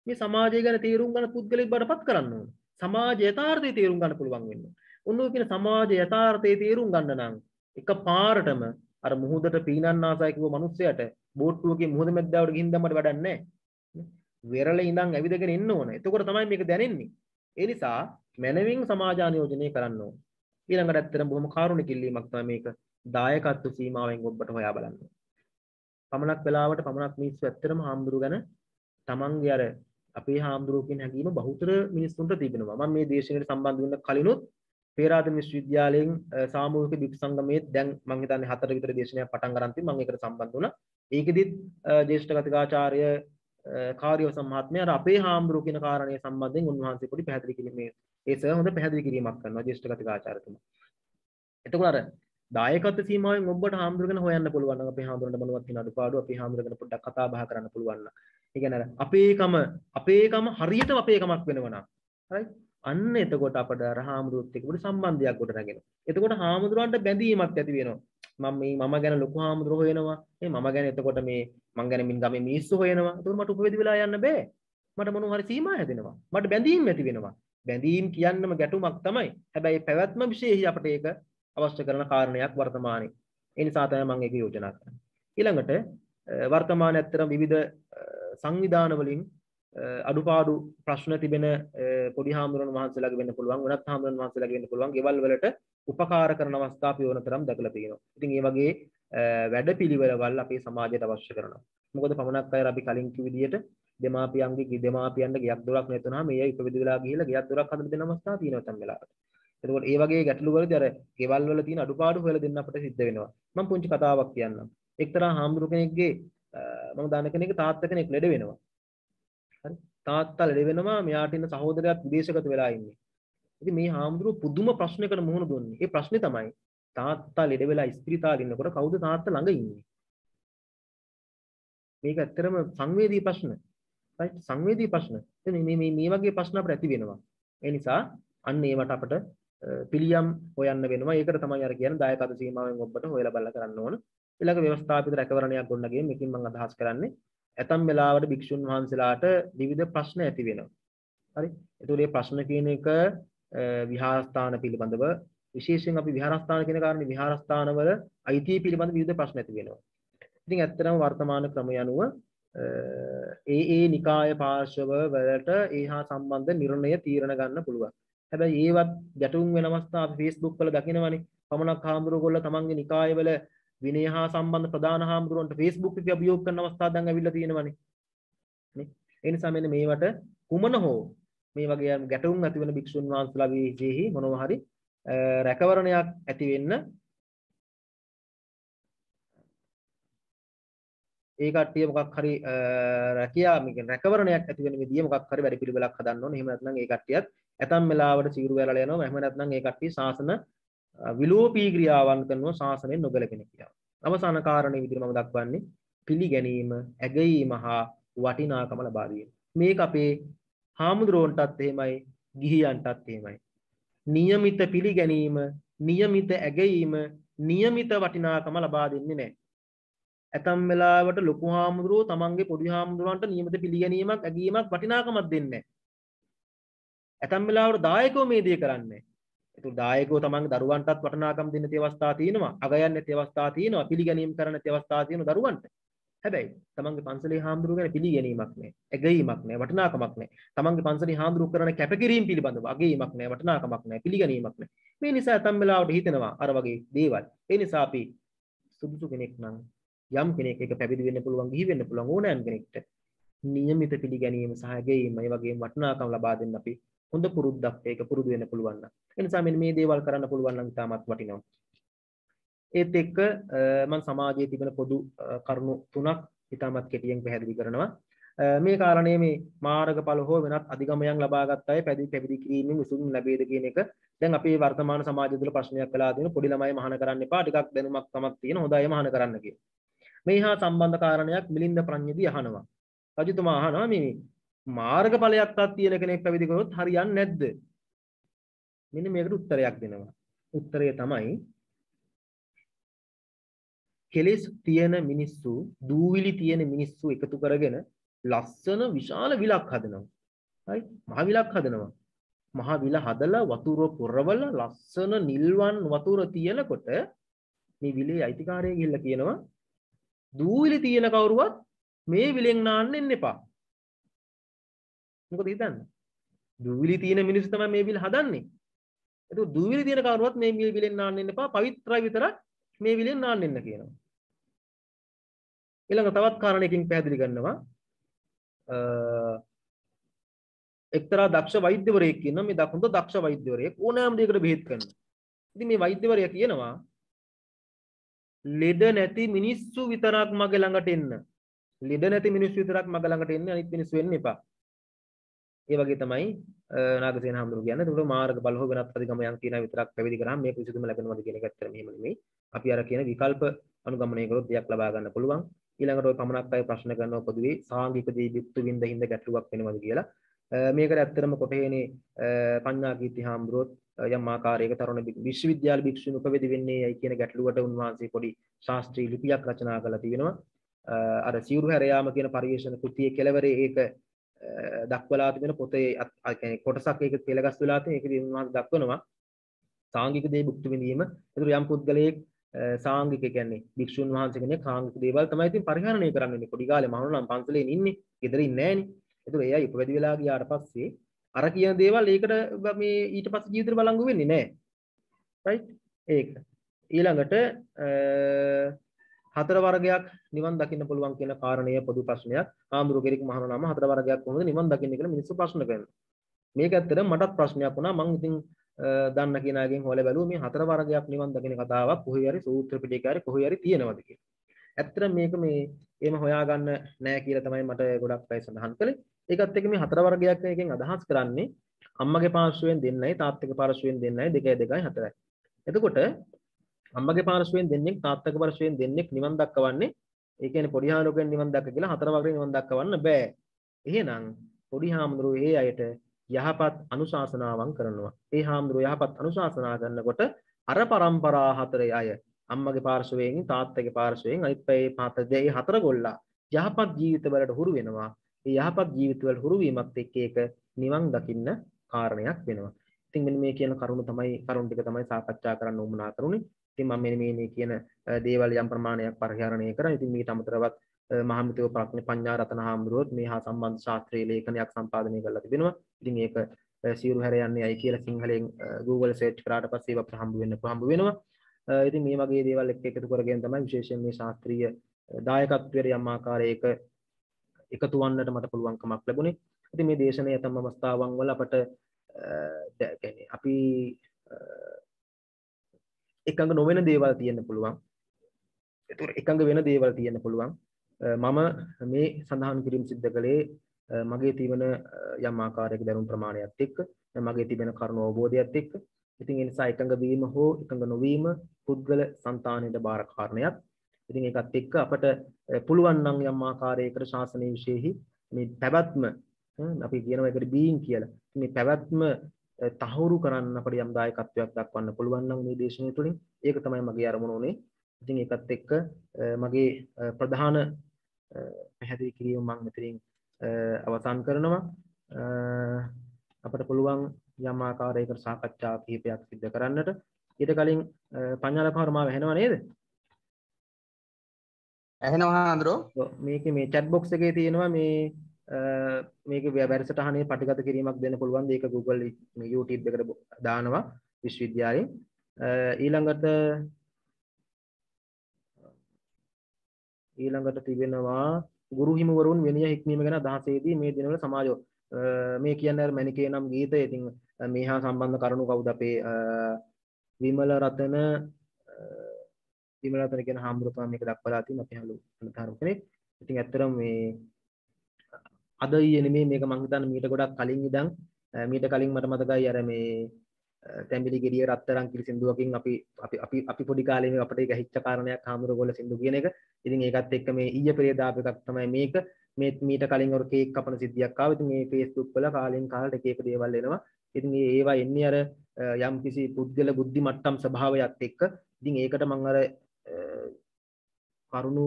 මේ සමාජය ගැන තේරුම් ගන්න පුද්ගලෙක් බඩපත් කරන්න ඕනේ සමාජ යථාර්ථය තේරුම් ගන්න පුළුවන් වෙන්න. උන්නෝ කියන සමාජ යථාර්ථය තේරුම් ගන්න නම් එක පාරටම අර මුහුදට පීනන්න ආසයි කිව්ව මිනිස්සයාට බෝට්ටුවකින් මුහුද මැද්දාවට ගිහින් දැම්මට වැඩක් නැහැ. වෙරළ ඉඳන් ඇවිදගෙන ඉන්න ඕන. එතකොට තමයි මේක දැනෙන්නේ. ඒ නිසා මනවින් සමාජානියෝජනය කරන්න ඕන. ඊළඟට ඇත්තටම බොහොම කාරුණික ඉල්ලීමක් තමයි මේක දායකත්ව සීමාවෙන් ඔබට හොයා බලන්න. පමණක් වෙලාවට පමණක් මිනිස්සු ඇත්තටම හාමුදුරු ගැන තමන්ගේ අර අපේ හාමුදුරුවකින් හැඟීම බහුතර මිනිස්සුන්ට තිබෙනවා මම මේ දේශනයට සම්බන්ධ වෙන්න කලිනුත් පේරාදෙණි විශ්වවිද්‍යාලයෙන් සාමූහික භික්ෂු සංගමයේ දැන් මම හිතන්නේ හතර විතර දේශනයක් පටන් ගන්න තිබ්බ මම ඒකට සම්බන්ධ වුණා ඒකෙදිත් ජේෂ්ඨ කතිකාචාර්ය කාර්යව සම්මාත්මය අර අපේ හාමුදුරුව කියන කාරණය සම්බන්ධයෙන් උන්වහන්සේ පොඩි පැහැදිලි කිරීමේ ඒ සර් හොඳ පැහැදිලි කිරීමක් කරනවා ජේෂ්ඨ කතිකාචාර්යතුමා එතකොට අර දායකත්ව සීමාවෙන් ඔබට හාමුදුරුවෝ ගැන හොයන්න පුළුවන් නම් අපේ හාමුදුරුවන්ට මොනවද තියෙන අඩුපාඩු අපේ හාමුදුරුවෝ ගැන පොඩ්ඩක් කතා බහ කරන්න පුළුවන් නම් ඒ කියන්නේ අර අපේකම අපේකම හරියටම අපේකමක් වෙනවා නම් හරි අන්න එතකොට අපට අර හාමුදුරුවොත් එක්ක පොඩි සම්බන්ධයක් ගොඩනගෙනවා. එතකොට හාමුදුරුවන්ට බැඳීමක් ඇති වෙනවා. මම මේ මම ගැන ලොකු හාමුදුරුවෝ හොයනවා. මේ මම ගැන එතකොට මේ මං ගැන මින් ගමේ මිනිස්සු හොයනවා. එතකොට මට උපවේදි වෙලා යන්න බෑ. මට මොනවා හරි සීමා හැදෙනවා. මට බැඳීම් ඇති වෙනවා. බැඳීම් කියන්නම ගැටුමක් තමයි. හැබැයි පැවැත්ම විශේෂයි අපිට ඒක අවශ්‍ය කරන කාරණයක් වර්තමානයේ. ඒ නිසා තමයි මම ඒක යෝජනා කරන්නේ. ඊළඟට වර්තමානයේ ඇත්තටම විවිධ සංවිධානවලින් අඩුපාඩු ප්‍රශ්න තිබෙන පොඩි හාමුදුරන් වහන්සේලාගේ වෙන්න පුළුවන් වෙනත් හාමුදුරන් වහන්සේලාගේ වෙන්න පුළුවන් ගෙවල් වලට උපකාර කරන අවස්ථා අපි ඕන තරම් දැකලා තියෙනවා. ඉතින් ඒ වගේ වැඩපිළිවෙළවල් අපේ සමාජයට අවශ්‍ය කරනවා. මොකද පමණක් අය අපි කලින් කිව් විදියට දෙමාපියන්ගේ ගේ දෙමාපියන්ට ගෙයක් දොරක් නැතුනහම මේ ඉපදි වෙලා ගිහිල්ලා ගෙයක් දොරක් හදලා දෙන අවස්ථා තියෙනවා තම වෙලාවට. එතකොට ඒ වගේ ගැටලු වලදී අර ගෙවල් වල තියෙන අඩුපාඩු හොයලා දෙන්න අපිට සිද්ධ වෙනවා. මම පුංචි කතාවක් කියන්නම්. එක්තරා හාමුදුර කෙනෙක්ගේ මම දන්න කෙනෙක් තාත්තා කෙනෙක් ලෙඩ වෙනවා. හරි. තාත්තා ලෙඩ වෙනවා මෙයාට ඉන්න සහෝදරයාත් විදේශගත වෙලා ඉන්නේ. ඉතින් මේ හාමුදුරුව පුදුම ප්‍රශ්නයකට මුහුණ දුන්නේ. ඒ ප්‍රශ්නේ තමයි තාත්තා ලෙඩ වෙලා ඉස්පිරිතාලේ ඉන්නකොට කවුද තාත්තා ළඟ ඉන්නේ? මේක ඇත්තටම සංවේදී ප්‍රශ්න. right සංවේදී ප්‍රශ්න. මේ මේ මේ වගේ ප්‍රශ්න අපිට ඇති වෙනවා. ඒ නිසා අන්න ඒවට අපිට පිළියම් හොයන්න වෙනවා. ඒකට තමයි අර කියන්නේ දායකත්ව සීමාවෙන් ඔබට හොයලා බලලා කරන්න ඕන. ඊළඟ ව්‍යවස්ථාපිත රැකවරණයක් ගොඩනගීම මේකෙන් මම අදහස් කරන්නේ ඇතම් වෙලාවට භික්ෂුන් වහන්සේලාට විවිධ ප්‍රශ්න ඇති වෙනවා. හරි. ඒතකොට මේ ප්‍රශ්න කියන එක විහාරස්ථාන පිළිබඳව විශේෂයෙන් අපි විහාරස්ථාන කියන කාරණේ විහාරස්ථානවල අයිතිය පිළිබඳ විවිධ ප්‍රශ්න ඇති වෙනවා. ඉතින් ඇත්තටම වර්තමාන ක්‍රමය අනුව ඒ ඒ නිකාය පාර්ශව වලට ඒ හා සම්බන්ධ නිර්ණය තීරණ ගන්න පුළුවන්. හැබැයි ඒවත් ගැටුම් වෙන අවස්ථා අපි Facebook වල දකිනවනේ. පමණක් හාමුදුරුවෝ ගොල්ල තමන්ගේ නිකාය වල විනය හා සම්බන්ධ ප්‍රධාන හාමුදුරුවන්ට Facebook එකේ අභියෝග කරන අවස්ථා දැන් ඇවිල්ලා තියෙනවානේ. නේ? ඒ නිසා මෙන්න මේවට කුමන හෝ මේ වගේ ගැටුම් ඇති වෙන භික්ෂුන් වහන්සේලාගේ ජීහි මොනවා හරි රැකවරණයක් ඇති වෙන්න ඒ කට්ටිය මොකක් හරි රැකියා මේ රැකවරණයක් ඇති වෙන විදිය මොකක් හරි වැඩ පිළිවෙලක් හදන්න ඕනේ. එහෙම නැත්නම් ඒ කට්ටියත් ඇතම් වෙලාවට සීරු වැලලා යනවා. එහෙම නැත්නම් ඒ කට්ටිය සාසන විලෝපී ක්‍රියාවන් කරනව ශාසනයෙන් නොගැලපෙන ක්‍රියාව. අවසාන කාරණේ විදිහට මම දක්වන්නේ පිළිගැනීම, ඇගයීම හා වටිනාකම ලබා දීම. මේක අපේ හාමුදුරුවන්ටත් එහෙමයි, ගිහියන්ටත් එහෙමයි. નિયમિત පිළිගැනීම, નિયમિત ඇගයීම, નિયમિત වටිනාකම ලබා දෙන්නේ නැහැ. ඇතම් වෙලාවට ලොකු හාමුදුරුවෝ තමන්ගේ පොඩි හාමුදුරුවන්ට નિયમિત පිළිගැනීමක්, ඇගීමක්, වටිනාකමක් දෙන්නේ නැහැ. ඇතම් වෙලාවට දායකයෝ මේ දේ කරන්නේ නැහැ. ඒතු දායකයෝ තමන්ගේ දරුවන්ටත් වටිනාකම් දෙන්න තියවස්ථා තියෙනවා අගයන්න තියවස්ථා තියෙනවා පිළිගැනීම් කරන තියවස්ථා තියෙන දරුවන්ට හැබැයි තමන්ගේ පන්සලේ හාමුදුරුවෝ ගැන පිළිගැනීමක් නැහැ ඇගීමක් නැහැ වටිනාකමක් නැහැ තමන්ගේ පන්සලේ හාමුදුරුවෝ කරන කැපකිරීම පිළිබඳව අගීමක් නැහැ වටිනාකමක් නැහැ පිළිගැනීමක් නැහැ මේ නිසා තම වෙලාවට හිතෙනවා අර වගේ දේවල් ඒ නිසා අපි සුදුසු කෙනෙක් නම් යම් කෙනෙක් එක පැවිදි වෙන්න පුළුවන් ගිහි වෙන්න පුළුවන් ඕනෑම කෙනෙක්ට නියමිත පිළිගැනීම සහ ඇගීම ඒ වගේම වටිනාකම් ලබා දෙන්න අපි හොඳ පුරුද්දක් ඒක පුරුදු වෙන්න පුළුවන් නම් ඒ නිසා මෙන්න මේ දේවල් කරන්න පුළුවන් නම් ඉතාමත් වටිනවා ඒත් එක්ක මම සමාජයේ තිබෙන පොදු කරුණු තුනක් ඉතාමත් කෙටියෙන් පැහැදිලි කරනවා මේ කාරණය මේ මාර්ගඵල හෝ වෙනත් අධිගමයන් ලබාගත් අය පැවිදි පැවිදි කිරීමෙන් විසඳුම් ලැබේද කියන එක දැන් අපේ වර්තමාන සමාජය තුළ ප්‍රශ්නයක් වෙලා තියෙන පොඩි ළමයි මහාන කරන්න එපා ටිකක් දැනුමක් තමක් තියෙන හොඳ අය මහාන කරන්න කියලා මේ හා සම්බන්ධ කාරණයක් මිලින්ද ප්‍රඥදී අහනවා රජතුමා අහනවා මේ මාර්ගඵලයක්වත් තියෙන කෙනෙක් පැවිදි කරොත් හරියන්නේ නැද්ද? මෙන්න මේකට උත්තරයක් දෙනවා. උත්තරය තමයි කෙලෙස් තියෙන මිනිස්සු, දූවිලි තියෙන මිනිස්සු එකතු කරගෙන ලස්සන විශාල විලක් හදනවා. හරි? මහ විලක් හදනවා. මහ විල හදලා වතුර පුරවල ලස්සන නිල්වන් වතුර තියනකොට මේ විලේ අයිතිකාරය ගිහිල්ලා කියනවා දූවිලි තියෙන කවුරුවත් මේ විලෙන් නාන්න එන්න එපා. මොකද හිතන්න දුවිලි තියෙන මිනිස්සු තමයි මේ බිල් හදන්නේ එතකොට දුවිලි තියෙන කවුරුවත් මේ බිල් විලෙන් නාන්න එන්න එපා පවිත්‍රායි විතරක් මේ විලෙන් නාන්න එන්න කියනවා ඊළඟ තවත් කාරණයකින් පැහැදිලි කරනවා එක්තරා දක්ෂ වෛද්‍යවරයෙක් කියනවා මේ දකුණු දක්ෂ වෛද්‍යවරයෙක් ඕනෑම දෙයකට බෙහෙත් කරනවා ඉතින් මේ වෛද්‍යවරයා කියනවා ලෙඩ නැති මිනිස්සු විතරක් මගේ ළඟට එන්න ලෙඩ නැති මිනිස්සු විතරක් මග ළඟට එන්න අනිත් මිනිස්සු වෙන්න එපා ඒ වගේ තමයි නාගසේන හාමුදුරුවෝ කියන්නේ. ඒකට මාර්ගඵල හෝ වෙනත් අධිගමයන් තියෙනවා විතරක් පැවිදි කරාම මේ පිසුදුම ලැබෙනවද කියන එක ඇත්තට මෙහෙම නෙමෙයි. අපි අර කියන විකල්ප අනුගමනය කරොත් දෙයක් ලබා ගන්න පුළුවන්. ඊළඟට ඔය පමණක් අය ප්‍රශ්න කරනවා පොදුවේ සාංගික දී බිත්තු වින්ද හිඳ ගැටලුවක් වෙනවද කියලා. මේකට ඇත්තටම කොටේනේ පඤ්ඤා කීර්ති හාමුදුරුවොත් යම් ආකාරයක තරුණ විශ්වවිද්‍යාල භික්ෂුණු උපවිදි වෙන්නේ යයි කියන ගැටලුවට උන්වහන්සේ පොඩි ශාස්ත්‍රීය ලිපියක් රචනා කරලා තිබෙනවා. අර සිවුරු හැරයාම කියන පරිවේෂණ කෘතියේ කෙළවරේ ඒක දක්වලා තිබෙන පොතේ කොටසක් ඒක පෙළගස් වෙලා තියෙන ඒකදී උන්වහන්සේ දක්වනවා සාංගික දේ භුක්ති විඳීම. ඒතර යම් පුද්ගලයෙක් සාංගික කියන්නේ භික්ෂුන් වහන්සේ කෙනෙක් සාංගික දේවල් තමයි ඉතින් පරිහරණය කරන්න වෙන්නේ. පොඩි කාලේ මහණු නම් පන්සලේ ඉන්නේ. ගෙදර ඉන්නේ නැහනේ. ඒතර එයා උපවැදි වෙලා ගියාට පස්සේ අර කියන දේවල් ඒකට මේ ඊට පස්සේ ජීවිතේ බලංගු වෙන්නේ නැහැ. රයිට්? ඒක. ඊළඟට හතර වර්ගයක් නිවන් දකින්න පුළුවන් කියන කාරණය පොදු ප්‍රශ්නයක්. ආමුරු කෙරික මහණුනම හතර වර්ගයක් කොහොමද නිවන් දකින්නේ කියලා මිනිස්සු ප්‍රශ්න කරනවා. මේක ඇත්තට මටත් ප්‍රශ්නයක් වුණා. මම ඉතින් දන්න කෙනාගෙන් හොයලා බැලුවා මේ හතර වර්ගයක් නිවන් දකින කතාවක් කොහේ හරි සූත්‍ර පිටකේ හරි කොහේ හරි තියෙනවද කියලා. ඇත්තට මේක මේ එහෙම හොයාගන්න නෑ කියලා තමයි මට ගොඩක් අය සඳහන් කළේ. ඒකත් එක්ක මේ හතර වර්ගයක් එකෙන් අදහස් කරන්නේ අම්මගේ පාර්ශවයෙන් දෙන්නයි තාත්තගේ පාර්ශවයෙන් දෙන්නයි දෙකයි දෙකයි හතරයි. එතකොට අම්මගේ පාර්ශවයෙන් දෙන්නෙක් තාත්තගේ පාර්ශවයෙන් දෙන්නෙක් නිවන් දක්වන්නේ ඒ කියන්නේ පොඩි හාමුදුරුවෝ නිවන් දක්ක කියලා හතර වගේ නිවන් දක්වන්න බෑ. එහෙනම් පොඩි හාමුදුරුවෝ ඒ අයට යහපත් අනුශාසනාවන් කරනවා. ඒ හාමුදුරුවෝ යහපත් අනුශාසනා කරනකොට අර પરම්පරා හතරේ අය අම්මගේ පාර්ශවයෙන් තාත්තගේ පාර්ශවයෙන් අනිත් පැයේ පාත දෙය හතර ගොල්ලා යහපත් ජීවිතවලට හුරු වෙනවා. ඒ යහපත් ජීවිතවල හුරු වීමත් එක්ක ඒක නිවන් දකින්න කාරණයක් වෙනවා. ඉතින් මෙන්න මේ කියන කරුණු තමයි කරුණු ටික තමයි සාකච්ඡා කරන්න උවමනා කරුනේ. ඉතින් මම මේ මේ කියන දේවල් යම් ප්‍රමාණයක් පරිහරණය කරා. ඉතින් මීට අමතරවත් මහමිතව ප්‍රඥ පඤ්ඤා රතන හාමුදුරුවොත් මේ හා සම්බන්ධ ශාස්ත්‍රීය ලේඛනයක් සම්පාදනය කරලා තිබෙනවා. ඉතින් ඒක සියුරු හැර යන්නේ ඇයි කියලා සිංහලෙන් Google search කරාට පස්සේ අපිට හම්බ වෙන්න හම්බ වෙනවා. ඉතින් මේ වගේ දේවල් එක්ක එකතු කරගෙන තමයි විශේෂයෙන් මේ ශාස්ත්‍රීය දායකත්වයේ යම් ආකාරයක එකතු වන්නට මට පුළුවන්කමක් ලැබුණේ. ඉතින් මේ දේශනය තම අවස්ථාවන් වල අපට يعني අපි එකඟ නොවෙන දේවල් තියෙන්න පුළුවන් එතුර එකඟ වෙන දේවල් තියෙන්න පුළුවන් මම මේ සඳහන් කිරීම් සිද්ධ කළේ මගේ තිබෙන යම් ආකාරයක දැනුම් ප්‍රමාණයක් එක්ක මගේ තිබෙන කරුණු අවබෝධයත් එක්ක ඉතින් ඒ නිසා එකඟ වීම හෝ එකඟ නොවීම පුද්ගල సంతානයේ බාර කාරණයක් ඉතින් ඒකත් එක්ක අපට පුළුවන් නම් යම් ආකාරයකට ශාසනය විශේෂෙහි මේ පැවැත්ම අපි කියනවා ඒකට බීන් කියලා මේ පැවැත්ම තහවුරු කරන්න අපට යම් දායකත්වයක් දක්වන්න පුළුවන් නම් මේ දේශනය තුළින් ඒක තමයි මගේ අරමුණ උනේ. ඉතින් ඒකත් එක්ක මගේ ප්‍රධාන පැහැදිලි කිරීම මම මෙතනින් අවසන් කරනවා. අපට පුළුවන් යම් ආකාරයකට සාකච්ඡා කිහිපයක් සිදු කරන්නට. ඊට කලින් පඤ්ඤාල කවරමාව ඇහෙනව නේද? ඇහෙනවා හඳුරෝ. මේකේ මේ chat box එකේ තියෙනවා මේ මේක වැඩසටහනේ පටිගත කිරීමක් දෙන්න පුළුවන් ඒක Google YouTube එකට දානවා විශ්වවිද්‍යාලයෙන් ඊළඟට ඊළඟට තිබෙනවා ගුරු හිමවරුන් විනය හික්මීම ගැන අදහසේදී මේ දිනවල සමාජ මේ කියන්නේ මැනිකේ නම් ගීතය. ඉතින් මේ හා සම්බන්ධ කරුණු කවුද අපේ විමල රතන විමල රතන කියන හාමුදුරුවෝ මේක දක්වලා තියෙන අපේ හලු අනුතරම් කෙනෙක්. ඉතින් ඇත්තටම මේ අද ඊයේ නෙමෙයි මේක මං හිතන්නේ මීට ගොඩක් කලින් ඉඳන් මීට කලින් මට මතකයි අර මේ තැඹිලි ගෙඩිය රත්තරන් කිරි සින්දුවකින් අපි අපි අපි අපි පොඩි කාලේ මේ අපිට ගැහිච්ච කාරණයක් හාමුදුරුවෝ ගොල්ල සින්දු කියන එක. ඉතින් ඒකත් එක්ක මේ ඊයේ පෙරේදා අප එකක් තමයි මේක. මේ මීට කලින් ඔර කේක් කපන සිද්ධියක් ආවා. ඉතින් මේ Facebook වල කාලෙන් කාලට එක එක දේවල් එනවා. ඉතින් මේ ඒවා එන්නේ අර යම් කිසි පුද්ගල බුද්ධි මට්ටම් ස්වභාවයක් එක්ක. ඉතින් ඒකට මම අර කරුණු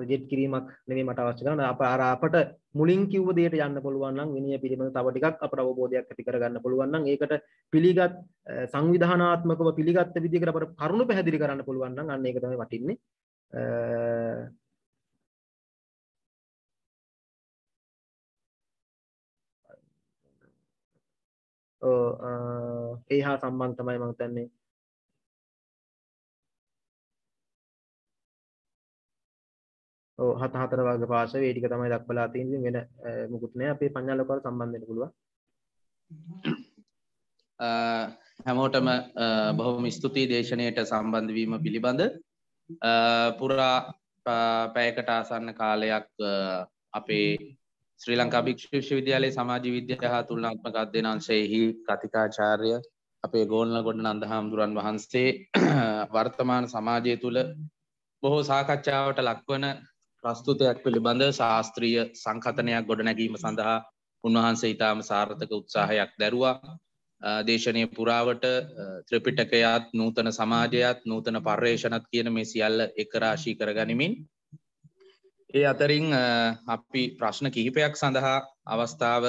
රිජෙට් කිරීමක් නෙමේ මට අවශ්‍ය කරන අප අර අපට මුලින් කිව්ව දෙයට යන්න පුළුවන් නම් විනය පිළිබඳ තව ටිකක් අපට අවබෝධයක් ඇති කරගන්න පුළුවන් නම් ඒකට පිළිගත් සංවිධානාත්මකව පිළිගත් විදිහකට අපට කරුණු පැහැදිලි කරන්න පුළුවන් නම් අන්න ඒක තමයි වටින්නේ ඒ හා සම්බන්ධ තමයි මම හිතන්නේ හත හතර වර්ග පාර්ශව ඒ ටික තමයි දක්වලා තියෙන්නේ වෙන මොකුත් නෑ අපේ පඤ්ඤා ලෝකවල සම්බන්ධ වෙන්න පුළුවන් හැමෝටම බොහොම ස්තුතියි දේශනයට සම්බන්ධ වීම පිළිබඳ පුරා පැයකට ආසන්න කාලයක් අපේ ශ්‍රී ලංකා භික්ෂු විශ්වවිද්‍යාලයේ සමාජ විද්‍යා හා තුලනාත්මක අධ්‍යනාංශයෙහි කතිකාචාර්ය අපේ ගෝල්නගොඩ නන්දහාමුදුරන් වහන්සේ වර්තමාන සමාජය තුළ බොහෝ සාකච්ඡාවට ලක්වන ප්‍රස්තුතයක් පිළිබඳ ශාස්ත්‍රීය සංකතනයක් ගොඩනැගීම සඳහා උන්වහන්සේ ඉතාම සාර්ථක උත්සාහයක් දැරවා දේශනය පුරාවට ත්‍රපිටකයත් නූතන සමාජයත් නූතන පර්යේෂණත් කියන මේ සියල්ල එකරාශී කරගනිමින් ඒ අතරින් අපි ප්‍රශ්න කිහිපයක් සඳහා අවස්ථාව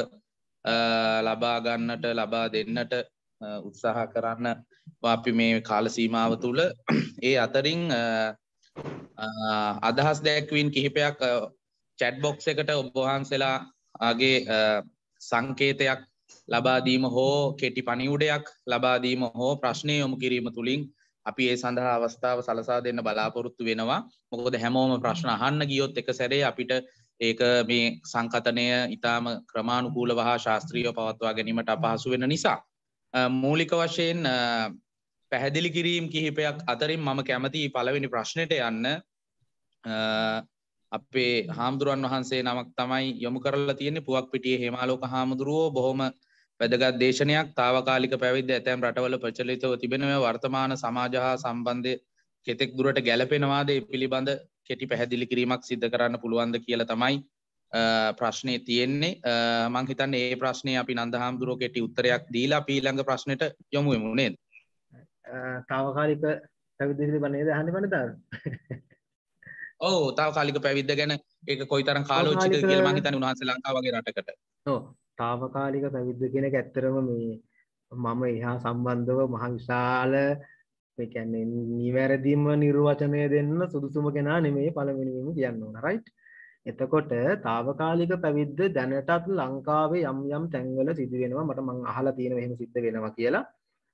ලබාගන්නට ලබා දෙන්නට උත්සාහ කරන්න අපි මේ කාලසීමාව තුළ ඒ අතරින් අදහස් දැක්වීන් කිහිපයක් චැට් බොක්ස් එකට ඔබවහන්සේලාගේ සංකේතයක් ලබාදීම හෝ කෙටි පනිවුඩයක් ලබාදීම හෝ ප්‍රශ්නය යොමු කිරීම තුළින් අපි ඒ සඳහා අවස්ථාව සලසා දෙන්න බලාපොරොත්තු වෙනවා මොකද හැමෝම ප්‍රශ්න අහන්න ගියොත් එක සැරේ අපිට ඒක මේ සංකතනය ඉතාම ක්‍රමාණුකූල වහා ශාස්ත්‍රීය පවත්වා ගැනීමට අපහසු වෙන නිසා. මූලික වශයෙන් පැහැදිලි කිරීම් කිහිපයක් අතරින් මම කැමති පළවෙනි ප්‍රශ්නයට යන්න අපේ හාමුදුරුවන් වහන්සේ නමක් තමයි යොමු කරලා තියෙන්නේ පුවක් පිටියේ හේමාලෝක හාමුදුරුවෝ බොහොම වැදගත් දේශනයක් තාවකාලික පැවිද්ද ඇතැම් රටවල ප්‍රචලිතව තිබෙනව වර්තමාන සමාජ හා සම්බන්ධය කෙතෙක් දුරට ගැලපෙනවාද පිළිබඳ කෙටි පැහැදිලි කිරීමක් සිද්ධ කරන්න පුළුවන්ද කියලා තමයි ප්‍රශ්නය තියෙන්නේ මංහිතන් ඒ ප්‍රශ්නය අපි නන්ද හාමුදුරුව කෙටි උත්තරයක් දීලා පීළඟ ප්‍රශ්නයට යොමුුවමුණේද තාවකාලික පැවිදි පිළිබඳව නේද අහන්නේ මනතර? ඔව් තාවකාලික පැවිද්ද ගැන ඒක කොයිතරම් කාලෝචිතද කියලා මම හිතන්නේ උන්වහන්සේ ලංකාව වගේ රටකට. ඔව් තාවකාලික පැවිද්ද කියන එක ඇත්තරම මේ මම එහා සම්බන්ධව මහ විශාල මේ කියන්නේ නිවැරදිම නිර්වචනය දෙන්න සුදුසුම කෙනා නෙමෙයි පළවෙනිම කියන්න ඕන රයිට්. එතකොට తాවකාලික පැවිද්ද දැනටත් ලංකාවේ යම් යම් තැන්වල සිදු වෙනවා මට මං අහලා තියෙනවා එහෙම සිද්ධ වෙනවා කියලා.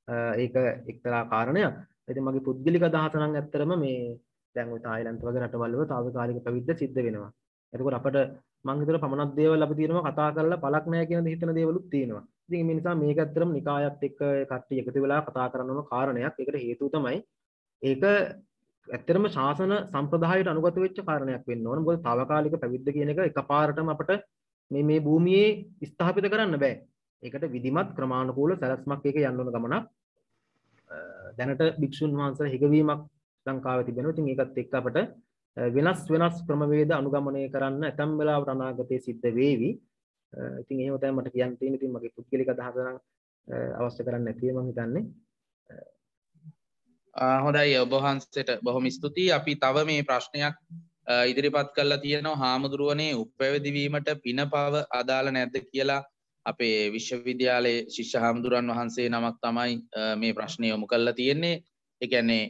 ඒක එක්තරා කාරණයක් ඇති මගේ පුද්ගලික දහසනං ඇත්තරම මේ දැන් තායිලන්ත වගේ රටවල්ලව තාවකාලික පැවිද්ද සිද්ධ වෙනවා එතකොට අපට මංහිතර පමණක් දේවල් අපි තියෙනවා කතා කරලා පලක් නෑ කියන හිතන දේවලුත් තියෙනවා ඉතින් මේ නිසා මේක ඇත්තරම නිකායත් එක්ක කට්ටිය එකතු වෙලා කතා කරන්න ඕන කාරණයක් ඒකට හේතුව තමයි ඒක ඇත්තරම ශාසන සම්ප්‍රදායට අනුගත වෙච්ච කාරණයක් වෙන්න ඕන මොකද තාවකාලික පැවිද්ද කියන එක එකපාරටම අපට මේ මේ භූමියේ ස්ථාපිත කරන්න බෑ ඒකට විධිමත් ක්‍රමාණුකූල සැලැස්මක් එක යන්න ඕන ගමනක් දැනට භික්ෂුන් වහන්සේලා හිගවීමක් ලංකාවේ තිබෙනවා. ඉතින් ඒකත් එක්ක අපට වෙනස් වෙනස් ක්‍රමවේද අනුගමනය කරන්න ඇතම් වෙලාවට අනාගතයේ සිද්ධ වේවි. ඉතින් එහෙම තමයි මට කියන්න තියෙන්නේ. ඉතින් මගේ පුද්ගලික අදහස නම් අවශ්‍ය කරන්නේ නැතිව මම හිතන්නේ. හොඳයි ඔබ වහන්සේට බොහොම ස්තුතියි. අපි තව මේ ප්‍රශ්නයක් ඉදිරිපත් කල්ලා තියෙනවා හාමුදුරුවනේ උපැවිදිවීමට පින පව අදාළ නැද්ද කියලා අපේ විශ්වවිද්‍යාලයේ ශිෂ්‍ය හාමුදුරන් වහන්සේ නමක් තමයි මේ ප්‍රශ්නය යොමු කල්ලා තියෙන්නේ එකන්නේ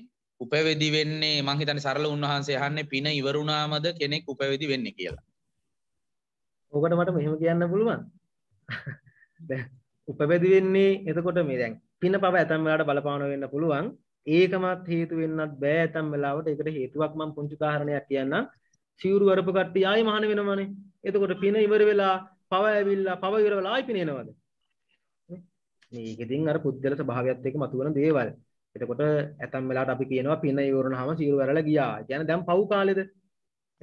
උපැවෙදි වෙන්නේ මංහිතන සරල උන්වහන්සේ හන්නේ පින ඉවරුණාමද කෙනෙක් උපැවෙදි වෙන්න කියලා. ඕකට මට මෙහෙම කියන්න පුළුවන් උපැදි වෙන්නේ එතකොට මේ දැන් පින පව ඇතම් වෙලාවට බලපාන වෙන්න පුළුවන් ඒකමත් හේතු වෙන්නත් බෑ ඇතම් වෙලාවට ඒකට හේතුවක් මම පුංචි කාරණයක් කියන්නම් සිවුරු වරපු කට්ටිය ආයෙ මහාන වෙනවනේ එතකොට පින ඉවර වෙලා පව ඇවිල්ලා පව ඉවර වෙලා ආයි පිනේනවද? මේක ඉතින් අර පුද්දල ස්වභාවයත් එක්ක මතුවන දේවල්. එතකොට ඇතම් වෙලාවට අපි කියනවා පින ඉවරනහම සීරු වැරලා ගියා. කියන්නේ දැන් පව් කාලෙද?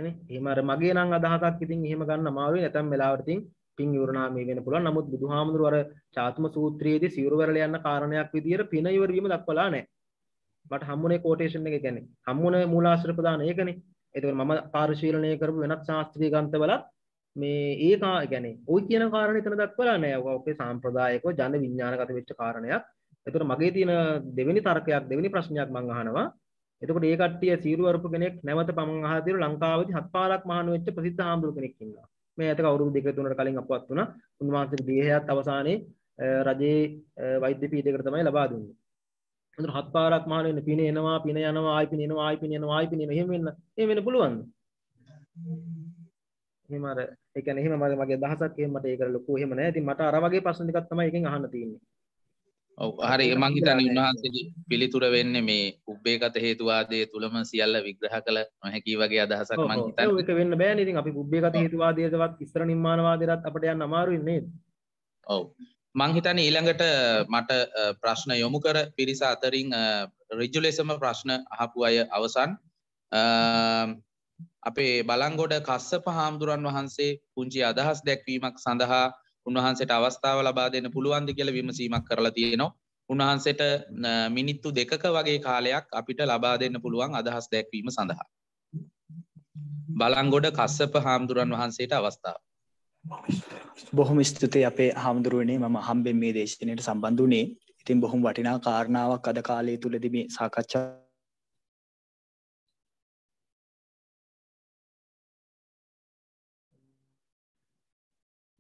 නේ? එහෙම අර මගේ නම් අදහසක් ඉතින් එහෙම ගන්න අමාරුයි. ඇතම් වෙලාවට ඉතින් පින් ඉවරනාම මේ වෙන්න පුළුවන්. නමුත් බුදුහාමුදුරුවෝ අර චාත්ම සූත්‍රයේදී සීරු වැරලා යන කාරණයක් විදියට පින ඉවර වීම දක්වලා නැහැ. මට හම්බුනේ කෝටේෂන් එක කියන්නේ හම්බුනේ මූලාශ්‍ර ප්‍රදාන ඒකනේ. ඒතකොට මම පාරිශීලනය කරපු වෙනත් ශාස්ත්‍රීය ග්‍රන්ථවලත් මේ ඒකා ගැන ඔයි කියන කාරණ එතන දක්වලා නෑ ඔකේ සාම්ප්‍රදායකෝ ජන විඤ්ඥානගත වෙච්ච කාරණයක් එතට මගේ තියෙන දෙවැනි තර්කයක් දෙවැනි ප්‍රශ්නයක් මංහනවා එතකට ඒකටිය සීරුවරපු කෙනෙක් නැවත පමංහතර ලංකාවති හත් පාලක් මහන වෙච්ච ප්‍රසිද්ධ හාමුදුරු කෙනෙක්කින්න මේ ඇතක අවුරුදු දෙක තුනට කලින් අපවත් වුණ උන්වහන්සේ දේහයත් අවසානයේ රජයේ වෛද්‍ය පීඨයකට තමයි ලබා දුන්නේ. හඳුර හත් පාරක් මහන වෙන පින එනවා පින යනවා ආයි පින එනවා ආයි පින යනවා ආයි පින එනවා එහෙම වෙන්න එහෙම වෙන්න පුළුවන්ද? එහෙම අර ඒ කියන්නේ එහෙම මම මගේ අදහසක් එහෙම මට ඒක ලොකු එහෙම නැහැ. ඉතින් මට අර වගේ ප්‍රශ්න ටිකක් තමයි එකෙන් අහන්න තියෙන්නේ. ඔව් හරි මං හිතන්නේ උන්වහන්සේගේ පිළිතුර වෙන්නේ මේ උබ්බේගත හේතුවාදයේ තුලම සියල්ල විග්‍රහ කළ නොහැකි වගේ අදහසක් මං හිතන්නේ. ඔව් ඒක වෙන්න බෑනේ. ඉතින් අපි උබ්බේගත හේතුවාදයේවත් ඉස්සර නිර්මාණවාදයටත් අපිට යන්න අමාරුයි නේද? ඔව්. මං හිතන්නේ ඊළඟට මට ප්‍රශ්න යොමු කර පිරිස අතරින් රිජුලෙසම ප්‍රශ්න අහපු අය අවසන් අපේ බලංගොඩ කස්සප හාමුදුරන් වහන්සේ පුංචි අදහස් දැක්වීමක් සඳහා උන්වහන්සට අවස්ථාව ලබා දෙන්න පුළුවන්ද කියල විමසීමක් කරලා තියෙනවා උන්වහන්සට මිනිත්තු දෙකක වගේ කාලයක් අපිට ලබා දෙන්න පුළුවන් අදහස් දැක්වීම සඳහා බලංගොඩ කස්සප හාමුදුරන් වහන්සේට අවස්ථාව බොහොම ස්තුතියි අපේ හාමුදුරුවනේ මම හම්බෙන් මේ දේශනයට සම්බන්ධ වනේ ඉතින් බොහොම වටිනා කාරණාවක් අද කාලය තුළද මේ සාකච්ඡා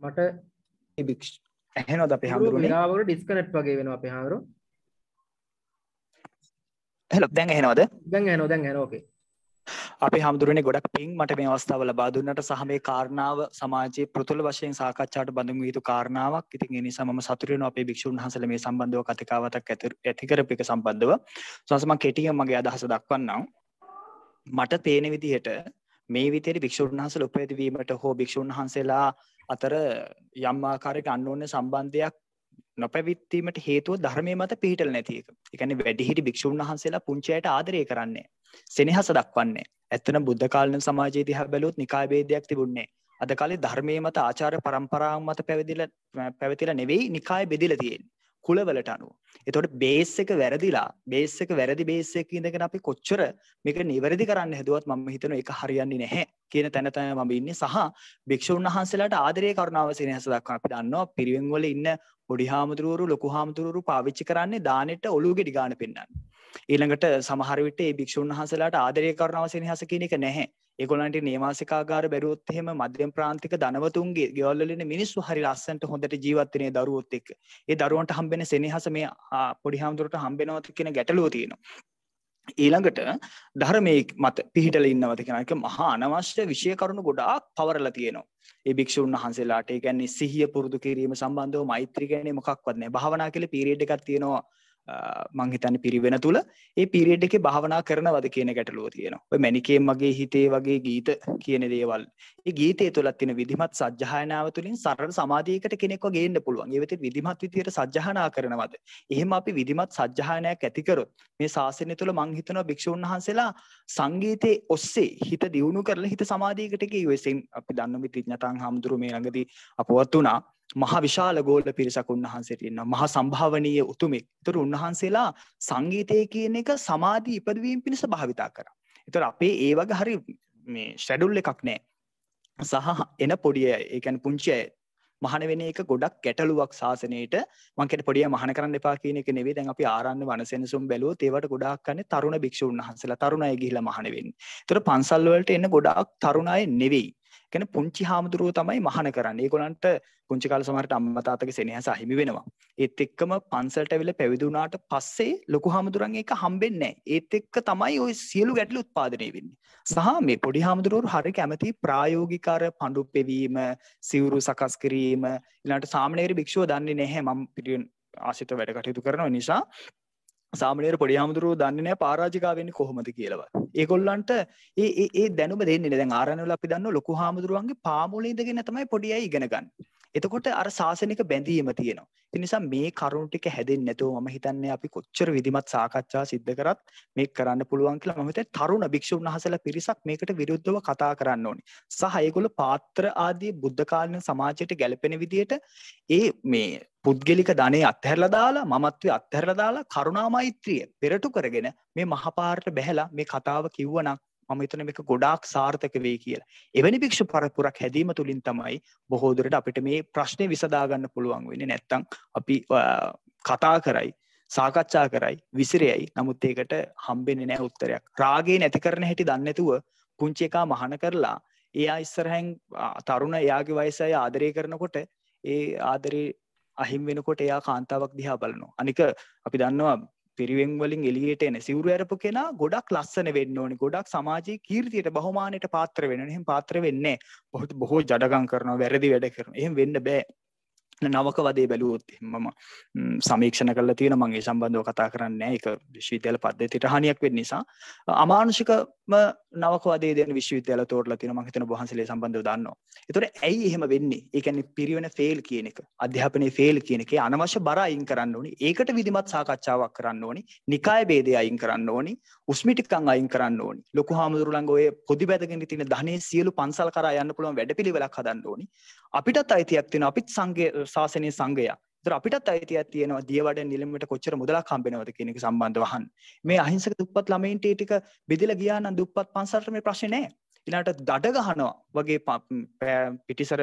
මට ඉබික්ෂ ඇහෙනවද අපේ හාමුදුරුවනේ මෙගාවර ඩිස්කනෙක්ට් වගේ වෙනවා අපේ හාමුදුරුවෝ හලෝ දැන් ඇහෙනවද දැන් ඇහෙනවා දැන් ඇහෙනවා ඕකේ අපේ හාමුදුරුවනේ ගොඩක් පිං මට මේ අවස්ථාව ලබා දුන්නට සහ මේ කාරණාව සමාජයේ පෘතුල වශයෙන් සාකච්ඡාට බඳුන් විය යුතු කාරණාවක් ඉතින් ඒ නිසා මම සතුටු වෙනවා අපේ භික්ෂුන් වහන්සේලා මේ සම්බන්ධව කතිකාවතක් ඇති කරපු එක සම්බන්ධව සවස් මම කෙටියෙන් මගේ අදහස දක්වන්නම් මට තේන විදිහට මේ විතර භික්ෂුන් වහන්සේලා උපයදවීමට හෝ භික්ෂුන් වහන්සේලා අතර යම් ආකාරයට අන්නඕන්න සම්බන්ධයක් නොපැවිත්වීමට හේතුව ධර්මය මත පිහිටල නැතික එකන වැඩිහිටි භික්ෂූන් වහන්සේලා පුංචයට ආදරය කරන්නේ සෙනහස දක්වන්නේ ඇත්තන බුද්ධකාලන සමාජයේ දිහ බැලූත් නිකායබේදයක් තිබුණන්නේ අද කාලේ ධර්මය මත ආචාර පරම්පරාව මත පැවිදිල පැවතිල නෙවෙයි නිකාය බෙදිල තියෙන් කුලවලට අනුව. එතකොට බේස් එක වැරදිලා බේස් එක වැරදි බේස් එක ඉඳගෙන අපි කොච්චර මේක නිවැරදි කරන්න හැදුවත් මම හිතනවා ඒක හරියන්නේ නැහැ කියන තැන තමයි මම ඉන්නේ සහ භික්ෂුන් වහන්සේලාට ආදරය කරුණාව සෙනෙහස දක්වන අපි දන්නවා පිරිවෙන් වල ඉන්න පොඩි හාමුදුරුවරු ලොකු හාමුදුරුවරු පාවිච්චි කරන්නේ දානෙට ඔලුව ගෙඩි ගන්න පෙන්නන්න. ඊළඟට සමහර විට මේ භික්ෂුන් වහන්සේලාට ආදරය කරුණාව සෙනෙහස කියන එක නැහැ. ඒගොලන්ට නේවාසිකාගාර බැරුවොත් එහෙම මධ්‍යම ප්‍රාන්තික ධනවතුන්ගේ ගෙවල්වලින් මිනිස්සු හරි ලස්සන්ට හොඳට ජීවත්වනේ දරුවොත් එක්ක. ඒ දරුවන්ට හම්බෙන සෙනෙහස මේ පොඩි හාමුදුරට හම්බෙනවද කියන ගැටලුව තියෙනවා. ඊළඟට ධර්මය මත පිහිටල ඉන්නවත කෙනක මහා අනවශ්‍ය විෂය කරුණු ගොඩාක් පවරල තියෙනවා ඒ භික්ෂූන් වහන්සේලාට ගැන්නේ සිහිය පුරදු කිරීම සම්බන්ධව මෛත්‍රී ගැන මොක්වත්න භාවනා කළ පිරිඩ් එකක් තියෙනවා මංහිතන පිරිවෙන තුළ ඒ පිරිඩ් එක භාවනා කරනවද කියන ගැටලුව තියෙනවා මැනිකේ මගේ හිතේ වගේ ගීත කියන දේවල් ඒ ගීතය තුළත් තින විදිමත් සජ්්‍යානාව තුළින් සරට සමාධීකට කෙනෙක් ගේන්න පුළුවන් ඒවෙත විදිමත් විදියට සජ්්‍යානා කරනවද එහෙම අපි විදිමත් සජ්්‍යානයක් ඇතිකරොත් මේ ශාසනය තුළ මංහිතනව භික්ෂූන් වහන්සේලා සංගීතය ඔස්සේ හිත දියුණු කරල හිත සමාධීකටක වෙසින් අපි දන්නම තිඥතන් හාමුදුරුව මේ ළඟදී අපවත් වනා මහා විශාල ගෝල පිරිසක් උන්වහන්සේට ඉන්නවා මහා සම්භාවනීය උතුමෙක්. ඒතර උන්වහන්සේලා සංගීතය කියන එක සමාධි ඉපදවීම පිණිස භාවිතා කරා. ඒතර අපේ ඒ වගේ හරි මේ ෂෙඩියුල් එකක් නැහැ. සහ එන පොඩි ඒ කියන්නේ පුංචි අය මහන වෙන එක ගොඩක් ගැටලුවක් සාසනයට මංකට පොඩිය මහන කරන්න එපා කියන එක නෙවේ දැන් අපි ආරන්න වනසෙනසුම් බැලෝ ඒවට ගොඩක් කන්නේ තරුණ භික්ෂූන් වහන්සේලා තරුණ අය ගිහිලා මහන වෙන්නේ. ඒතර පන්සල් වලට එන ගොඩක් තරුණ අය නෙවෙයි. ගැන පුංචි හාමුදුරුව තමයි මහන කරන්න ඒගොලන්ට පුංචි කාල සමහට අම්මතාතක සෙනහස අහිමි වෙනවා ඒත් එක්කම පන්සල්ට ඇවිල පැවිදුනාට පස්සේ ලොකු හාමුදුරන් එක හම්බෙන්නේ ඒත් එක්ක තමයි ඔය සියලු ගැටලු උත්පාදනය වෙන්නේ සහ මේ පොඩි හාමුදුරුවරු හරි කැමති ප්‍රායෝගිකාර පඩු පෙවීම සිවුරු සකස් කිරීම ඉලාට සාමනේර භික්ෂුව දන්නේ නැහැ මම් පිටියෙන් ආසිත වැඩ කටයුතු කරන නිසා සාමනයට පොඩි හාමුදුරුව දන්නනෑ පාරාජිකාවෙන්න කොහොමති කියලව ඒගොල්ලන්ට ඒ දැනු දෙන්න දැ ආරනල අපි දන්න ලොකු හාමුදුරුවන්ගේ පාමුලේදගෙන තමයි පොඩිය ඉගෙනගන්න එතකොට අර සාසනික බැඳීම තියෙනවා තිනිසා මේ කරුණටික හැදෙන් නැතුව ම හිතන්නේ අපි කොච්චර විදිමත් සාකච්ඡා සිද්ධ කරත් මේ කරන්න පුළුවන් කියලා මත තරුණ භික්ෂූන් හසල පිරිසක් මේකට විරුද්ධව කතා කරන්න ඕනි සහයකොල පාත්‍ර ආදී බුද්ධකාලන සමාජයට ගැලපෙන විදියට ඒ මේ පුද්ගලික ධනේ අත්හැරලා දාලා මමත්වේ අත්හැරලා දාලා කරුණා මෛත්‍රිය පෙරටු කරගෙන මේ මහපාරට බැහැලා මේ කතාව කිව්වනම් මම හිතන මේක ගොඩාක් සාර්ථක වෙයි කියලා. එවැනි භික්ෂු පරපුරක් හැදීම තුලින් තමයි බොහෝ දුරට අපිට මේ ප්‍රශ්නේ විසඳා ගන්න පුළුවන් වෙන්නේ. නැත්තම් අපි කතා කරයි සාකච්ඡා කරයි විසිරයයි. නමුත් ඒකට හම්බෙන්නේ නැහැ උත්තරයක්. රාගේ නැති කරන හැටි දන්නේ නැතුව පුංචි එකා මහාන කරලා එයා ඉස්සරහෙන් තරුණ එයාගේ වයසය ආදරය කරනකොට ඒ ආදරේ අහිම් වෙනකොට එයා කාන්තාවක් දිහා බලනවා අනික අපි දන්නවා පිරිවෙන් වලින් එලියට එන සිවුරු ඇරපු කෙනා ගොඩක් ලස්සන වෙන්න ඕනි ගොඩක් සමාජයේ කීර්තියට බහුමානයට පාත්‍ර වෙන්න එහෙම පාත්‍ර වෙන්නේ බොහොත් බොහෝ ජඩගම් කරනවා වැරදි වැඩ කරනවා එහෙම වෙන්න බෑ නවක වදේ බැලුවොත් මම සමීක්ෂණ කළ තියෙන මගේ සම්බන්ධව කතා කරන්න එක විශ්විතල පද්ධතිට හනියක් වෙන්න නිසා අමානුෂික නවකවදේ දෙන විශ්වවිද්‍යාල තෝරලා තියෙනවා මම හිතනවා වහන්සේලා සම්බන්ධව දන්නවා. ඒතොර ඇයි එහෙම වෙන්නේ? ඒ කියන්නේ පිරිවෙන ෆේල් කියන එක, අධ්‍යාපනයේ ෆේල් කියන එකේ අනවශ්‍ය බර අයින් කරන්න ඕනි. ඒකට විධිමත් සාකච්ඡාවක් කරන්න ඕනි. නිකාය ભેදය අයින් කරන්න ඕනි. උස්මිටිකම් අයින් කරන්න ඕනි. ලොකු හාමුදුරු ළඟ ඔය පොදි බැඳගෙන තියෙන ධනේ සියලු පන්සල් කරා යන්න පුළුවන් වැඩපිළිවෙලක් හදන්න ඕනි. අපිටත් අයිතියක් තියෙනවා. අපිත් සංඝ ශාසනයේ සංඝයා. ඒතර අපිටත් අයිතියක් තියෙනවා දියවඩෙන් නිලමට කොච්චර මුදලක් හම්බෙනවද කියන එක සම්බන්ධව අහන්න. මේ අහිංසක දුප්පත් ළමයින්ට ඒ ටික බෙදලා ගියා නම් දුප්පත් පන්සලට මේ ප්‍රශ්නේ නැහැ. ඊළඟට දඩ ගහනවා වගේ පිටිසර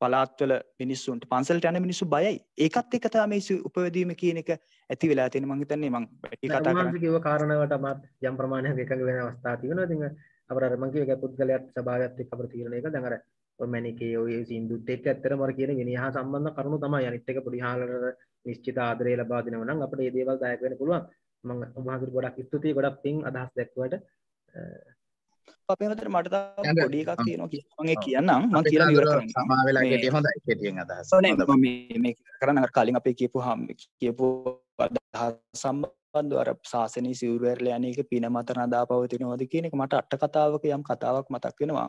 පලාත්වල මිනිස්සුන්ට පන්සලට යන මිනිස්සු බයයි. ඒකත් එක තමයි මේ උපවැදීම කියන එක ඇති වෙලා තියෙන මං හිතන්නේ මං වැඩි කතා කරන්නේ. කිව්ව කාරණාවට මාත් යම් ප්‍රමාණයක් එකඟ වෙන අවස්ථා තියෙනවා. ඉතින් අපර මං කිව්ව එක පුද්ගලයාත් සභාවත් එක්ක අපර තීරණය කළා. දැන් අර මැනිකේ ඔය සින්දුත් එක්ක ඇත්තට මර කියන ගෙන හා සම්බන්ධ කරුණු තමයි අනිත් එක පොඩි හාලට නිශ්චිත ආදරය ලබා දෙනවා නම් අපිට මේ දේවල් දායක වෙන්න පුළුවන් මම ඔබහන්සේට ගොඩක් ස්තුතියි ගොඩක් පිං අදහස් දැක්වට අපේ මතට මට පොඩි එකක් තියෙනවා මගේ කියන්නම් මම කියලා ඉවර කරන්න සමා වෙලා හිටියේ හොඳයි කෙටියෙන් අදහස් කරන්න කලින් අපේ කියපු හම් කියපු අදහස් සම්බන්ධ පන්දු අර ශාසනය සිවරලයන එක පින මත නදා පවතිනවද කියන එක මට අට කතාවක යම් කතාවක් මතක් වෙනවා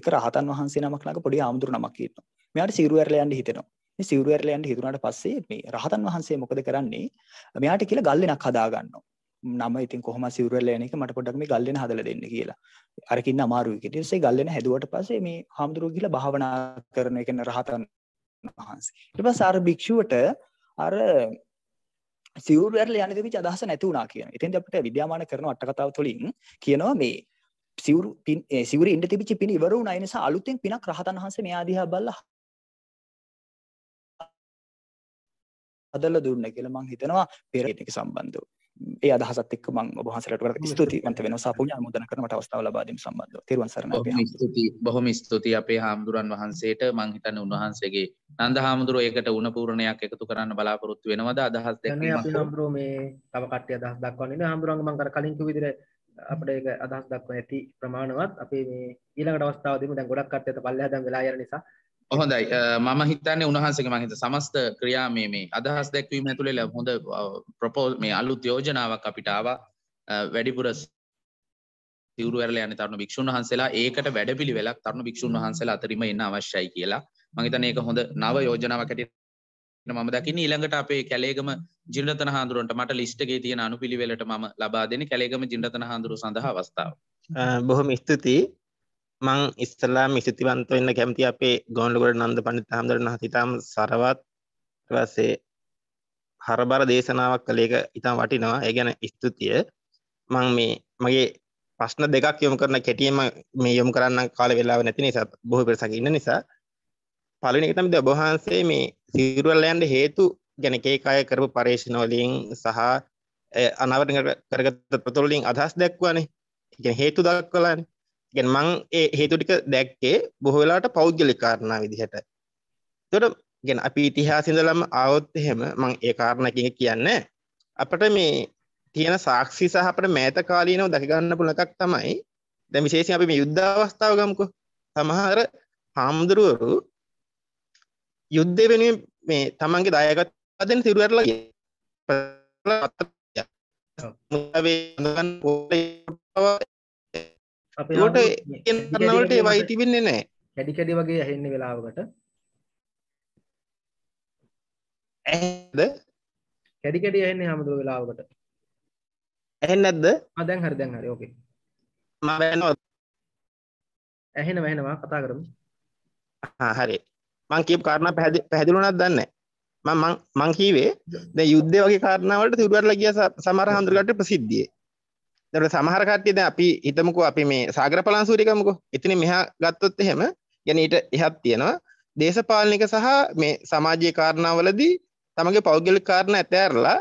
එක රහතන් වහන්සේ නමක්නක පොඩි ආමුදුර නමක්කන්න මෙයාට සිරුවරලයන්ට හිතෙනවා සිවරලයන්ට හිතුනට පස්සේ මේ රහතන් වහන්සේ මොකද කරන්නේ මෙයාට කියලා ගල්ලෙනක් හදාගන්න නම ඉතින් කොහම සිවරලයනක මට පොඩක් මේ ගල්ලෙන හදල දෙන්න කියලා අරකින්න අමාරුවකටසේ ගල්ලෙන හැදුවට පසේ මේ හාමුදුරුව කියල භාවනා කරන එකන රහතන් වහන්සේ ඉප සාර භික්ෂුවට අර සිවුරු ඇරලා යන්න තිබිච්ච අදහස නැති වුණා කියන. එතෙන්දී අපිට විද්‍යාමාන කරන අටකතාව තුළින් කියනවා මේ සිවුරු පින් සිවුරු ඉන්න තිබිච්ච පින් ඉවර වුණා ඒ නිසා අලුතෙන් පිනක් රහතන් වහන්සේ මෙයා දිහා බැලලා හදලා දුන්න කියලා මම හිතනවා පෙරේතක සම්බන්ධව. ඒ අදහසත් එක්ක මං ඔබ වහන්සේලාට ස්තුතිවන්ත වෙනවා සාපුණ්‍ය අනුමෝදන කරනට අවස්ථාව ලබා දීම සම්බන්ධව. තෙරුවන් සරණයි අපි ස්තුතියි. බොහොම ස්තුතියි අපේ හාමුදුරන් වහන්සේට මං හිතන්නේ උන්වහන්සේගේ නන්ද හාමුදුරුව ඒකට උණ පූර්ණයක් එකතු කරන්න බලාපොරොත්තු වෙනවද අදහස් දැක්වීම? අපි හාමුදුරුව මේ තව කට්ටිය අදහස් දක්වන්නේ නේ හාමුදුරන්ගේ මං කර කලින් කිව්ව විදිහට අපිට ඒක අදහස් දක්වන්න ඇති ප්‍රමාණවත් අපේ මේ ඊළඟට අවස්ථාවදීම දැන් ගොඩක් කට්ටියට පල්ලෙහා දැන් වෙලා යන නිසා හොඳයි මම හිතන්නේ උන්හන්සගේ මහිත සමස්ත ක්‍රියා මේ මේ අදහස් දැක්වීම ඇතුළෙල හොඳ ප්‍රපෝල් මේ අලුත් යෝජනාවක් අපිටාව වැඩිපුර සිවරු ඇරල යන තරුණ භික්ෂන් වහන්සේලා ඒකට වැඩපිළි වෙලක් තරුණ භික්ෂන් වහන්සේලා අතරීම එන්න අවශ්‍යයි කියලා මහිතන ඒක හොඳ නව යෝජනාවක් ඇට මම දකින ඊළඟට අපේ කැලේගම ජිනතන හාදුරුවන්ට මට ලිස්ටගේ තියෙන අනු පිළිවෙලට ම ලබා දෙන කැලේගම ජිනතන හාදුරු සඳහා අවස්ථාව බොහොම ස්තුතියි මං ඉස්සලා මිසිතිවන්ත වෙන්න කැමති අපේ ගොන්ඩුගොඩ නන්ද පණිත හාමුදුරන් හිතාම සරවත් වසේ හරබර දේශනාවක් කළේක ඉතාම් වටිනවා ඒ ගැන ස්තුතිය මං මේ මගේ ප්‍රශ්න දෙකක් යොමු කරන කෙටියම මේ යොමු කරන්න කාල වෙලාව නැති නිසා බොහෝ පෙරසක ඉන්න නිසා පළවෙනි එක තමයි ද ඔබ වහන්සේ මේ සිරුරල යන්න හේතු ගැන කේක අය කරපු පරීක්ෂණ වලින් සහ අනාවරණ කරගත් ප්‍රතිවලින් අදහස් දක්වන්නේ ඒ කියන්නේ හේතු දක්වලානේ ගැන මං ඒ හේතු ටික දැක්කේ බොහෝ වෙලාට පෞද්ගලික කාරණා විදිහට එතකොට ගැන අපි ඉතිහාසින්දලම ආවොත් එහෙම මං ඒ කාරණා කියන්නේ අපිට මේ තියෙන සාක්ෂි සහ අපිට මෑත කාලීනව දැක ගන්න පුළුවන් එකක් තමයි දැන් විශේෂයෙන් අපි මේ යුද්ධ අවස්ථාව ගමුකෝ සමහර හාමුදුරුවරු යුද්ධ වෙනුවෙන් මේ තමන්ගේ දායකත්වය දෙන්න තිරු ඇරලා ගියා ට කන්නවලට වයිති වෙන්නේ නෑ කැඩි කැඩි වගේ ඇහෙන්න වෙලාවකට ඇද කැඩි කැඩි ඇහෙන්නේ හමුදුර වෙලාවකට ඇහෙන්නද අදැන් හරි දැන් හරි ඕකේ ඇහෙන වැහෙනවා කතා කරමු හරි මං කීප කාරණ පැහැදි පැහැදිලුනත් දන්නේ මං මං කීවේ ද යුද්ධ වගේ කාරණාවට තුරුවරලා ගිය සමහර හඳුරකට ප්‍රසිද්ධියේ දොට සමහරකට්ටියද අපි හිතමුකු අපි මේ සාගර පලන්සූරිකමකු ඉතින මෙහා ගත්තොත් එහෙම ගැනීට එහත් තියෙනවා දේශපාලනික සහ මේ සමාජය කාරණාවලදී තමගේ පෞද්ගලි කාරණ ඇතෑරලා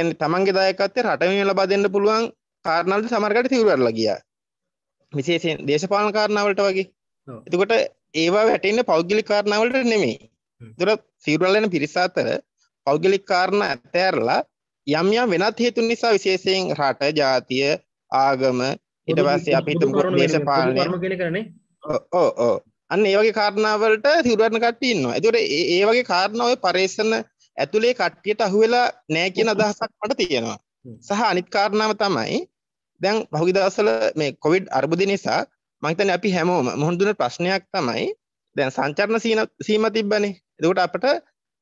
යන තමන්ගේ දායකත්තේ රටම ලබා දෙන්න පුළුවන් කාරණාවට සමර්ගට තිවරලා ගිය විශේෂෙන් දේශපාලන කාරණාවලට වගේ එතිකොට ඒවා වැටන්න පෞද්ගලි කාරණාවලට නෙමේ දුර සිවරල්ලන පිරිස අතර පෞද්ගලික් කාරණ ඇතෑරලා යම් යම් වෙනත් හේතුන් නිසා විශේෂයෙන් රට ජාතිය ආගම ඊට පස්සේ අපි හිතමු දේශපාලනය ඔව් ඔව් අන්න ඒ වගේ කාරණාවලට සිවුරන කට්ටිය ඉන්නවා. ඒතකොට ඒ වගේ කාරණා ඔය පරේක්ෂණ ඇතුලේ කට්ටියට අහුවෙලා නැහැ කියන අදහසක් මට තියෙනවා. සහ අනිත් කාරණාව තමයි දැන් පහුගිය දවස්වල මේ කොවිඩ් අර්බුදය නිසා මම හිතන්නේ අපි හැමෝම මොහොන් දුන ප්‍රශ්නයක් තමයි දැන් සංචරණ සීමා තිබ්බනේ. එතකොට අපිට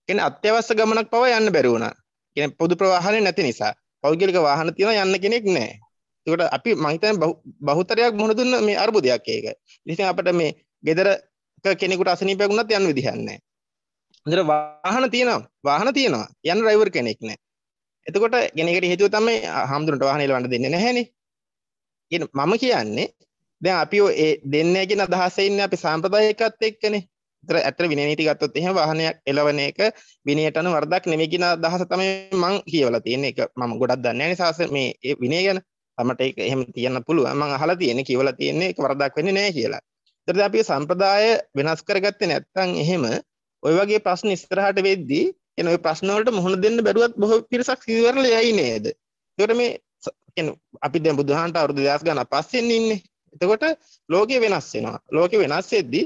කියන්නේ අත්‍යවශ්‍ය ගමනක් පවා යන්න බැරි වුණා. කියන්නේ පොදු ප්‍රවාහනේ නැති නිසා. පෞද්ගලික වාහන තියෙනවා යන්න කෙනෙක් නැහැ. එකට අපි මහිතන බහුතරයක් මුහුණ දුන්න මේ අර්බුදයක් ඒක ඉතින් අපට මේ ගෙදර කෙනෙකුට අසනීපයක් වුණත් යන්න විදිහක් නැහැ හොඳට වාහන තියෙනවා වාහන තියෙනවා යන්න ඩ්‍රයිවර් කෙනෙක් නැහැ එතකොට ගෙනෙකට හේතුව තමයි හාමුදුරන්ට වාහන එලවන්න දෙන්නේ නැහැනේ කියන මම කියන්නේ දැන් අපි ඒ දෙන්නේ කියන අදහසේ ඉන්නේ අපි සාම්ප්‍රදායිකත් එක්කනේ තර ඇතර විනය නීති ගත්තොත් එහෙම වාහනයක් එලවන එක විනයට අනුව වරදක් නෙමෙයි කියන අදහස තමයි මම කියවලා තියෙන්නේ. ඒක මම ගොඩක් දන්නේ නැහැ නේ සාස මේ විනය ගැන. මට ඒක එහෙම තියන්න පුළුවන් මම අහලා තියෙන්නේ කියවලා තියෙන්නේ ඒක වරදක් වෙන්නේ නැහැ කියලා. ඒතරද අපි සම්ප්‍රදාය වෙනස් කරගත්තේ නැත්නම් එහෙම ওই වගේ ප්‍රශ්න ඉස්සරහට වෙද්දී එන ওই ප්‍රශ්න වලට මුහුණ දෙන්න බැරුවත් බොහෝ පිරිසක් සිදුවරලා යයි නේද? ඒකට මේ කියන්නේ අපි දැන් බුදුහාන්ට අවුරුදු 2000 ගණන් පස්සෙන් ඉන්නේ. එතකොට ලෝකය වෙනස් වෙනවා. ලෝකය වෙනස් වෙද්දී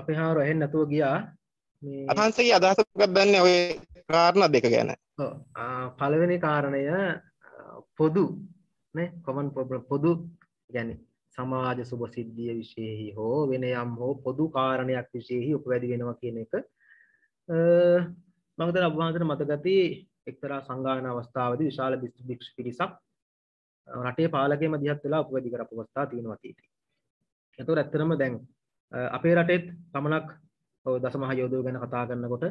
අපේ හාර ඇහෙන් නැතුව ගියා අහන්සේ අදහසකත් දන්න ඔය කාරණ දෙක ගැන පළවෙනි කාරණය පොදු කොමන් පොදු ගැන සමාජ සුබ සිද්ධිය විශයෙහි හෝ වෙන යම් හෝ පොදු කාරණයක් විශයෙහි උපවැදි වෙනවා කියන එක මංද අභාන්තර මතගති එක්තරා සංගාන අවස්ථාවද විශාල බිස් භික්ෂ පිරිසක් රටේ පාලගේ මදිහත් වෙලා උපවැදි කරපු අවස්ථා තියෙනවා තීට ඇතු ඇත්තරම දැන් අපේ රටෙත් පමණක් දසමහ යෝධව ගැන කතා කරන්නකොට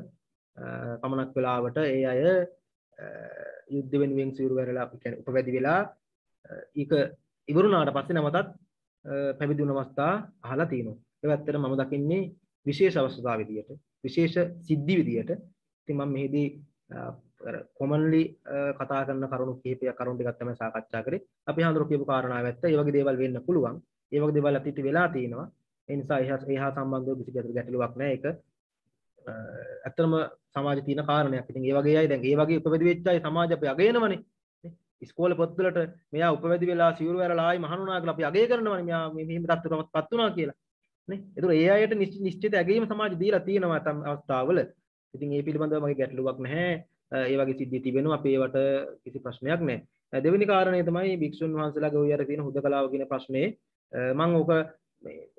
පමණක් වෙලාවට ඒ අය යුද්ධ වෙනුවෙන් සිවරු වැරලා කැන උපවැදි වෙලා ඒක ඉවරුණාට පස්සේ නමතත් පැවිදි වුණ අවස්ථා අහලා තියෙනවා. ඒ වැත්තට මම දකින්නේ විශේෂ අවස්ථා විදියට, විශේෂ සිද්ධි විදියට. ඉතින් මම මෙහිදී කොමන්ලි කතා කරන කරුණු කිහිපයක් කරුණු ටිකක් තමයි සාකච්ඡා කරේ. අපි හඳුරු කියපු කාරණාව ඇත්ත. ඒ වගේ දේවල් වෙන්න පුළුවන්. ඒ වගේ දේවල් අතීතේ වෙලා තියෙනවා. ඒ නිසා ඒ හා සම්බන්ධව කිසි ගැටලුවක් නැහැ ඒක ඇත්තම සමාජයේ තියෙන කාරණයක්. ඉතින් ඒ වගේ අය දැන් ඒ වගේ උපවැදි වෙච්ච අය සමාජ අපි අගේනවනේ. ඉස්කෝලේ පොත්වලට මෙයා උපවැදි වෙලා සිවුරු වැරලා ආයි මහණුණා කියලා අපි අගේ කරනවනේ මෙයා මේ මෙහෙම තත්ත්වයකටපත් වුණා කියලා. නේ? ඒතර ඒ අයට නිශ්චිත ඇගීම සමාජය දීලා තියෙනවා තම අවස්ථාවල. ඉතින් ඒ පිළිබඳව මගේ ගැටලුවක් නැහැ. ඒ වගේ සිද්ධිය තිබෙනවා අපි ඒවට කිසි ප්‍රශ්නයක් නැහැ. දෙවෙනි කාරණය තමයි භික්ෂුන් වහන්සේලාගේ ඔය අර තියෙන හුදකලාව කියන ප්‍රශ්නේ මම ඕක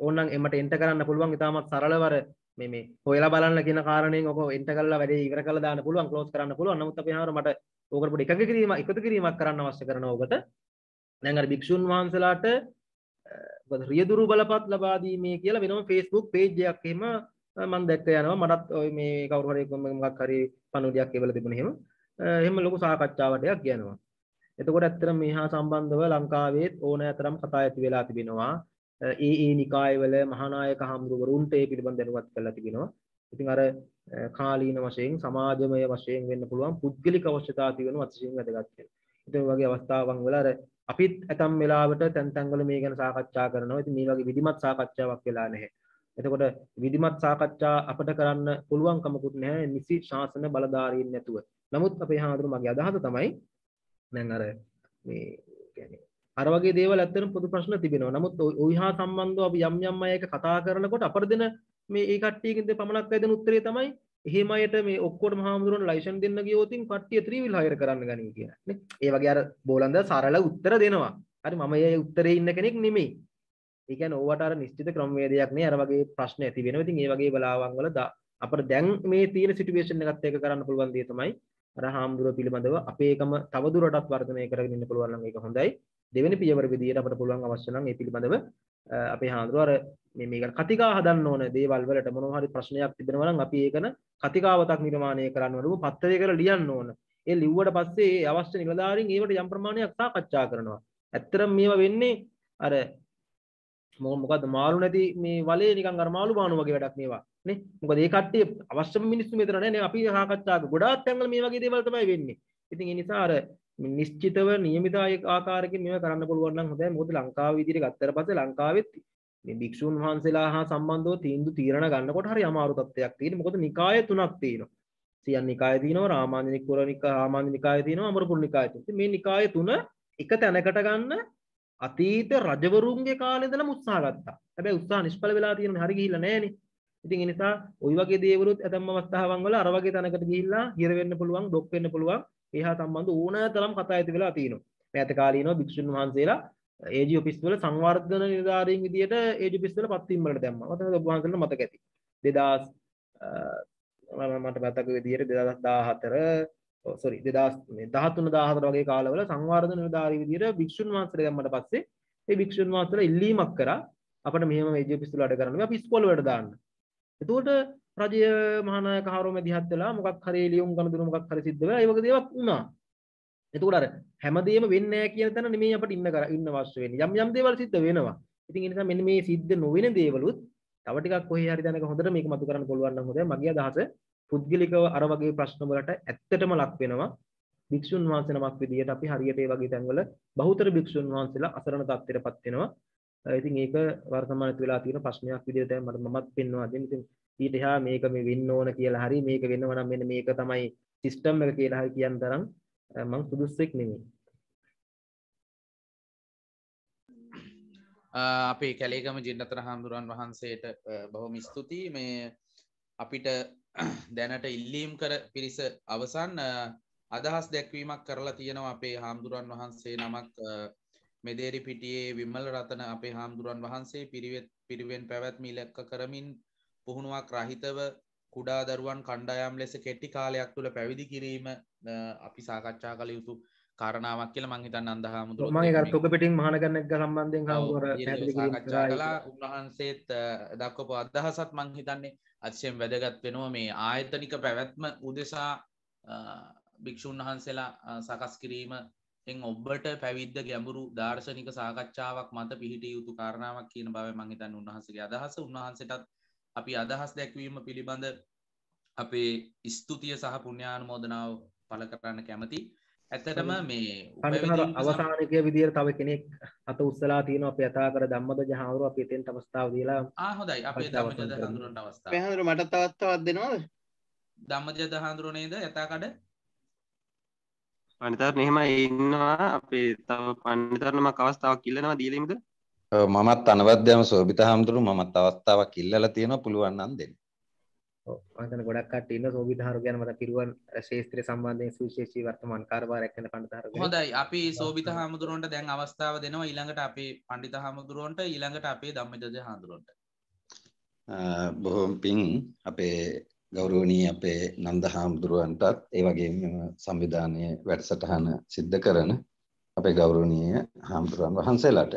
ඕන්නන් එමට එන්ට කරන්න පුළුවන් ඉතාමත් සරලවර මේ හොලා බලන්න කියෙන කාරණය ක එට කල වැඩ ඉවර කල දාන පුළුවන් කලෝස් කරන්න පුළුවන් නමුත් පිහරමට ඕකරපුට එක කිරීම එකතු කිරීමක් කරන්න අවශ්‍ය කරන ඕකට නැඟර භික්‍ෂූන් වහන්සලාට රියදුරු බලපත් ලබාදීමේ කියලා වෙනම ෆෙස්බුක් පේජයක්ම මන් දැක්ක යනවා මටත් ඔය මේ කවරුහරයකමක් හරි පණුඩයක් එවල තිබුණහෙම එහෙම ලොකු සාකච්ඡාවටයක් කියනවා එතකොට ඇත්තර මේ හා සම්බන්ධව ලංකාවේත් ඕන ඇතරම් කතා ඇති වෙලා තිබෙනවා ඒ ඒ නිකායවල මහානායක හාමුදුරුවරුන්ට ඒ පිළිබඳ දැනුවත් කරලා තිබෙනවා. ඉතින් අර කාලීන වශයෙන් සමාජමය වශයෙන් වෙන්න පුළුවන් පුද්ගලික අවශ්‍යතා තිබෙන අතිශයින් වැදගත් වෙනවා. ඉතින් වගේ අවස්ථාවන් වල අර අපිත් ඇතම් වෙලාවට තැන් තැන් වල මේ ගැන සාකච්ඡා කරනවා. ඉතින් මේ වගේ විධිමත් සාකච්ඡාවක් වෙලා නැහැ. එතකොට විධිමත් සාකච්ඡා අපිට කරන්න පුළුවන්කමකුත් නැහැ නිසි ශාසන බලධාරීන් නැතුව. නමුත් අපේ හාමුදුරුවෝ මගේ අදහස තමයි දැන් අර මේ කියන්නේ අර වගේ දේවල් ඇත්තටම පොදු ප්‍රශ්න තිබෙනවා. නමුත් ඔයිහා සම්බන්ධව අපි යම් යම් අය එක කතා කරනකොට අපර දෙන මේ ඒ කට්ටියකින් දෙ පමණක් ඇදෙන උත්තරේ තමයි එහෙම අයට මේ ඔක්කොටම හාමුදුරන් ලයිසන් දෙන්න ගියොත් කට්ටිය ත්‍රිවිල් හයර් කරන්න ගනී කියලා. නේ? ඒ වගේ අර බෝලන්ද සරල උත්තර දෙනවා. හරි මම ඒ උත්තරේ ඉන්න කෙනෙක් නෙමෙයි. ඒ කියන්නේ ඕවට අර නිශ්චිත ක්‍රමවේදයක් නේ අර වගේ ප්‍රශ්න ඇති වෙනවා. ඉතින් ඒ වගේ බලාවන් වල අපිට දැන් මේ තියෙන සිටුේෂන් එකත් එක්ක කරන්න පුළුවන් දේ තමයි අර හාමුදුරුව පිළිබඳව අපේකම තවදුරටත් වර්ධනය කරගෙන ඉන්න පුළුවන් නම් ඒක හොඳයි. දෙවෙනි පියවර විදියට අපට පුළුවන් අවශ්‍ය නම් ඒ පිළිබඳව අපේ හාමුදුරුවෝ අර මේ මේකට කතිකා හදන්න ඕන දේවල් වලට මොනවා හරි ප්‍රශ්නයක් තිබෙනවා නම් අපි ඒකන කතිකාවතක් නිර්මාණය කරන්න ඕන පත්තරයකට ලියන්න ඕන. ඒ ලිව්වට පස්සේ ඒ අවශ්‍ය නිලධාරීන් ඒවට යම් ප්‍රමාණයක් සාකච්ඡා කරනවා. ඇත්තටම මේවා වෙන්නේ අර මොකද මාළු නැති මේ වලේ නිකන් අර මාළු බානු වගේ වැඩක් මේවා නේ මොකද ඒ කට්ටිය අවශ්‍යම මිනිස්සු මෙතන නැහැ නේ අපි සාකච්ඡා ගොඩාක් තැන්වල මේ වගේ දේවල් තමයි වෙන්නේ ඉතින් ඒ නිසා අර නිශ්චිතව නියමිත ආකාරයකින් මේවා කරන්න පුළුවන් නම් හොඳයි. මොකද ලංකාව විදිහට ගත්තට පස්සේ ලංකාවෙත් මේ භික්ෂුන් වහන්සේලා හා සම්බන්ධව තීන්දුව තීරණ ගන්නකොට හරි අමාරු තත්ත්වයක් තියෙනවා. මොකද නිකාය තුනක් තියෙනවා. සියන් නිකාය තියෙනවා, රාමාන්‍ය නිකුරනික රාමාන්‍ය නිකාය තියෙනවා, අමරපුර නිකාය තියෙනවා. මේ නිකාය තුන එක තැනකට ගන්න අතීත රජවරුන්ගේ කාලේ ඉඳලා උත්සාහ ගත්තා. හැබැයි උත්සාහ නිෂ්ඵල වෙලා තියෙනවා. හරි ගිහිල්ලා නැහනේ. ඉතින් ඒ නිසා ওই වගේ දේවලුත් ඇතම් අවස්ථාවන් වල අර වගේ තැනකට ගිහිල්ලා හිර වෙන්න පුළුවන්, ඩොක් වෙන්න පුළුවන්. ඒහා සම්බන්ධ ඕනෑ තරම් කතා ඇති වෙලා තියෙනවා. මේ අතකාලීනව භික්ෂුන් වහන්සේලා ඒජි ඔෆිස් වල සංවර්ධන නිලධාරීන් විදියට ඒජි ඔෆිස් වල පත්වීම් වලට දැම්මා. මතකද ඔබ වහන්සේට මතක ඇති. 2000 මට මතක විදියට 2014 සොරි 2013 14 වගේ කාලවල සංවර්ධන නිලධාරී විදියට භික්ෂුන් වහන්සේලා දැම්මට පස්සේ ඒ භික්ෂුන් වහන්සේලා ඉල්ලීමක් කරා අපිට මෙහෙම ඒජි ඔෆිස් වල වැඩ කරන්න. අපි ඉස්කෝල වලට දාන්න. එතකොට රජය මහනායක හරුම දිහත් වෙලා මොකක් හරි ලියුම් ගනුදෙනු මොකක් හරි සිද්ධ වෙලා ඒ වගේ දේවල් වුණා. එතකොට අර හැමදේම වෙන්නේ නැහැ කියන තැන නෙමෙයි අපිට ඉන්න කර ඉන්න අවශ්‍ය වෙන්නේ. යම් යම් දේවල් සිද්ධ වෙනවා. ඉතින් ඒ නිසා මෙන්න මේ සිද්ධ නොවන දේවලුත් තව ටිකක් කොහේ හරි දැනක හොඳට මේක මතු කරන්න පුළුවන් නම් හොඳයි. මගේ අදහස පුද්ගලිකව අර වගේ ප්‍රශ්න වලට ඇත්තටම ලක් වෙනවා. භික්ෂුන් වහන්සේ නමක් විදියට අපි හරියට ඒ වගේ තැන්වල බහුතර භික්ෂුන් වහන්සේලා අසරණ තත්ත්වයටපත් වෙනවා. ඉතින් ඒක වර්තමානයේ වෙලා තියෙන ප්‍රශ්නයක් විදියට තමයි මට මමත් පෙන්වා දෙන්නේ. ඉතින් ඊට එහා මේක මේ වෙන්න ඕන කියලා හරි මේක වෙනවා නම් මෙන්න මේක තමයි සිස්ටම් එක කියලා හරි කියන තරම් මම සුදුස්සෙක් නෙමෙයි. අපේ කැලේගම ජින්නතර හාමුදුරන් වහන්සේට බොහොම ස්තුතියි මේ අපිට දැනට ඉල්ලීම් කර පිරිස අවසන් අදහස් දැක්වීමක් කරලා තියෙනවා අපේ හාමුදුරන් වහන්සේ නමක් මෙදේරි පිටියේ විමල් රතන අපේ හාමුදුරන් වහන්සේ පිරිවෙත් පිරිවෙන් පැවැත්මි ලැක්ක කරමින් පුහුණුවක් රහිතව කුඩා දරුවන් කණ්ඩායම් ලෙස කෙටි කාලයක් තුළ පැවිදි කිරීම අපි සාකච්ඡා කළ යුතු කාරණාවක් කියල මංහිතන් අඳහාමුතු මගේතක පිටින් මහනගන්නක් සම්බන්ධෙන් සාකච්ඡා කලා උන්වහන්සේත් දක්කොප අදහසත් මංහිතන්නේ අත්සයෙන් වැදගත් වෙනවා මේ ආයතනික පැවැත්ම උදෙසා භික්‍ෂූන් වහන්සේලා සකස් කිරීම එං ඔබට පැවිද්ද ගැඹුරු දර්ශනික සාකච්ඡාවක් මත පිහිට යුතු කාරණාවක් කියන බව මහිතන් උන්හන්සගේ අදහස උන්වහන්සටත් අපි අදහස් දැක්වීම පිළිබඳ අපේ ස්තුතිය සහ පුුණ්‍යාන මෝදනාව පල කරන්න කැමති ඇත්තටම මේ අවසානකය විදිර තව කෙනෙක් අත උත්සලා තියන අප යතා කර දම්මද ජහාවරු අපිතෙන් අවස්ථාව දීලා ආහොදයි අපේ දමට අවස්ථ පැහඳරු මට තවත්තවත් දෙනවාද දම්මජ දහාන්දුරනේද යතාකඩ පනිතර් මෙහෙම ඉන්නවා අපේ තව පනිතරනම අවස්ථාවක් කිල්ලනවා දීලීමද මමත් අනවද්‍යම සෝභිත හාමුදුරු මමත් අවස්ථාවක් ඉල්ලලා තියෙනවා පුළුවන් නම් දෙන්න. ඔව් මම ගොඩක් කට්ටිය ඉන්න සෝභිත හාරු ගැන මට පිරුවන් ශාස්ත්‍රීය සම්බන්ධයෙන් සුවිශේෂී වර්තමාන කාර්යභාරයක් කරන පඬිත හාරු. හොඳයි අපි සෝභිත හාමුදුරුවන්ට දැන් අවස්ථාව දෙනවා ඊළඟට අපේ පඬිත හාමුදුරුවන්ට ඊළඟට අපේ ධම්මජජ හාමුදුරුවන්ට. බොහොම පිං අපේ ගෞරවනීය අපේ නන්ද හාමුදුරුවන්ටත් ඒ වගේම සංවිධානයේ වැඩසටහන සිද්ධ කරන අපේ ගෞරවනීය හාමුදුරුවන් වහන්සේලාට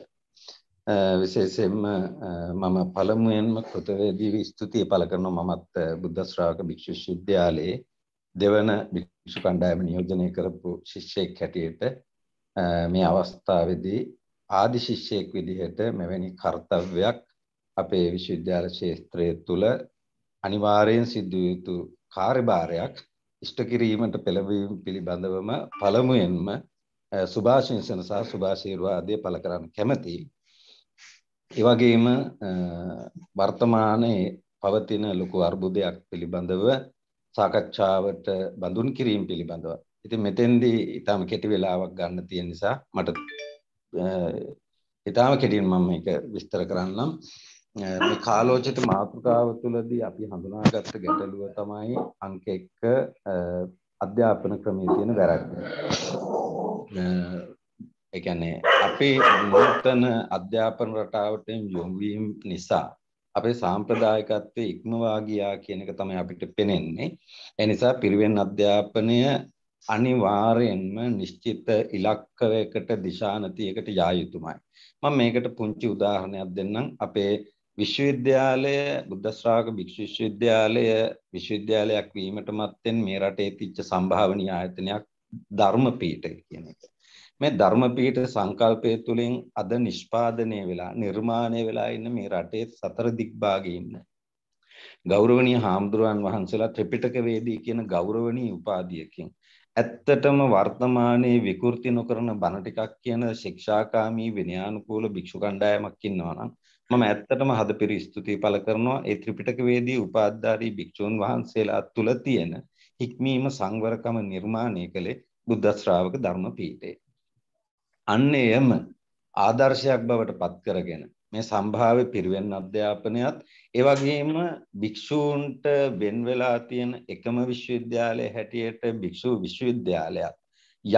විශේෂයෙන්ම මම පළමුවෙන්ම කෘතවේදී ස්තුතිය පළ කරනවා මමත් බුද්ධ ශ්‍රාවක භික්ෂු විශ්වවිද්‍යාලයේ දෙවන භික්ෂු කණ්ඩායම නියෝජනය කරපු ශිෂ්‍යයෙක් හැටියට මේ අවස්ථාවේදී ආදි ශිෂ්‍යයෙක් විදිහට මෙවැනි කාර්යයක් අපේ විශ්වවිද්‍යාල ක්ෂේත්‍රය තුල අනිවාර්යෙන් සිදු යුතු කාර්යභාරයක් ඉෂ්ට කිරීමට පෙළඹීම පිළිබඳවම පළමුවෙන්ම සුභාශිංසන සහ සුභාශීර්වාදය පළ කරන්න කැමැතියි. එවගේම වර්තමානයේ පවතින ලොකු අර්බුදයක් පිළිබඳව සාකච්ඡාවට බඳුන් කිරීම පිළිබඳව. ඉතින් මෙතෙන්දී ඊටම කෙටි වෙලාවක් ගන්න තියෙන නිසා මට ඊටම කෙටියෙන් මම මේක විස්තර කරන්නම්. මේ කාලෝචිත මාතෘකාව තුළදී අපි හඳුනාගත්ත ගැටලුව තමයි අංක 1 අධ්‍යාපන ක්‍රමයේ තියෙන වැරැද්ද. එකැනේ අපේ නූතන අධ්‍යාපන රටාවටෙන් යොමුවීම් නිසා අපේ සාම්ප්‍රදායකත්වය ඉක්මවාගියා කියන එක තමයි අපිට පෙනෙන්නේ. ඒ නිසා පිරිවෙන් අධ්‍යාපනය අනිවාර්යෙන්ම නිශ්චිත ඉලක්කයකට දිශානතියකට යා යුතුමයි. මම මේකට පුංචි උදාහරණයක් දෙන්නම්. අපේ විශ්වවිද්‍යාලය බුද්ධ ශ්‍රාවක භික්ෂු විශ්වවිද්‍යාලය විශ්වවිද්‍යාලයක් වීමට මත්තෙන් මේ රටේ තිච්ච සම්භාවනීය ආයතනයක් ධර්මපීඨ කියන එක. මේ ධර්මපීඨ සංකල්පය තුළින් අද නිෂ්පාදනය වෙලා නිර්මාණය වෙලා ඉන්න මේ රටේ සතර දිග්භාගයේ ඉන්න ගෞරවනීය හාමුදුරුවන් වහන්සේලා ත්‍රිපිටක වේදී කියන ගෞරවනීය උපාධියකින් ඇත්තටම වර්තමානයේ විකෘති නොකරන බණ ටිකක් කියන ශික්ෂාකාමී විනයානුකූල භික්ෂු කණ්ඩායමක් ඉන්නවා නම් මම ඇත්තටම හදපිරි ස්තුතියි පළ කරනවා ඒ ත්‍රිපිටක වේදී උපාධාරී භික්ෂූන් වහන්සේලා තුල තියෙන හික්මීම සංවරකම නිර්මාණය කළේ බුද්ධ ශ්‍රාවක ධර්ම පීඨේ අන්නේයම ආදර්ශයක් බවට පත් කරගෙන මේ සම්භාව්‍ය පිරිවෙන් අධ්‍යාපනයත් ඒ වගේම භික්ෂූන්ට වෙන් වෙලා තියෙන එකම විශ්වවිද්‍යාලය හැටියට භික්ෂු විශ්වවිද්‍යාලයත්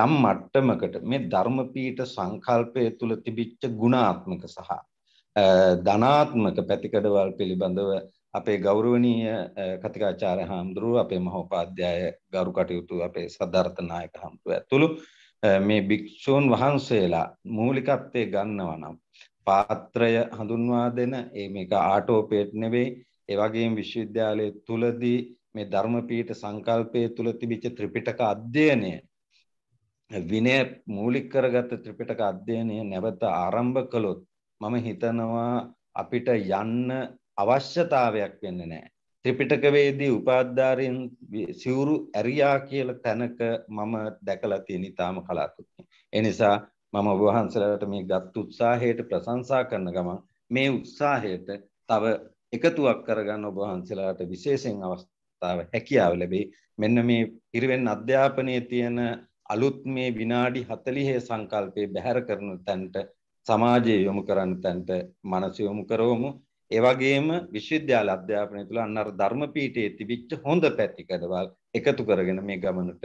යම් මට්ටමකට මේ ධර්මපීඨ සංකල්පය තුල තිබිච්ච ගුණාත්මක සහ ධනාත්මක පැතිකඩවල් පිළිබඳව අපේ ගෞරවනීය කතිකාචාර්ය හාමුදුරුව අපේ මහෝපාධ්‍යාය ගරු කටයුතු අපේ සද්ධර්ථ නායක හාමුදුරුව ඇතුළු මේ භික්ෂූන් වහන්සේලා මූලිකත්වයේ ගන්නවා නම් පාත්‍රය හඳුන්වා දෙන ඒ මේක ආටෝපේට් නෙවෙයි ඒ වගේම විශ්වවිද්‍යාලයේ තුලදී මේ ධර්මපීඨ සංකල්පයේ තුල තිබිච්ච ත්‍රිපිටක අධ්‍යයනය විනය මූලික කරගත්ත ත්‍රිපිටක අධ්‍යයනය නැවත ආරම්භ කළොත් මම හිතනවා අපිට යන්න අවශ්‍යතාවයක් වෙන්නේ නැහැ. ත්‍රිපිටකවේදී උපාධාරයෙන් සිවුරු ඇරියා කියල තැනක මම දැකලා තියෙන ඉතාම කලාකෘති. එනිසා මම වහන්සලට මේ ගත් උත්සාහයට ප්‍රසංසා කරන ගමන් මේ උත්සාහයට තව එකතුවක් කරගන්න ඔබහන්සලාට විශේෂෙන් අවස්ථාව හැකියාව ලැබේ මෙන්න මේ පිරිවෙන් අධ්‍යාපනය තියෙන අලුත් මේ විනාඩි හතලිහේ සංකල්පය බැහැර කරන තැන්ට සමාජය යොමු කරන්න තැන්ට මනස යොමු කරවමු ඒවගේම විශ්වවිද්‍යාල අධ්‍යාපනය තුළ අන්න අර ධර්මපීඨයේ තිබිච්ච හොඳ පැතිකඩවල් එකතු කරගෙන මේ ගමනට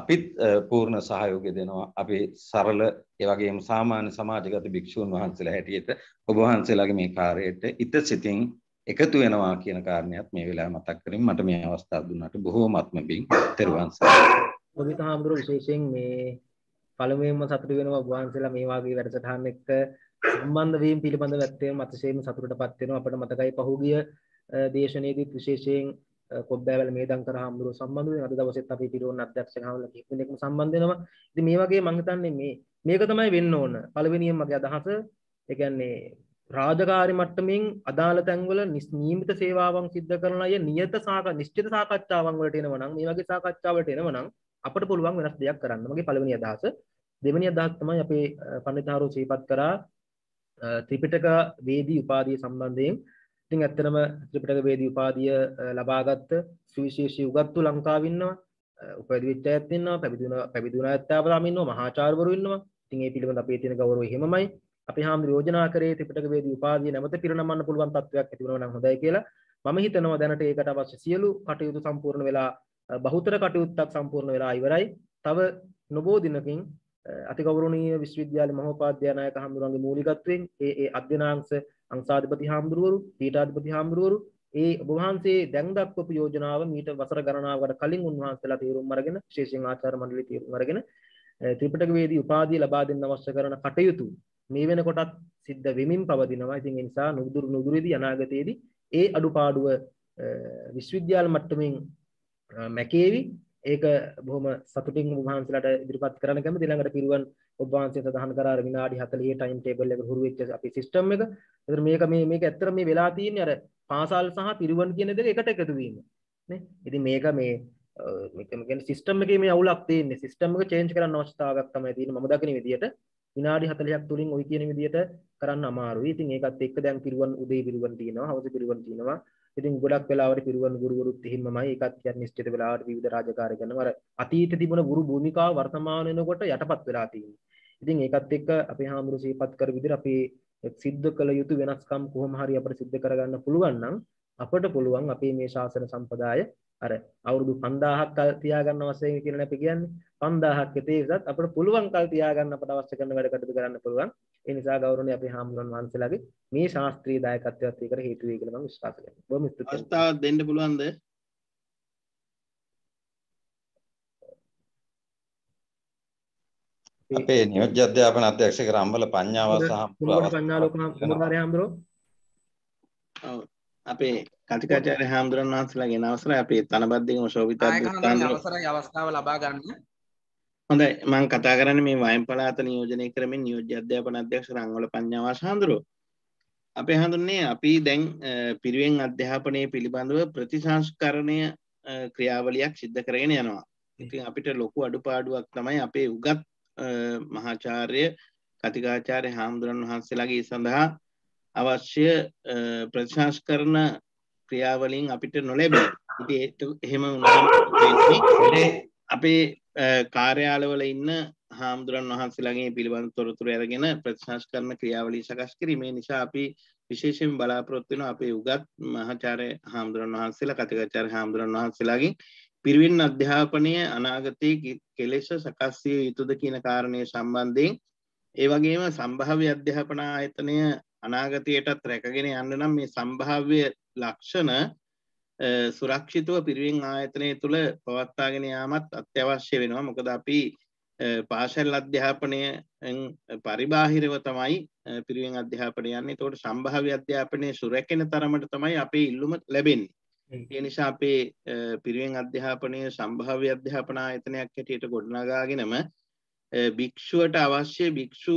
අපිත් පූර්ණ සහයෝගය දෙනවා අපේ සරල ඒ වගේම සාමාන්‍ය සමාජගත භික්ෂූන් වහන්සේලා හැටියට ඔබ වහන්සේලාගේ මේ කාර්යයට ඉත සිතින් එකතු වෙනවා කියන කාරණයක් මේ වෙලාවේ මතක් කරමින් මට මේ අවස්ථාව දුන්නාට බොහෝමත්ම බින් තෙරුවන් සරණයි. ඔබ විතහාඳුර විශේෂයෙන් මේ පළමුවෙන්ම සතුටු වෙනවා ඔබ වහන්සේලා මේ වගේ වැඩසටහන් එක්ක සම්බන්ධවීම් පිළිබඳ ඇත්තේ මතසේම සතුරට පත්වෙන අපට මතකයි පහුගිය දේශනයේදී විශේෂයෙන් කොබ්බෑවල මේ දංකර හාමුදුරුව සම්බන්ධයෙන් අද දවසෙත් අපි පිරුවන් අධ්‍යක්ෂ හාමුදුරුවෝ කිහිප දෙනෙක්ම සම්බන්ධ වෙනවා. ඉතින් මේ වගේ මම හිතන්නේ මේ මේක තමයි වෙන්න ඕන. පළවෙනියෙන් මගේ අදහස ඒ කියන්නේ රාජකාරි මට්ටමින් අදාළ තැන්වල නියමිත සේවාවන් සිද්ධ කරන අය නියත සාක නිශ්චිත සාකච්ඡාවන් වලට එනවා නම් මේ වගේ සාකච්ඡාවලට එනවා නම් අපිට පුළුවන් වෙනස් දෙයක් කරන්න. මගේ පළවෙනි අදහස. දෙවෙනි අදහස් තමයි අපේ පඬිතුමාරෝ සිහිපත් කරා ත්‍රිපිටක වේදී උපාදිය සම්බන්ධයෙන් ඉතින් ඇත්තනම ත්‍රිපිටක වේදී උපාදිය ලබාගත්ත සුවිශේෂී උගත්තු ලංකාවින්නවා උපදිවිච්ච ඇත්තින්නවා පැවිදුණ පැවිදුණ ඇත්තාවලාමින්නවා මහාචාර්වරු ඉන්නවා ඉතින් ඒ පිළිබඳ අපේ තියෙන ගෞරවය එහෙමමයි අපි හාමුදුරුවෝ යෝජනා කරේ ත්‍රිපිටක වේදී උපාදිය නැවත පිරිනමන්න පුළුවන් තත්වයක් ඇති වෙනවා නම් හොඳයි කියලා මම හිතනවා දැනට ඒකට අවශ්‍ය සියලු කටයුතු සම්පූර්ණ වෙලා බහුතර කටයුත්තක් සම්පූර්ණ වෙලා ඉවරයි තව නොබෝ දිනකින් අතිකවරුණීය විශ්වවිද්‍යාල මහෝපාධ්‍යනායක හාමුදුරුවන්ගේ මූලිකත්වයෙන් ඒ ඒ අධ්‍යනාංශ අංශාධිපති හාමුදුරුවරු පීඨාධිපති හාමුදුරුවරු ඒ ඔබ වහන්සේ දැන් දක්වපු යෝජනාව මීට වසර ගණනාවකට කලින් උන්වහන්සේලා තීරුම් අරගෙන විශේෂයෙන් ආචාර්ය මණ්ඩලය තීරුම් අරගෙන ත්‍රිපිටකවේදී උපාධිය ලබා දෙන්න අවශ්‍ය කරන කටයුතු මේ වෙනකොටත් සිද්ධ වෙමින් පවතිනවා. ඉතින් ඒ නිසා නුදුරු නුදුරේදී අනාගතයේදී ඒ අඩුපාඩුව විශ්වවිද්‍යාල මට්ටමින් මැකේවි ඒක බොහොම සතුටින් උභාන්සලට ඉදිරිපත් කරන්න කැමති ඊළඟට පිරුවන් උභාන්සය සඳහන් කරා විනාඩි 40 ටයිම් ටේබල් එකට හුරු වෙච්ච අපේ සිස්ටම් එක. ඒතර මේක මේ මේක ඇත්තට මේ වෙලා තියෙන්නේ අර පාසල් සහ පිරුවන් කියන දෙක එකට එකතු වීම. නේ? ඉතින් මේක මේ මේක කියන්නේ සිස්ටම් එකේ මේ අවුලක් තියෙන්නේ. සිස්ටම් එක චේන්ජ් කරන්න අවශ්‍යතාවයක් තමයි තියෙන්නේ මම දකින විදිහට. විනාඩි 40ක් තුලින් ওই කියන විදිහට කරන්න අමාරුයි. ඉතින් ඒකත් එක්ක දැන් පිරුවන් උදේ පිරුවන් තියෙනවා, හවස පිරුවන් තියෙනවා. ඉතින් ගොඩක් වෙලාවට පිරුවන් ගුරුවරුත් එහෙමමයි ඒකත් කියන්නේ නිශ්චිත වෙලාවට විවිධ රාජකාරී කරනවා. අර අතීතයේ තිබුණ ගුරු භූමිකාව වර්තමාන වෙනකොට යටපත් වෙලා තියෙනවා. ඉතින් ඒකත් එක්ක අපි හාමුදුරු සීපත් කර විදිහට අපි සිද්ධ කළ යුතු වෙනස්කම් කොහොම හරි අපිට සිද්ධ කරගන්න පුළුවන් නම් අපට පුළුවන් අපේ මේ ශාසන සම්පදාය අර අවුරුදු 5000ක් කල් තියාගන්න වශයෙන් කියලා අපි කියන්නේ 5000ක් ඉතේසත් අපිට පුළුවන් කල් තියාගන්න අපට අවශ්‍ය කරන වැඩ කටයුතු කරන්න පුළුවන් ඒ නිසා ගෞරවනීය අපේ හාමුදුරන් වහන්සේලාගේ මේ ශාස්ත්‍රීය දායකත්වයක් ඒකට හේතු වෙයි කියලා මම විශ්වාස කරනවා. බොහොම ස්තුතියි. අවස්ථාවක් දෙන්න පුළුවන්ද? අපේ නියෝජ්‍ය අධ්‍යාපන අධ්‍යක්ෂක රම්බල පඤ්ඤාව සහ පඤ්ඤාලෝක හාමුදුරේ හාමුදුරෝ. ඔව්. අපේ කතිකාචාර්ය හාමුදුරන් වහන්සේලාගෙන් අවසරයි අපේ තනබද්දේගම ශෝභිතා අවසරයි අවස්ථාව ලබා ගන්න. හොඳ මං කතා කරන්න මේ වයන් පලාත නියෝජනය කරමින් නියෝජ අධ්‍යාපන අධ්‍යක්ෂ රංගල පඤ්ඥාවා සහඳුරු අපේ හඳුන්නේ අපි දැන් පිරිුවෙන් අධ්‍යාපනය පිළිබඳව ප්‍රතිසංස්කරණය ක්‍රියාවලයක් සිද්ධ කරගෙන යනවා ඉතින් අපිට ලොකු අඩුපාඩුවක් තමයි අපේ උගත් මහාචාර්ය කතිකාචාරය හාමුදුරන් වහන්සේලාගේ සඳහා අවශ්‍ය ප්‍රතිශංස්කරණ ක්‍රියාවලින් අපිට නොලැබ එහෙම උ අපේ කාර්යාලවල ඉන්න හාමුදුරන් වහන්සේලාගේ පිළිබඳ තොරතුර ඇරගෙන ප්‍රතිශංස් කරන ක්‍රියාවලී සකස් කිරීමේ නිසා අපි විශේෂයෙන් බලාපොරොත්තු වෙන අපේ උගත් මහාචාර්ය හාමුදුරන් වහන්සේලා කතිකාචාර්ය හාමුදුරන් වහන්සේලාගෙන් පිරිවෙන් අධ්‍යාපනය අනාගතයේ කෙලෙස සකස් විය යුතුද කියන කාරණය සම්බන්ධයෙන් ඒ වගේම සම්භාව්‍ය අධ්‍යාපන ආයතනය අනාගතයටත් රැකගෙන යන්න නම් මේ සම්භාව්‍ය ලක්ෂණ සුරක්ෂිතව පිරිවෙන් ආයතනය තුළ පවත්තාගෙන යාමත් අත්‍යවශ්‍ය වෙනවා මොකද අපි පාශල් අධ්‍යාපනය පරිබාහිරව තමයි පිරිවෙන් අධ්‍යාපනය යන්නේ තෝට සම්භාව අධ්‍යාපනය සුරැකෙන තරමට තමයි අපේ ඉල්ලුම ලැබෙන්නේ ඒ නිසා අපේ පිරිවෙන් අධ්‍යාපනය සම්භාව්‍ය අධ්‍යාපනා එතනයක් හැටියට ගොඩනගාගෙනම භික්‍ෂුවට අවශ්‍ය භික්‍ෂු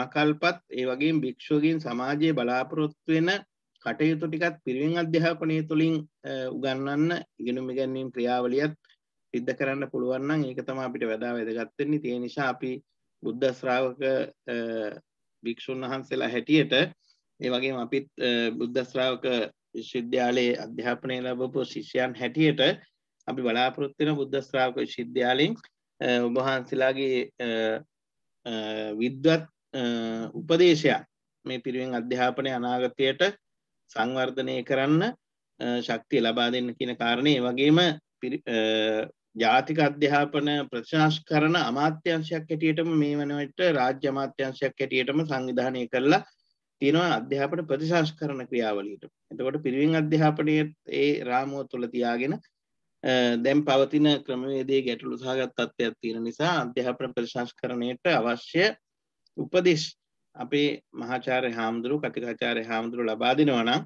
ආකල්පත් ඒ වගේ භික්‍ෂුවගින් සමාජයේ බලාපොරොත්තු වෙන කටයුතු ටිකත් පිරිවෙන් අධ්‍යාපනය තුළින් උගන්නන්න ඉගෙනුම ගැන්නීම් ක්‍රියාවලියත් සිද්ධ කරන්න පුළුවන්න ඒක තම අපිට වැදා වැදගත්තෙන්නේ තිය නිසා අපි බුද්ධ ශ්‍රාවක භික්‍ෂූන් වහන්සේලා හැටියට ඒ වගේ අපිත් බුද්ධ ශ්‍රාවක විශ්විද්‍යාලයේ අධ්‍යාපනය ලබපු ශිෂ්‍යයන් හැටියට අපි බලාපොරොත්තින බුද්ධ ශ්‍රාවක විශ්විද්‍යාලින් ඔබහන්සේලාගේ විද්වත් උපදේශයක් මේ පිරිවෙන් අධ්‍යාපනය අනාගතයට සංවර්ධනය කරන්න ශක්තිය ලබා දෙන්න කියන කාරණය වගේම ජාතික අධ්‍යාපන ප්‍රශාස් කරන අමාත්‍යංශයක් හැටියටම මේ වනවට රාජ්‍ය අමාත්‍යංශයක් හැටියටම සංවිධානය කරලා තියෙනවා අධ්‍යාපන ප්‍රතිශාස් කරන ක්‍රියාවලීට එතකොට පිරිවෙන් අධ්‍යාපනය ඒ රාමුව තුළ තියාගෙන දැම් පවතින ක්‍රමවේදේ ගැටලු සහගත් අත්වයක් තියෙන නිසා අධ්‍යාපන ප්‍රශාස් කරණයට අවශ්‍ය උපදෙස් අපේ මහාචාරය හාමුදුරු කතිකාචාරය හාමුදුරු ලබා දෙනවනම්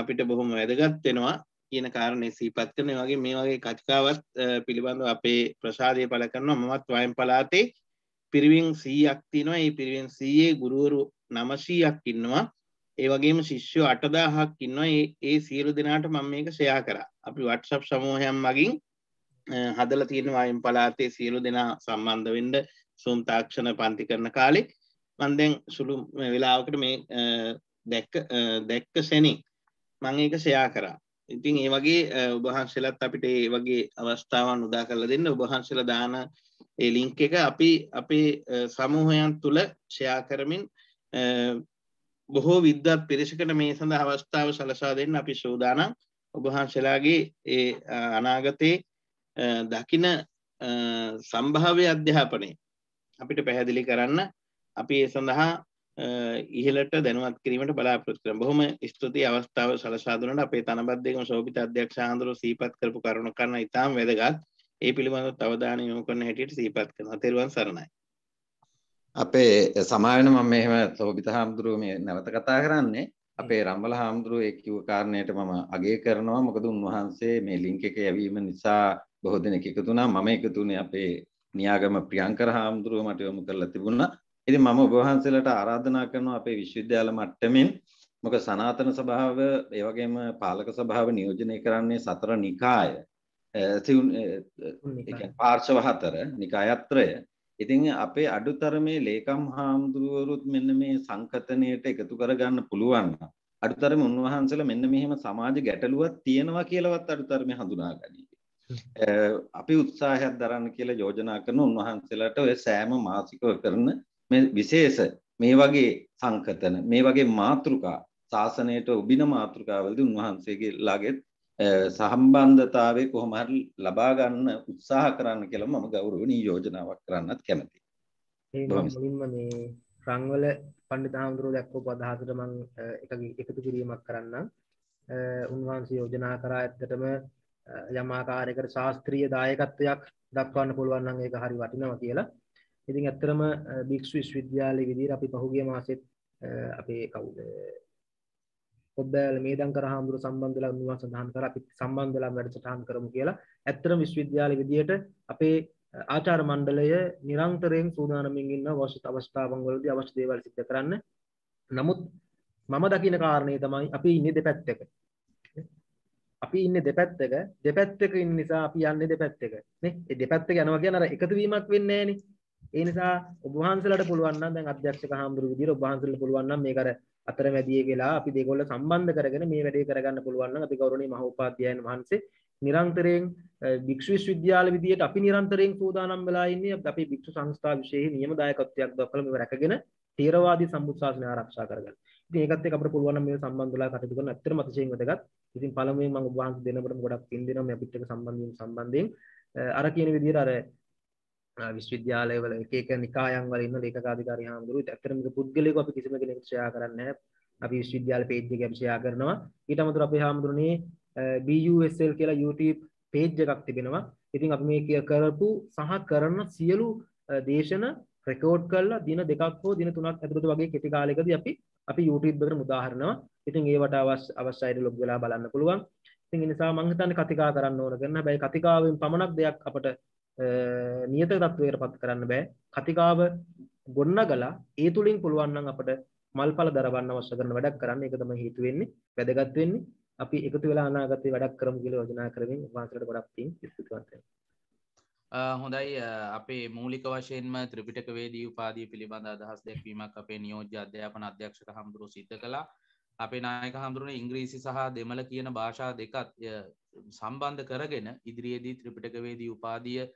අපිට බොහොම වැදගත් වෙනවා කියන කාරණය සීපත් කරන වගේ මේ වගේ කතිකාවත් පිළිබඳව අපේ ප්‍රසාදය පල කරනවා මමත් වයම් පලාතේ පිරිවිං සීයක් තිනවා ඒ පිරිවෙන් සීයේ ගුරුවරු නමසීයක් ඉන්නවා ඒ වගේම ශිෂ්‍යෝ අටදාහක් ඉන්නවා ඒ සියලු දෙනාට මම මේක සයා කර අපි වට්සප් සමූහයම් මගින් හදල තියෙන වයම් පලාතේ සියලු දෙනා සම්බන්ධ වෙන්ඩ සුම් තාක්ෂණ පන්ති කරන කාලේ මම දැන් සුළු වෙලාවකට මේ දැක්ක දැක්ක සෙනෙ මම ඒක ෂෙයා කරා. ඉතින් ඒ වගේ ඔබ වහන්සේලාත් අපිට ඒ වගේ අවස්ථාවන් උදා කරලා දෙන්න ඔබ වහන්සේලා දාන ඒ ලින්ක් එක අපි අපේ සමූහයන් තුල ෂෙයා කරමින් බොහෝ විද්වත් පිරිසකට මේ සඳහා අවස්ථාව සලසා දෙන්න අපි සූදානම් ඔබ වහන්සේලාගේ ඒ අනාගතේ දකින සම්භාව්‍ය අධ්‍යාපනය අපිට පැහැදිලි කරන්න අපි ඒ සඳහා ඉහලට දැනුවත් කිරීමට බලාපොරොත්තු කරමු. බොහොම ස්තුතියි අවස්ථාව සලසා දුන්නට අපේ තනබත් දෙකම ශෝභිත අධ්‍යක්ෂ ආන්දරෝ සීපත් කරපු කරුණු කරන ඉතාම වැදගත්. ඒ පිළිබඳව අවධානය යොමු කරන හැටියට සීපත් කරනවා. තෙරුවන් සරණයි. අපේ සමාවෙන මම මෙහෙම ශෝභිත හාමුදුරුව මේ නැවත කතා කරන්නේ අපේ රම්බල හාමුදුරුව ඒ කිව්ව කාරණයට මම අගය කරනවා. මොකද උන්වහන්සේ මේ ලින්ක් එක යැවීම නිසා බොහෝ දෙනෙක් එකතු වුණා. මම එකතු වුණේ අපේ නියාගම ප්‍රියංකර හාමුදුරුව මට යොමු කරලා තිබුණා. ඉතින් මම ඔබ වහන්සේලාට ආරාධනා කරනවා අපේ විශ්වවිද්‍යාල මට්ටමින් මොකද සනාතන සභාව ඒ වගේම පාලක සභාව නියෝජනය කරන්නේ සතර නිකාය පාර්ශව හතර නිකායත්‍රය ඉතින් අපේ අඩුතරමේ ලේකම් හාමුදුරුවරුත් මෙන්න මේ සංකතනයට එකතු කරගන්න පුළුවන් අඩුතරම උන්වහන්සේලා මෙන්න මෙහෙම සමාජ ගැටලුවක් තියෙනවා කියලාවත් අඩුතරමේ හඳුනා ගනී. අපි උත්සාහයක් දරන්න කියලා යෝජනා කරන උන්වහන්සේලාට ඔය සෑම මාසිකව කරන මේ විශේෂ මේ වගේ සංකතන මේ වගේ මාතෘකා ශාසනයට උබින මාතෘකාවලදී උන්වහන්සේගේ ලාගෙත් සම්බන්ධතාවය කොහොම හරි ලබා ගන්න උත්සාහ කරන්න කියලා මම ගෞරවණීය යෝජනාවක් කරන්නත් කැමතියි. ඒ මුලින්ම මේ රංවල පණ්ඩිත හඳුරෝ දක්වපු අදහසට මම එකතු කිරීමක් කරන්නම්. උන්වහන්සේ යෝජනා කරා ඇත්තටම යම් ආකාරයකට ශාස්ත්‍රීය දායකත්වයක් දක්වන්න පුළුවන් නම් ඒක හරි වටිනවා කියලා. ඉතින් ඇත්තරම භික්ෂු විශ්වවිද්‍යාලයේ විදිහට අපි පහුගිය මාසෙත් අපේ කවුද පොබ්බෑල මේදං කර හාමුදුර සම්බන්ධ වෙලා නිවන් සඳහන් කරලා අපි සම්බන්ධ වෙලා වැඩසටහන් කරමු කියලා ඇත්තරම විශ්වවිද්‍යාලයේ විදිහට අපේ ආචාර මණ්ඩලය නිරන්තරයෙන් සූදානමින් ඉන්න අවශ්‍ය අවස්ථාවන් වලදී අවශ්‍ය දේවල් සිද්ධ කරන්න. නමුත් මම දකින කාරණේ තමයි අපි ඉන්නේ දෙපැත්තක. අපි ඉන්නේ දෙපැත්තක දෙපැත්තක ඉන්න නිසා අපි යන්නේ දෙපැත්තක නේ. ඒ දෙපැත්තක යනවා කියන්නේ අර එකතු වීමක් වෙන්නේ නැහනේ. ඒ නිසා ඔබ වහන්සේලාට පුළුවන් නම් දැන් අධ්‍යක්ෂක හාමුදුරු විදියට ඔබ වහන්සේලාට පුළුවන් නම් මේක අර අතරමැදියේ කියලා අපි දෙගොල්ල සම්බන්ධ කරගෙන මේ වැඩේ කරගන්න පුළුවන් නම් අපි ගෞරවනීය මහෝපාධ්‍යයන් වහන්සේ නිරන්තරයෙන් භික්ෂු විශ්වවිද්‍යාල විදියට අපි නිරන්තරයෙන් සූදානම් වෙලා ඉන්නේ අපි භික්ෂු සංස්ථා විශේෂ නියම දායකත්වයක් දක්වලා මේව රැකගෙන තේරවාදී සම්බුත් ශාසනය ආරක්ෂා කරගන්න. ඉතින් ඒකත් එක්ක අපිට පුළුවන් නම් මේ සම්බන්ධ වෙලා කටයුතු කරන ඇත්තටම අතිශයින් වැදගත්. ඉතින් පළමුවෙන් මම ඔබ වහන්සේ දෙනකොටම ගොඩක් පින් දෙනවා මේ අපිත් එක්ක සම්බන්ධ වීම සම්බන්ධයෙන් අර කියන විදියට අර විශ්වවිද්‍යාලයවල එක එක නිකායන් වල ඉන්න ලේකකාධිකාරී හාමුදුරුවෝ ඒත් ඇත්තටම මේක පුද්ගලිකව අපි කිසිම කෙනෙකුට ෂෙයා කරන්නේ නැහැ. අපි විශ්වවිද්‍යාල page එක අපි ෂෙයා කරනවා. ඊට අමතරව අපේ හාමුදුරුවනේ BUSL කියලා YouTube page එකක් තිබෙනවා. ඉතින් අපි මේ කිය කරපු සහ කරන සියලු දේශන රෙකෝඩ් කරලා දින දෙකක් හෝ දින තුනක් ඇතුළත වගේ කෙටි කාලයකදී අපි අපි YouTube එකට මුදාහරිනවා. ඉතින් ඒවට අවශ්‍ය අවශ්‍ය අයට ලොග් වෙලා බලන්න පුළුවන්. ඉතින් ඒ නිසා මම හිතන්නේ කතිකා කරන්න ඕන කරන හැබැයි කතිකාවෙන් පමණක් දෙයක් අපට නියත තත්වයට පත් කරන්න බෑ කතිකාව ගොන්න ගලා ඒ තුළින් පුළුවන්න්න අපට මල්පල දරවන්න අවශ්‍ය කරන වැඩක් කරන්න එක තමයි හේතු වෙන්නේ වැදගත් වෙන්නේ අපි එකතු වෙලා අනාගතේ වැඩක් කරමු කියලා යෝජනා කරමින් වාසලට ගොඩක් තින් ස්තුතිවන්ත වෙනවා හොඳයි අපේ මූලික වශයෙන්ම ත්‍රිපිටක වේදී උපාදී පිළිබඳ අදහස් දැක්වීමක් අපේ නියෝජ්‍ය අධ්‍යාපන අධ්‍යක්ෂක හමුදුරු සිද්ධ කළා අපේ නායක හමුදුරුවන ඉංග්‍රීසි සහ දෙමළ කියන භාෂා දෙකත් සම්බන්ධ කරගෙන ඉදිරියේදී ත්‍රිපිටක වේදී උපාදිය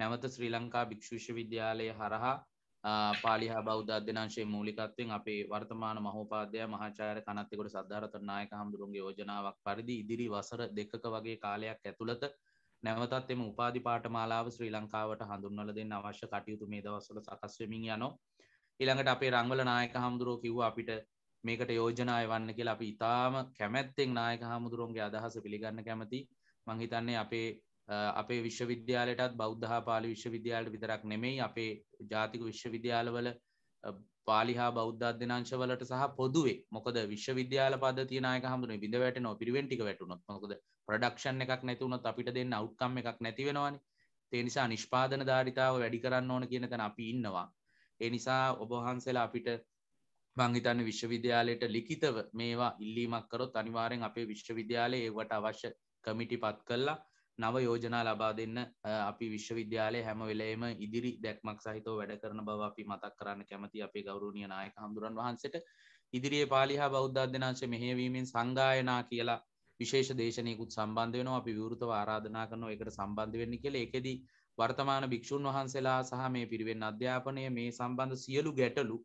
නැවත ශ්‍රී ලංකා භික්‍ෂූෂ විද්‍යාලය හරහා පාලිහා බෞද්ධධ්‍යනංශයේ මූලිකත්වෙන් අපේ වර්තමාන මහෝපාදය මහාචාර කනත්තෙකොට සද්ධාරතරනායක හමුදුරුන්ගේ යෝජනාවක් පරිදි ඉදිරි වසර දෙකක වගේ කාලයක් ඇතුළත නැවතත් එම උපාධි පාටමාලාව ශ්‍රී ලංකාවට හඳුන්වල දෙන්න අවශ්‍ය කටයුතු මේ දවස්සල සකස්වමින් යනෝ ඉළඟට අපේ රංගල නායක හාමුදුරුව කිව්ව අපිට මේකට යෝජනාය වන්න කියලා අපි ඉතාම කැමැත්තෙන් නායක හාමුදුරුවන්ගේ අදහස පිළිගන්න කැමති මංහිතන්නේ අපේ අපේ විශ්වවිද්‍යාලයටත් බෞද්ධහා පාලි විශ්වවිද්‍යාලට විතරක් නෙමෙයි අපේ ජාතික විශ්වවිද්‍යාලවල පාලිහා බෞද්ධධ්‍යනංශවලට සහ පොදුවේ මොකද විශ්වවිද්‍යාල පද තියනක හමුදුන බිඳ වැටන පිරිවෙන්ටික වැටුනොත් මොකද ප්‍රඩක්ෂණ එකක් නැතිවුණොත් අපිට දෙන්න අවුත්කම් එකක් නැතිවෙනවානි තේනිසා නිෂ්පාදන ධාරිතාව වැඩි කරන්න ඕන කියන තැන අපි ඉන්නවා එනිසා ඔබහන්සලා අපිට මංහිතන්න විශ්වවිද්‍යාලයට ලිඛිතව මේවා ඉල්ලීමක් කරොත් අනිවාරෙන් අපේ විශ්වවිද්‍යාලය ඒවට අවශ්‍ය කමිටි පත් කල්ලා නව යෝජනා ලබා දෙන්න අපි විශ්වවිද්‍යාලය හැම වෙලේම ඉදිරි දැක්මක් සහිතව වැඩ කරන බව අපි මතක් කරන්න කැමති අපේ ගෞරුණිය නායක හඳුරන් වහන්සට ඉදිරියේ පාලිහා බෞද්ධධ්‍යනාංශ මෙහවීමෙන් සංගායනා කියලා විශේෂ දේශනයකුත් සම්බන්ධ වෙනවා අපි විවෘතව ආරාධනා කරනවා එකට සම්බන්ධ වෙන්න කියල එකෙදී වර්තමාන භික්‍ෂූන් වහන්සේලා සහ මේ පිරිවෙන් අධ්‍යාපනය මේ සම්බන්ධ සියලු ගැටලු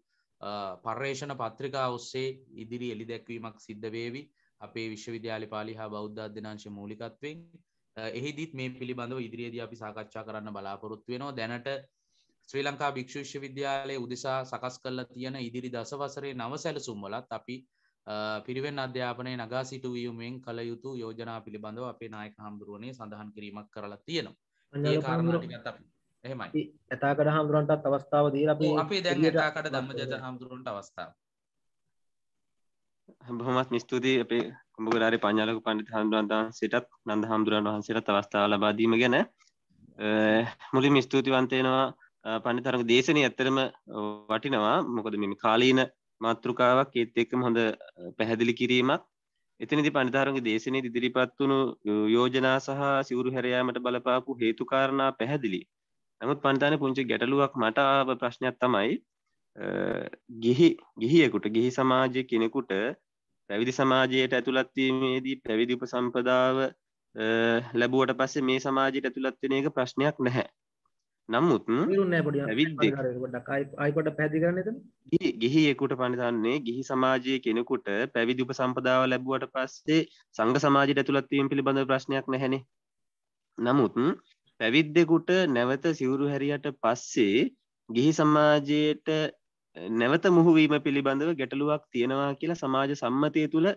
පර්යේෂණ පත්‍රිකා ඔස්සේ ඉදිරි එලි දැක්වීමක් සිද්ධ වේවි අපේ විශ්වවිද්‍යාලි පාලිහා බෞද්ධධ්‍යනාංශ මූලිකත්වෙන් එහිදිත් මේ පිළිබඳව ඉදිරියේදී අපි සාකච්ඡා කරන්න බලාපොරොත්තු වෙනවා දැනට ශ්‍රී ලංකා භික්ෂු විශ්වවිද්‍යාලයේ උදෙසා සකස් කරලා තියෙන ඉදිරි දසවසරේ නව සැලසුම්වලත් අපි පිරිවෙන් අධ්‍යාපනය නගා සිටුවීමෙන් කළ යුතු යෝජනා පිළිබඳව අපේ නායක හාමුදුරුවනේ සඳහන් කිරීමක් කරලා තියෙනවා ඒ කාරණටිකත් අපි එහෙමයි එතාකට හාමුදුරන්ටත් අවස්ථාව දීලා අපි අපේ දැන් එතාකට ධම්මජත හාමුදුරන්ට අවස්ථාව බොහොමත් ස්තුතියි අපේ අඹගරාරි පඤ්ඤාලක පණ්ඩිත හඳුරන් වහන්සේටත් නන්ද හඳුරන් වහන්සේටත් අවස්ථාව ලබා දීම ගැන මුලින්ම ස්තුතිවන්ත වෙනවා පණ්ඩිත හරගේ දේශනේ ඇත්තටම වටිනවා මොකද මේ කාලීන මාතෘකාවක් ඒත් එක්කම හොඳ පැහැදිලි කිරීමක් එතනදී පණ්ඩිත හරගේ දේශනේ ඉදිරිපත් වුණු යෝජනා සහ සිවුරු හැර යාමට බලපාපු හේතු කාරණා පැහැදිලි. නමුත් පණ්ඩිතානේ පුංචි ගැටලුවක් මට ආව ප්‍රශ්නයක් තමයි ගිහි ගිහියෙකුට ගිහි සමාජයේ කෙනෙකුට පැවිදි සමාජයට ඇතුළත්වීමේදී පැවිදි උපසම්පදාව ලැබුවට පස්සේ මේ සමාජයට ඇතුළත් වෙන එක ප්‍රශ්නයක් නැහැ. නමුත් පැවිද්දෙකුට පැහැදිලි කරන්න එතන ගිහියෙකුට පනිතන්නේ ගිහි සමාජයේ කෙනෙකුට පැවිදි උපසම්පදාව ලැබුවට පස්සේ සංඝ සමාජයට ඇතුළත් වීම පිළිබඳ ප්‍රශ්නයක් නැහැනේ. නමුත් පැවිද්දෙකුට නැවත සිවුරු හැරියට පස්සේ ගිහි සමාජයට නැවත මුහුවීම පිළිබඳව ගැටලුවක් තියෙනවා කියලා සමාජ සම්මතය තුළ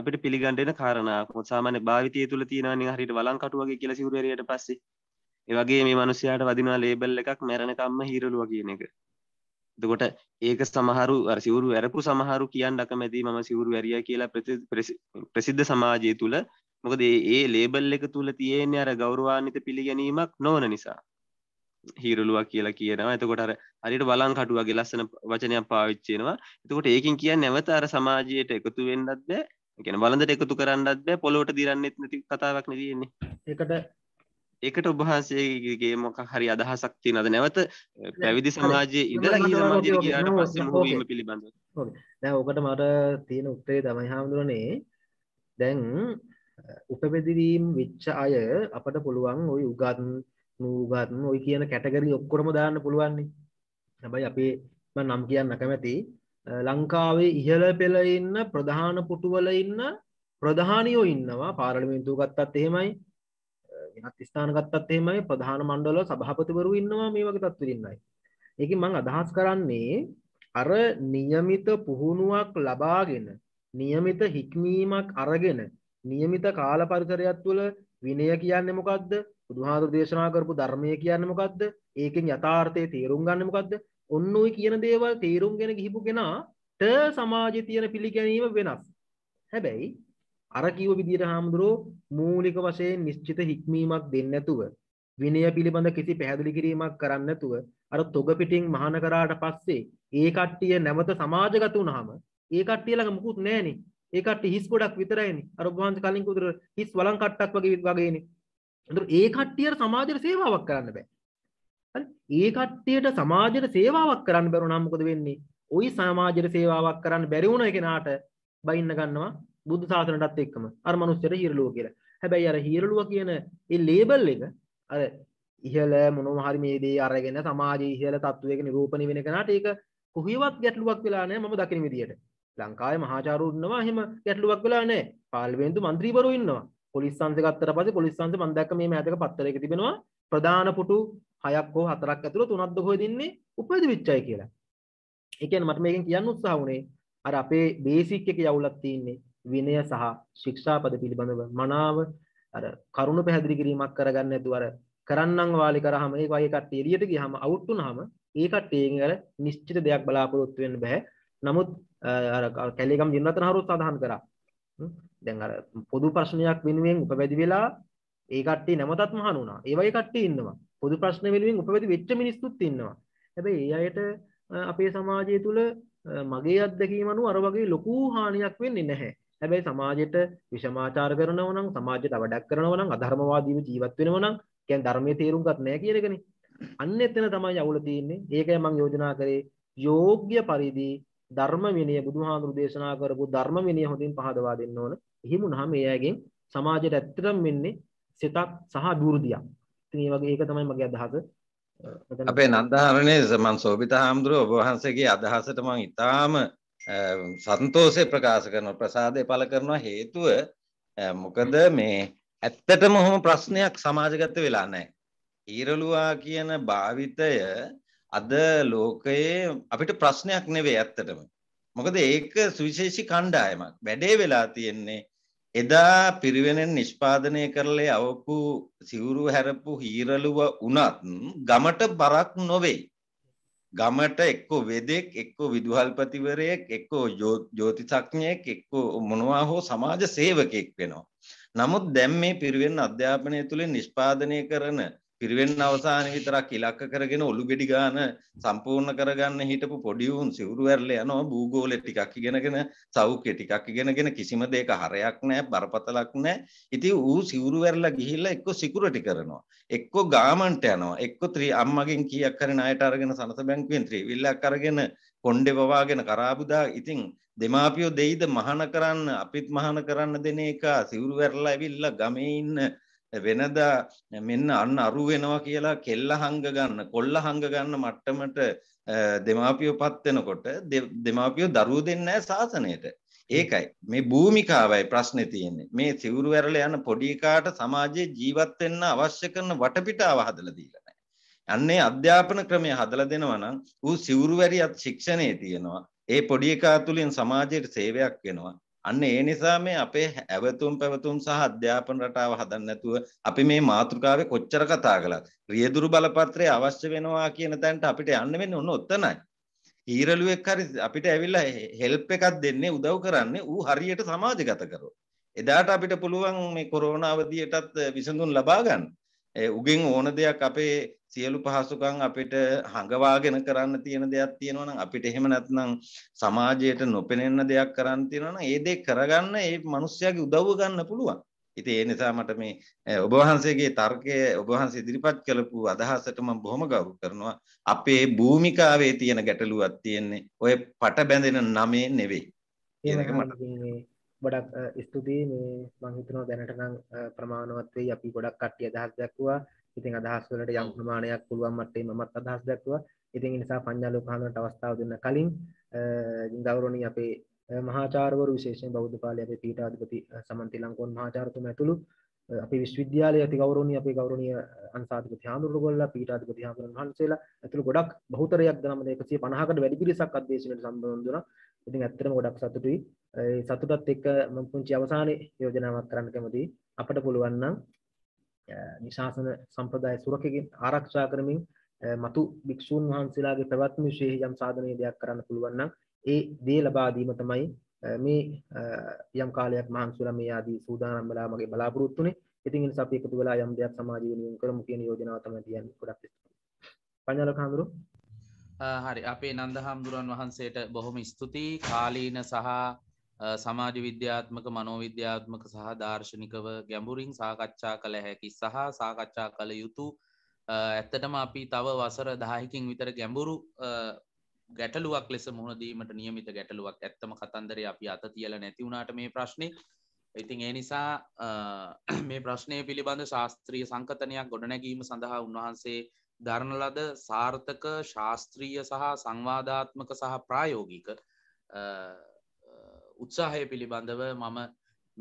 අපිට පිළිගණ්ඩෙන කාරණාවක් සාමාන්‍ය භාවිතය තුළ තියෙනනි හරිට වලංකටුවගේ කියල සිවරයට පස්සේ ඒවගේ මේ මනුස්්‍යයාට වදිනවා ලේබල් එකක් මැරණකම්ම හිරලුව කියන එක දකොට ඒක සමහරු සිවරු ඇරපු සමහරු කියන් ඩකමැති ම සිවරු වැරිය කියලා ප්‍රසිද්ධ සමාජය තුළ මොකද ඒ ලේබල් එක තුළ තියෙන්නේ අර ගෞරවානිත පිළිගැනීමක් නොවන නිසා හීරුලුවක් කියලා කියනවා එතකොට අර හරියට බලන් කටුවගේ ලස්සන වචනයක් පාවිච්චේනවා එතකොට ඒකින් කිය නැවත අර සමාජයට එකතු වෙන්නත් බෑ ගැන බලඳට එකතු කරන්නත් බෑ පොලොට දිරන්නෙත් නැති කතාවක් නැතියෙන්නේ එකට ඒකට ඔබහන්සේගේ මොකක් හරි අදහසක් තියෙනවද නැවත පැවිදි සමාජයේ ඉඳලා ගිහි සමාජයට ගියාට පස්සේ මොහොවීම පිළිබඳව ඔකේ දැන් ඕකට මට තියෙන උත්තරේ තමයි හාමුදුරනේ දැන් උපපෙදිරීම් විච්ච අය අපට පුළුවන් ওই උගත් නූගත් ඔයි කියන කැටගරි ඔක්කොරම දාන්න පුළුවන්නේ හැබයි අපේ නම් කියන්න කැමැති ලංකාවේ ඉහළ පෙළ ඉන්න ප්‍රධාන පුටුවල ඉන්න ප්‍රධානියෝ ඉන්නවා පාරලිමින්තු ගත්තත් එහෙමයි වෙනත් ස්ථාන ගත්තත් එහෙමයි ප්‍රධාන මණ්ඩල සභාපතිවරු ඉන්නවා මේ වගේ තත්ත්වෙ ඉන්නයි ඒක මං අදහස් කරන්නේ අර નિયમિત පුහුණුවක් ලබාගෙන નિયમિત හික්මීමක් අරගෙන નિયમિત කාල පරිසරයක් තුළ විනය කියන්නේ මොකද්ද බුදුහාදුර දේශනා කරපු ධර්මය කියන්න මොකක්ද ඒකෙන් යථාර්ථය තේරුම් ගන්න මොකක්ද ඔන්න ඔයි කියන දේවල් තේරුම් ගෙන ගිහිපු කෙනාට සමාජය තියෙන පිළිගැනීම වෙනස් හැබැයි අර කිව විදිර හාමුදුරෝ මූලික වශයෙන් නිශ්චිත හික්මීමක් දෙන්නැතුව විනය පිළිබඳ කිසි පැහැදිලි කිරීමක් කරන්නතුව අර තොග පිටින් මහන කරාට පස්සේ ඒ කට්ටිය නැවත සමාජගත වුණාම ඒ කට්ටිය ළඟ මුකුත් නැහනේ ඒ කට්ටිය හිස් ගොඩක් විතරයිනේ අර වහන්සේ කලින් කුදුර හිස් වලං කට්ටක් වගේ වගේනේ එතකොට ඒ කට්ටියට සමාජයට සේවාවක් කරන්න බෑ. හරි? ඒ කට්ටියට සමාජයට සේවාවක් කරන්න බැරුව නම් මොකද වෙන්නේ? ওই සමාජයට සේවාවක් කරන්න බැරි වුණ කෙනාට බයින්න ගන්නවා බුද්ධ සාසනයටත් එක්කම අර මනුස්සයට හිරලුව කියලා. හැබැයි අර හිරලුව කියන ඒ ලේබල් එක අර ඉහළ මොනවා හරි මේ දේ අරගෙන සමාජයේ ඉහළ තත්ත්වයක නිරූපණය වෙන කෙනාට ඒක කොහේවත් ගැටලුවක් වෙලා නැහැ මම දකින විදියට. ලංකාවේ මහාචාර්යවරු ඉන්නවා එහෙම ගැටලුවක් වෙලා නැහැ. පාර්ලිමේන්තු മന്ത്രിවරු ඉන්නවා. පොලිස් සංස ගත්තට පස්සේ පොලිස් සංස මම දැක්ක මේ මෑතක පත්තරයක තිබෙනවා ප්‍රධාන පුටු හයක් හෝ හතරක් ඇතුළේ තුනක් දකෝ දින්නේ උපදිවිච්චයි කියලා. ඒ කියන්නේ මට මේකෙන් කියන්න උත්සාහ වුණේ අර අපේ බේසික් එකේ යවුලක් තියෙන්නේ විනය සහ ශික්ෂාපද පිළිබඳව මනාව අර කරුණ පැහැදිලි කිරීමක් කරගන්න නැතුව අර කරන්නම් වාලි කරාම ඒක වගේ කට්ටිය එළියට ගියාම අවුට් වුනහම ඒ කට්ටියෙන් අර නිශ්චිත දෙයක් බලාපොරොත්තු වෙන්න බෑ. නමුත් අර කැලේගම් ජිනරතන හරුත් සඳහන් කරා දැන් අර පොදු ප්‍රශ්නයක් වෙනුවෙන් උපවැදි වෙලා ඒ කට්ටිය නැමතත් මහන වුණා. ඒ වගේ කට්ටිය ඉන්නවා. පොදු ප්‍රශ්න වෙනුවෙන් උපවැදි වෙච්ච මිනිස්සුත් ඉන්නවා. හැබැයි ඒ අයට අපේ සමාජය තුල මගේ අත්දැකීම අනුව අර වගේ ලොකු හානියක් වෙන්නේ නැහැ. හැබැයි සමාජයට විෂමාචාර කරනව නම් සමාජයට වැඩක් කරනව නම් අධර්මවාදීව ජීවත් වෙනව නම් කියන්නේ ධර්මයේ තේරුම් ගන්න නැහැ කියන එකනේ. අන්න එතන තමයි අවුල තියෙන්නේ. ඒකයි මම යෝජනා කරේ යෝග්‍ය පරිදි ධර්ම විනය බුදුහාඳුරු දේශනා කරපු ධර්ම විනය හොඳින් පහදවා දෙන්න ඕන. එහෙම වුණාම ඒ අයගෙන් සමාජයට ඇත්තටම වෙන්නේ සිතක් සහ දුර්දියක්. ඉතින් මේ වගේ එක තමයි මගේ අදහස. අපේ නන්දහරණේ මම සෝබිත හාමුදුරුව ඔබ වහන්සේගේ අදහසට මම ඉතාම සන්තෝෂේ ප්‍රකාශ කරනවා ප්‍රසාදේ පළ කරනවා හේතුව මොකද මේ ඇත්තටම ඔහොම ප්‍රශ්නයක් සමාජගත වෙලා නැහැ. ඊරලුවා කියන භාවිතය අද ලෝකයේ අපිට ප්‍රශ්නයක් නෙවේ ඇත්තටම. මොකද ඒක සුවිශේෂි කණ්ඩායමක්. වැඩේ වෙලා තියෙන්නේ එදා පිරිවෙනෙන් නිෂ්පාදනය කරලේ අවපු සිවුරු හැරපු හීරලුව වුණත් ගමට බරක් නොවෙයි. ගමට එක්කෝ වෙදෙක් එක්කෝ විදුහල්පතිවරයෙක් එක්කෝ ජෝතිසඥයෙක් එක්කෝ මොනවා හෝ සමාජ සේවකයෙක් වෙනවා. නමුත් දැම් මේ පිරිවෙන් අධ්‍යාපනය තුළින් නිෂ්පාදනය කරන පිරිවෙන් අවසාන විතරක් ඉලක්ක කරගෙන ඔලු ගෙඩි ගාන සම්පූර්ණ කරගන්න හිටපු පොඩිවුන් සිවුරු ඇරල යනවා භූගෝලෙ ටිකක් ඉගෙනගෙන සෞඛ්‍ය ටිකක් ඉගෙනගෙන කිසිම දෙයක හරයක් නෑ බරපතලක් නෑ ඉතින් ඌ සිවුරු ඇරලා ගිහිල්ලා එක්ක සිකුරටි කරනවා එක්ක ගාමන්ට යනවා එක්ක ත්‍රි අම්මගෙන් කීයක් හරි ණයට අරගෙන සනස බැංකුවෙන් ත්‍රිවිල්ලක් අරගෙන කොණ්ඩේ වවාගෙන කරාබුදා ඉතින් දෙමාපියෝ දෙයිද මහාන කරන්න අපිත් මහාන කරන්න දෙන එක සිවුරු ඇරලා ඇවිල්ලා ගමේ ඉන්න වෙනදා මෙන්න අන්න අරු වෙනවා කියලා කෙල්ල හංග ගන්න කොල්ල හංග ගන්න මට්ටමට දෙමාපියෝ පත් වෙනකොට දෙමාපියෝ දරුවෝ දෙන්නේ නැහැ සාසනයට. ඒකයි මේ භූමිකාවයි ප්‍රශ්නේ තියෙන්නේ. මේ සිවුරු ඇරලා යන පොඩි කාට සමාජයේ ජීවත් වෙන්න අවශ්‍ය කරන වටපිටාව හදලා දීලා නැහැ. අන්නේ අධ්‍යාපන ක්‍රමය හදලා දෙනවා නම් ඌ සිවුරු වැරියත් ශික්ෂණයේ තියෙනවා. ඒ පොඩි එකා තුලින් සමාජයට සේවයක් වෙනවා. අන්න ඒ නිසා මේ අපේ ඇවතුම් පැවතුම් සහ අධ්‍යාපන රටාව හදන්න නැතුව අපි මේ මාතෘකාවේ කොච්චර කතා කළත් රියදුරු බලපත්‍රය අවශ්‍ය වෙනවා කියන තැනට අපිට යන්න වෙන්නේ ඔන්න ඔතනයි. හීරළුවෙක් හරි අපිට ඇවිල්ලා හෙල්ප් එකක් දෙන්නේ උදව් කරන්නේ ඌ හරියට සමාජගත කරෝ. එදාට අපිට පුළුවන් මේ කොරෝනා අවධියටත් විසඳුම් ලබා ගන්න. උගෙන් ඕන දෙයක් අපේ සියලු පහසුකම් අපිට හඟවාගෙන කරන්න තියෙන දෙයක් තියෙනවා නම් අපිට එහෙම නැත්නම් සමාජයට නොපෙනෙන දෙයක් කරන්න තියෙනවා නම් ඒ දේ කරගන්න ඒ මිනිස්යාගේ උදව්ව ගන්න පුළුවන්. ඉතින් ඒ නිසා මට මේ ඔබ වහන්සේගේ තර්කය ඔබ වහන්සේ ඉදිරිපත් කළපු අදහසට මම බොහොම ගෞරව කරනවා. අපේ භූමිකාවේ තියෙන ගැටලුවක් තියෙන්නේ ඔය පට බැඳෙන නමේ නෙවෙයි. කියන එක මට ගොඩක් ස්තුතියි මේ මං හිතනවා දැනට නම් ප්‍රමාණවත් වෙයි අපි ගොඩක් කට්ටිය අදහස් දක්වුවා. ඉතින් අදහස් වලට යම් ප්‍රමාණයක් පුළුවන් මට්ටමේ මමත් අදහස් දැක්වුවා. ඉතින් ඒ නිසා පඤ්ඤා ලෝකහානට අවස්ථාව දෙන්න කලින් ගෞරවණීය අපේ මහාචාර්යවරු විශේෂයෙන් බෞද්ධ පාලි අපේ පීඨාධිපති සමන්ති ලංකෝන් මහාචාර්යතුමා ඇතුළු අපේ විශ්වවිද්‍යාලයේ අති ගෞරවණීය අපේ ගෞරවණීය අංශාධිපති හාමුදුරුවෝලා පීඨාධිපති හාමුදුරුවන් වහන්සේලා ඇතුළු ගොඩක් බහුතරයක් දනම 150කට වැඩි පිරිසක් අධ්‍යයනයට සම්බන්ධ වුණා. ඉතින් ඇත්තටම ගොඩක් සතුටුයි. ඒ සතුටත් එක්ක මම පුංචි අවසානයේ යෝජනාවක් කරන්න කැමතියි. අපිට පුළුවන් නම් නිශාසන සම්ප්‍රදාය සුරකකින් ආරක්ෂා කරමින් මතු භික්ෂූන් වහන්සේලාගේ පැවැත්ම විශේෂ යම් සාධනීය දෙයක් කරන්න පුළුවන් නම් ඒ දේ ලබා දීම තමයි මේ යම් කාලයක් මහන්සිලා මේ ආදී සූදානම් වෙලා මගේ බලාපොරොත්තුනේ. ඉතින් ඒ නිසා අපි එකතු වෙලා යම් දෙයක් සමාජීය නියම කරමු කියන යෝජනාව තමයි තියන්නේ ගොඩක් ස්තුතියි. පඤ්ඤාලක හඳුරු හරි අපේ නන්ද හාමුදුරන් වහන්සේට බොහොම ස්තුතියි කාලීන සහ සමාජ විද්‍යාත්මක මනෝවිද්‍යාත්මක සහ දර්ශනිකව ගැඹුරින් සාකච්ඡා කළ හැකි සහ සාකච්ඡා කළ යුතු ඇත්තටම අපි තව වසර දාහිකින් විතර ගැඹුරු ගැටලුවක් ලෙස මුහුණදීමට නියමිත ගැටලුවක් ඇත්තම කතන්දරය අපි අත තියල නැතිවුණට මේ ප්‍රශ්නය ඉතින් ඒ නිසා මේ ප්‍රශ්නය පිළිබඳ ශාස්ත්‍රීය සංකතනයක් ගොඩනැගීම සඳහා උන්වහන්සේ ධර්ණලද සාර්ථක ශාස්ත්‍රීය සහ සංවාධාත්මක සහ ප්‍රායෝගික උත්සාහය පිළිබඳව මම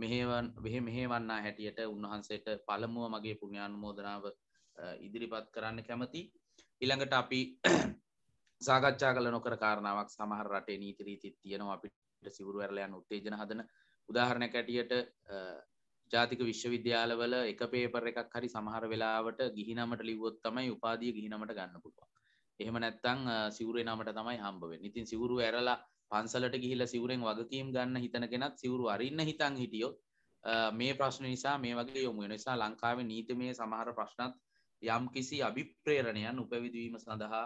මෙහවන් වෙහ මෙහේවන්නා හැටියට උන්වහන්සේට පළමුුව මගේ පුුණ්‍යානුමෝදනාව ඉදිරිපත් කරන්න කැමති ඉළඟට අපි සාගච්ඡා කල නොකර කාරණාවක් සමහර රටේ නීතිරීතිත් තියෙනවා අපිට සිවරුවරලයන් උත්තේජන හදන උදාහරණ කැටියට ජාතික විශ්වවිද්‍යාලවල එක පේපර එකක් හරි සමහර වෙලාවට ගිහිනමට ලිවොත් තමයි උපාදිය ගිහිනමට ගන්න පුළුවන් එහෙම නැත්තං සිවරේ නමට තමයි හම්බවෙන් ඉතින් සිවරු ඇරලා පන්සලට ගිහිල සිවරෙන් වගකීම් ගන්න හිතන කෙනත් සිවරු අරන්න හිතන් හිටියෝ මේ ප්‍රශ්න නිසා මේ වගේ යොමු නිසා ලංකාවේ නීතිමය සමහර ප්‍රශ්නත් යම් කිසි අභිප්‍රේරණයන් උපවිදවීම සඳහා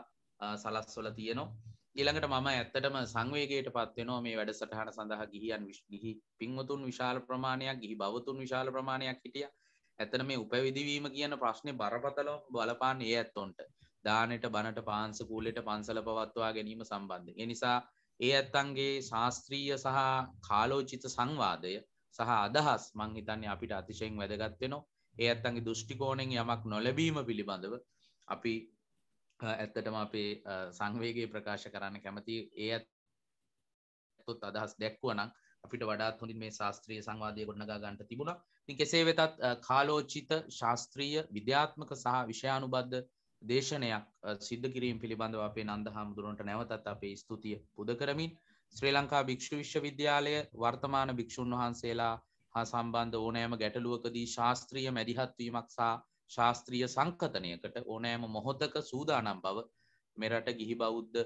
සලස්වල තියනවා ඊළඟට මම ඇත්තටම සංවේගේට පත්වෙනවා මේ වැඩසටහන සඳහා ගිහියන් විශ්ගිහි පින්වතුන් විශාල ප්‍රමාණයක් ගිහි බවතුන් විශාල ප්‍රමාණයක් හිටිය ඇතන මේ උපවිදිවීම කියන ප්‍රශ්නය බරපතල බලපාන ඒ ඇත්තොන්ට දානට බණට පාන්සකූලෙට පන්සල පවත්වා ගැනීම සම්බන්ධ එනිසා ඒ ඇත්තන්ගේ ශාස්ත්‍රීය සහ කාලෝචිත සංවාදය සහ අදහස් මංහිතන්නේ අපිට අතිශයෙන් වැදගත්වෙනවා ඒ ඇත්තන්ගේ දෘෂ්ටිකෝණෙන් යමක් නොලැබීම පිළිබඳව අපි ඇත්තටම අපේ සංවේගේ ප්‍රකාශ කරන්න කැමති ඒ ඇත්තුත් අදහස් දැක්වුවනම් අපිට වඩාත් හොඳින් මේ ශාස්ත්‍රීය සංවාදය ගොඩනගා ගන්නට තිබුණා ඉතින් කෙසේ වෙතත් කාලෝචිත ශාස්ත්‍රීය විද්‍යාත්මක සහ විෂයානුබද්ධ දේශනයක් සිද්ධ කිරීම පිළිබඳව අපේ නන්ද හාමුදුරුවන්ට නැවතත් අපේ ස්තුතිය පුද කරමින් ශ්‍රී ලංකා භික්ෂු විශ්වවිද්‍යාලය වර්තමාන භික්‍ෂූන් වහන්සේලා හා සම්බන්ධ ඕනෑම ගැටලුවකදී ශාස්ත්‍රීය මැදිහත්වීමක් සා ශාස්ත්‍රීය සංකතනයකට ඕනෑම මොහොතක සූදානම් බව මෙරට ගිහි බෞද්ධ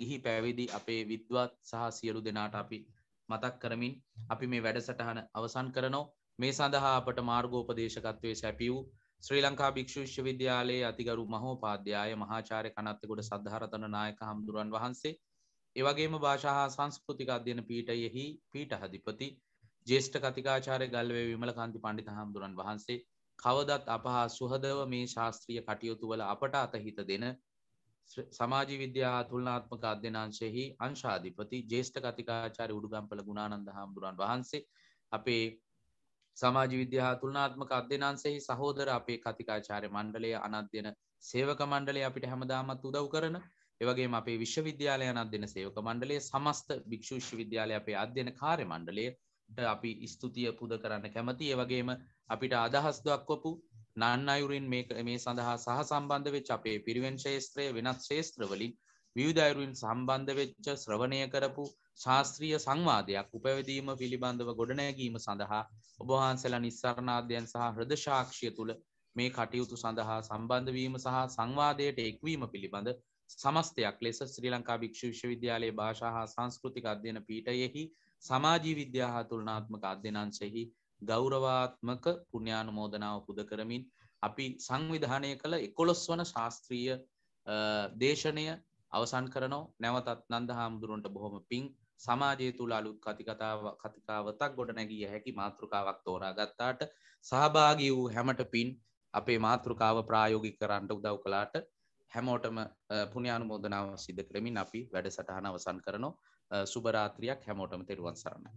ගිහි පැවිදි අපේ විද්වත් සහ සියලු දෙනාට අපි මතක් කරමින් අපි මේ වැඩසටහන අවසන් කරනෝ මේ සඳහා අපට මාර්ගෝපදේශකත්වය සැපියූ ශ්‍රී ලංකා භික්‍ෂු විශ්වවිද්‍යාලයේ අතිගරු මහෝපාද්‍යය මහාචාරය කනත්තකොට සද්ධහරතන නායක හමුදුරන් වහන්සේ එවගේම භාෂහා සංස්කෘතික අධ්‍යන පීටයෙහි පීට හධිපති ජේෂ්ඨ කතිකාචාරය ගල්වේ විමල කන්ති පණ්ඩිත හාමුදුරන් වහන්සේ කවදත් අපහා සුහදව මේ ශාස්ත්‍රීය කටයුතු වල අපට අතහිත දෙන සමාජ විද්‍යා තුළනාත්මක අධ්‍යනාංශයෙහි අංශාධිපති ජේෂ්ඨ කතිකාචාරය උඩුගම්පල ගුණානන්ද හාමුදුරන් වහන්සේ අපේ සමාජ විද්‍යා තුළනාත්මක අධ්‍යනන්සෙහි සහෝදර අපේ කතිකාචාරය මණ්ඩලය අනධ්‍යන සේවක මණ්ඩලේ අපිට හැමදාමත් උදව් කරන එවගේ අපේ විශ්වවිද්‍යාලය අනධ්‍යන සේවක මණ්ඩලේ සමස්ත භික්‍ෂූෂ විද්‍යාලය අපේ අධ්‍යන කාර්ය මණ්ඩලයට අපි ස්තුතිය පුද කරන්න කැමති ඒවගේම අපිට අදහස් දක්වපු නන්න අයුරින් මේ මේ සඳහා සහ සම්බන්ධ වෙච් අපේ පිරිවෙන් ශේත්‍රය වෙනත් ශේත්‍රවලින් විවිධයිරුවෙන් සම්බන්ධ වෙච්ච ශ්‍රවණය කරපු ශාස්ත්‍රීය සංවාදයක් උපැවදීම පිළිබඳව ගොඩනැගීම සඳහා ඔබහන්සලා නිස්සරණාධ්‍යයන් සහ හ්‍රදශාක්ෂය තුළ මේ කටයුතු සඳහා සම්බන්ධවීම සහ සංවාදයට එක්වීම පිළිබඳ සමස්තයක් ලෙස ශ්‍රී ලංකා භික්ෂ විශ්වවිද්‍යාලයේ භාෂා හා සංස්කෘතික අධ්‍යන පීටයෙහි සමාජී විද්‍යා හා තුළනාත්මක අධ්‍යනංශෙහි ගෞරවාත්මක පුුණ්‍යානුමෝදනාව පුද කරමින් අපි සංවිධානය කළ එකොළොස් වන ශාස්ත්‍රීය දේශනය අවසන් කරනෝ නැවතත් නන්ද හාමුදුරුවන්ට බොහොම පින් සමාජය තුළ අලුත් කතිකතාව කතිකාවතක් ගොඩ නැගිය හැකි මාතෘකාවක් තෝරා ගත්තාට සහභාගී වූ හැමට පින් අපේ මාතෘකාව ප්‍රායෝගික කරන්නට උදව් කලාට හැමෝටම පුුණ්‍යානුමෝදනාව සිද්ධ කරමින් අපි වැඩ සටහන අවසන් කරනවා සුභරාත්‍රියයක් හැමෝටම තෙරුවන් සරණ.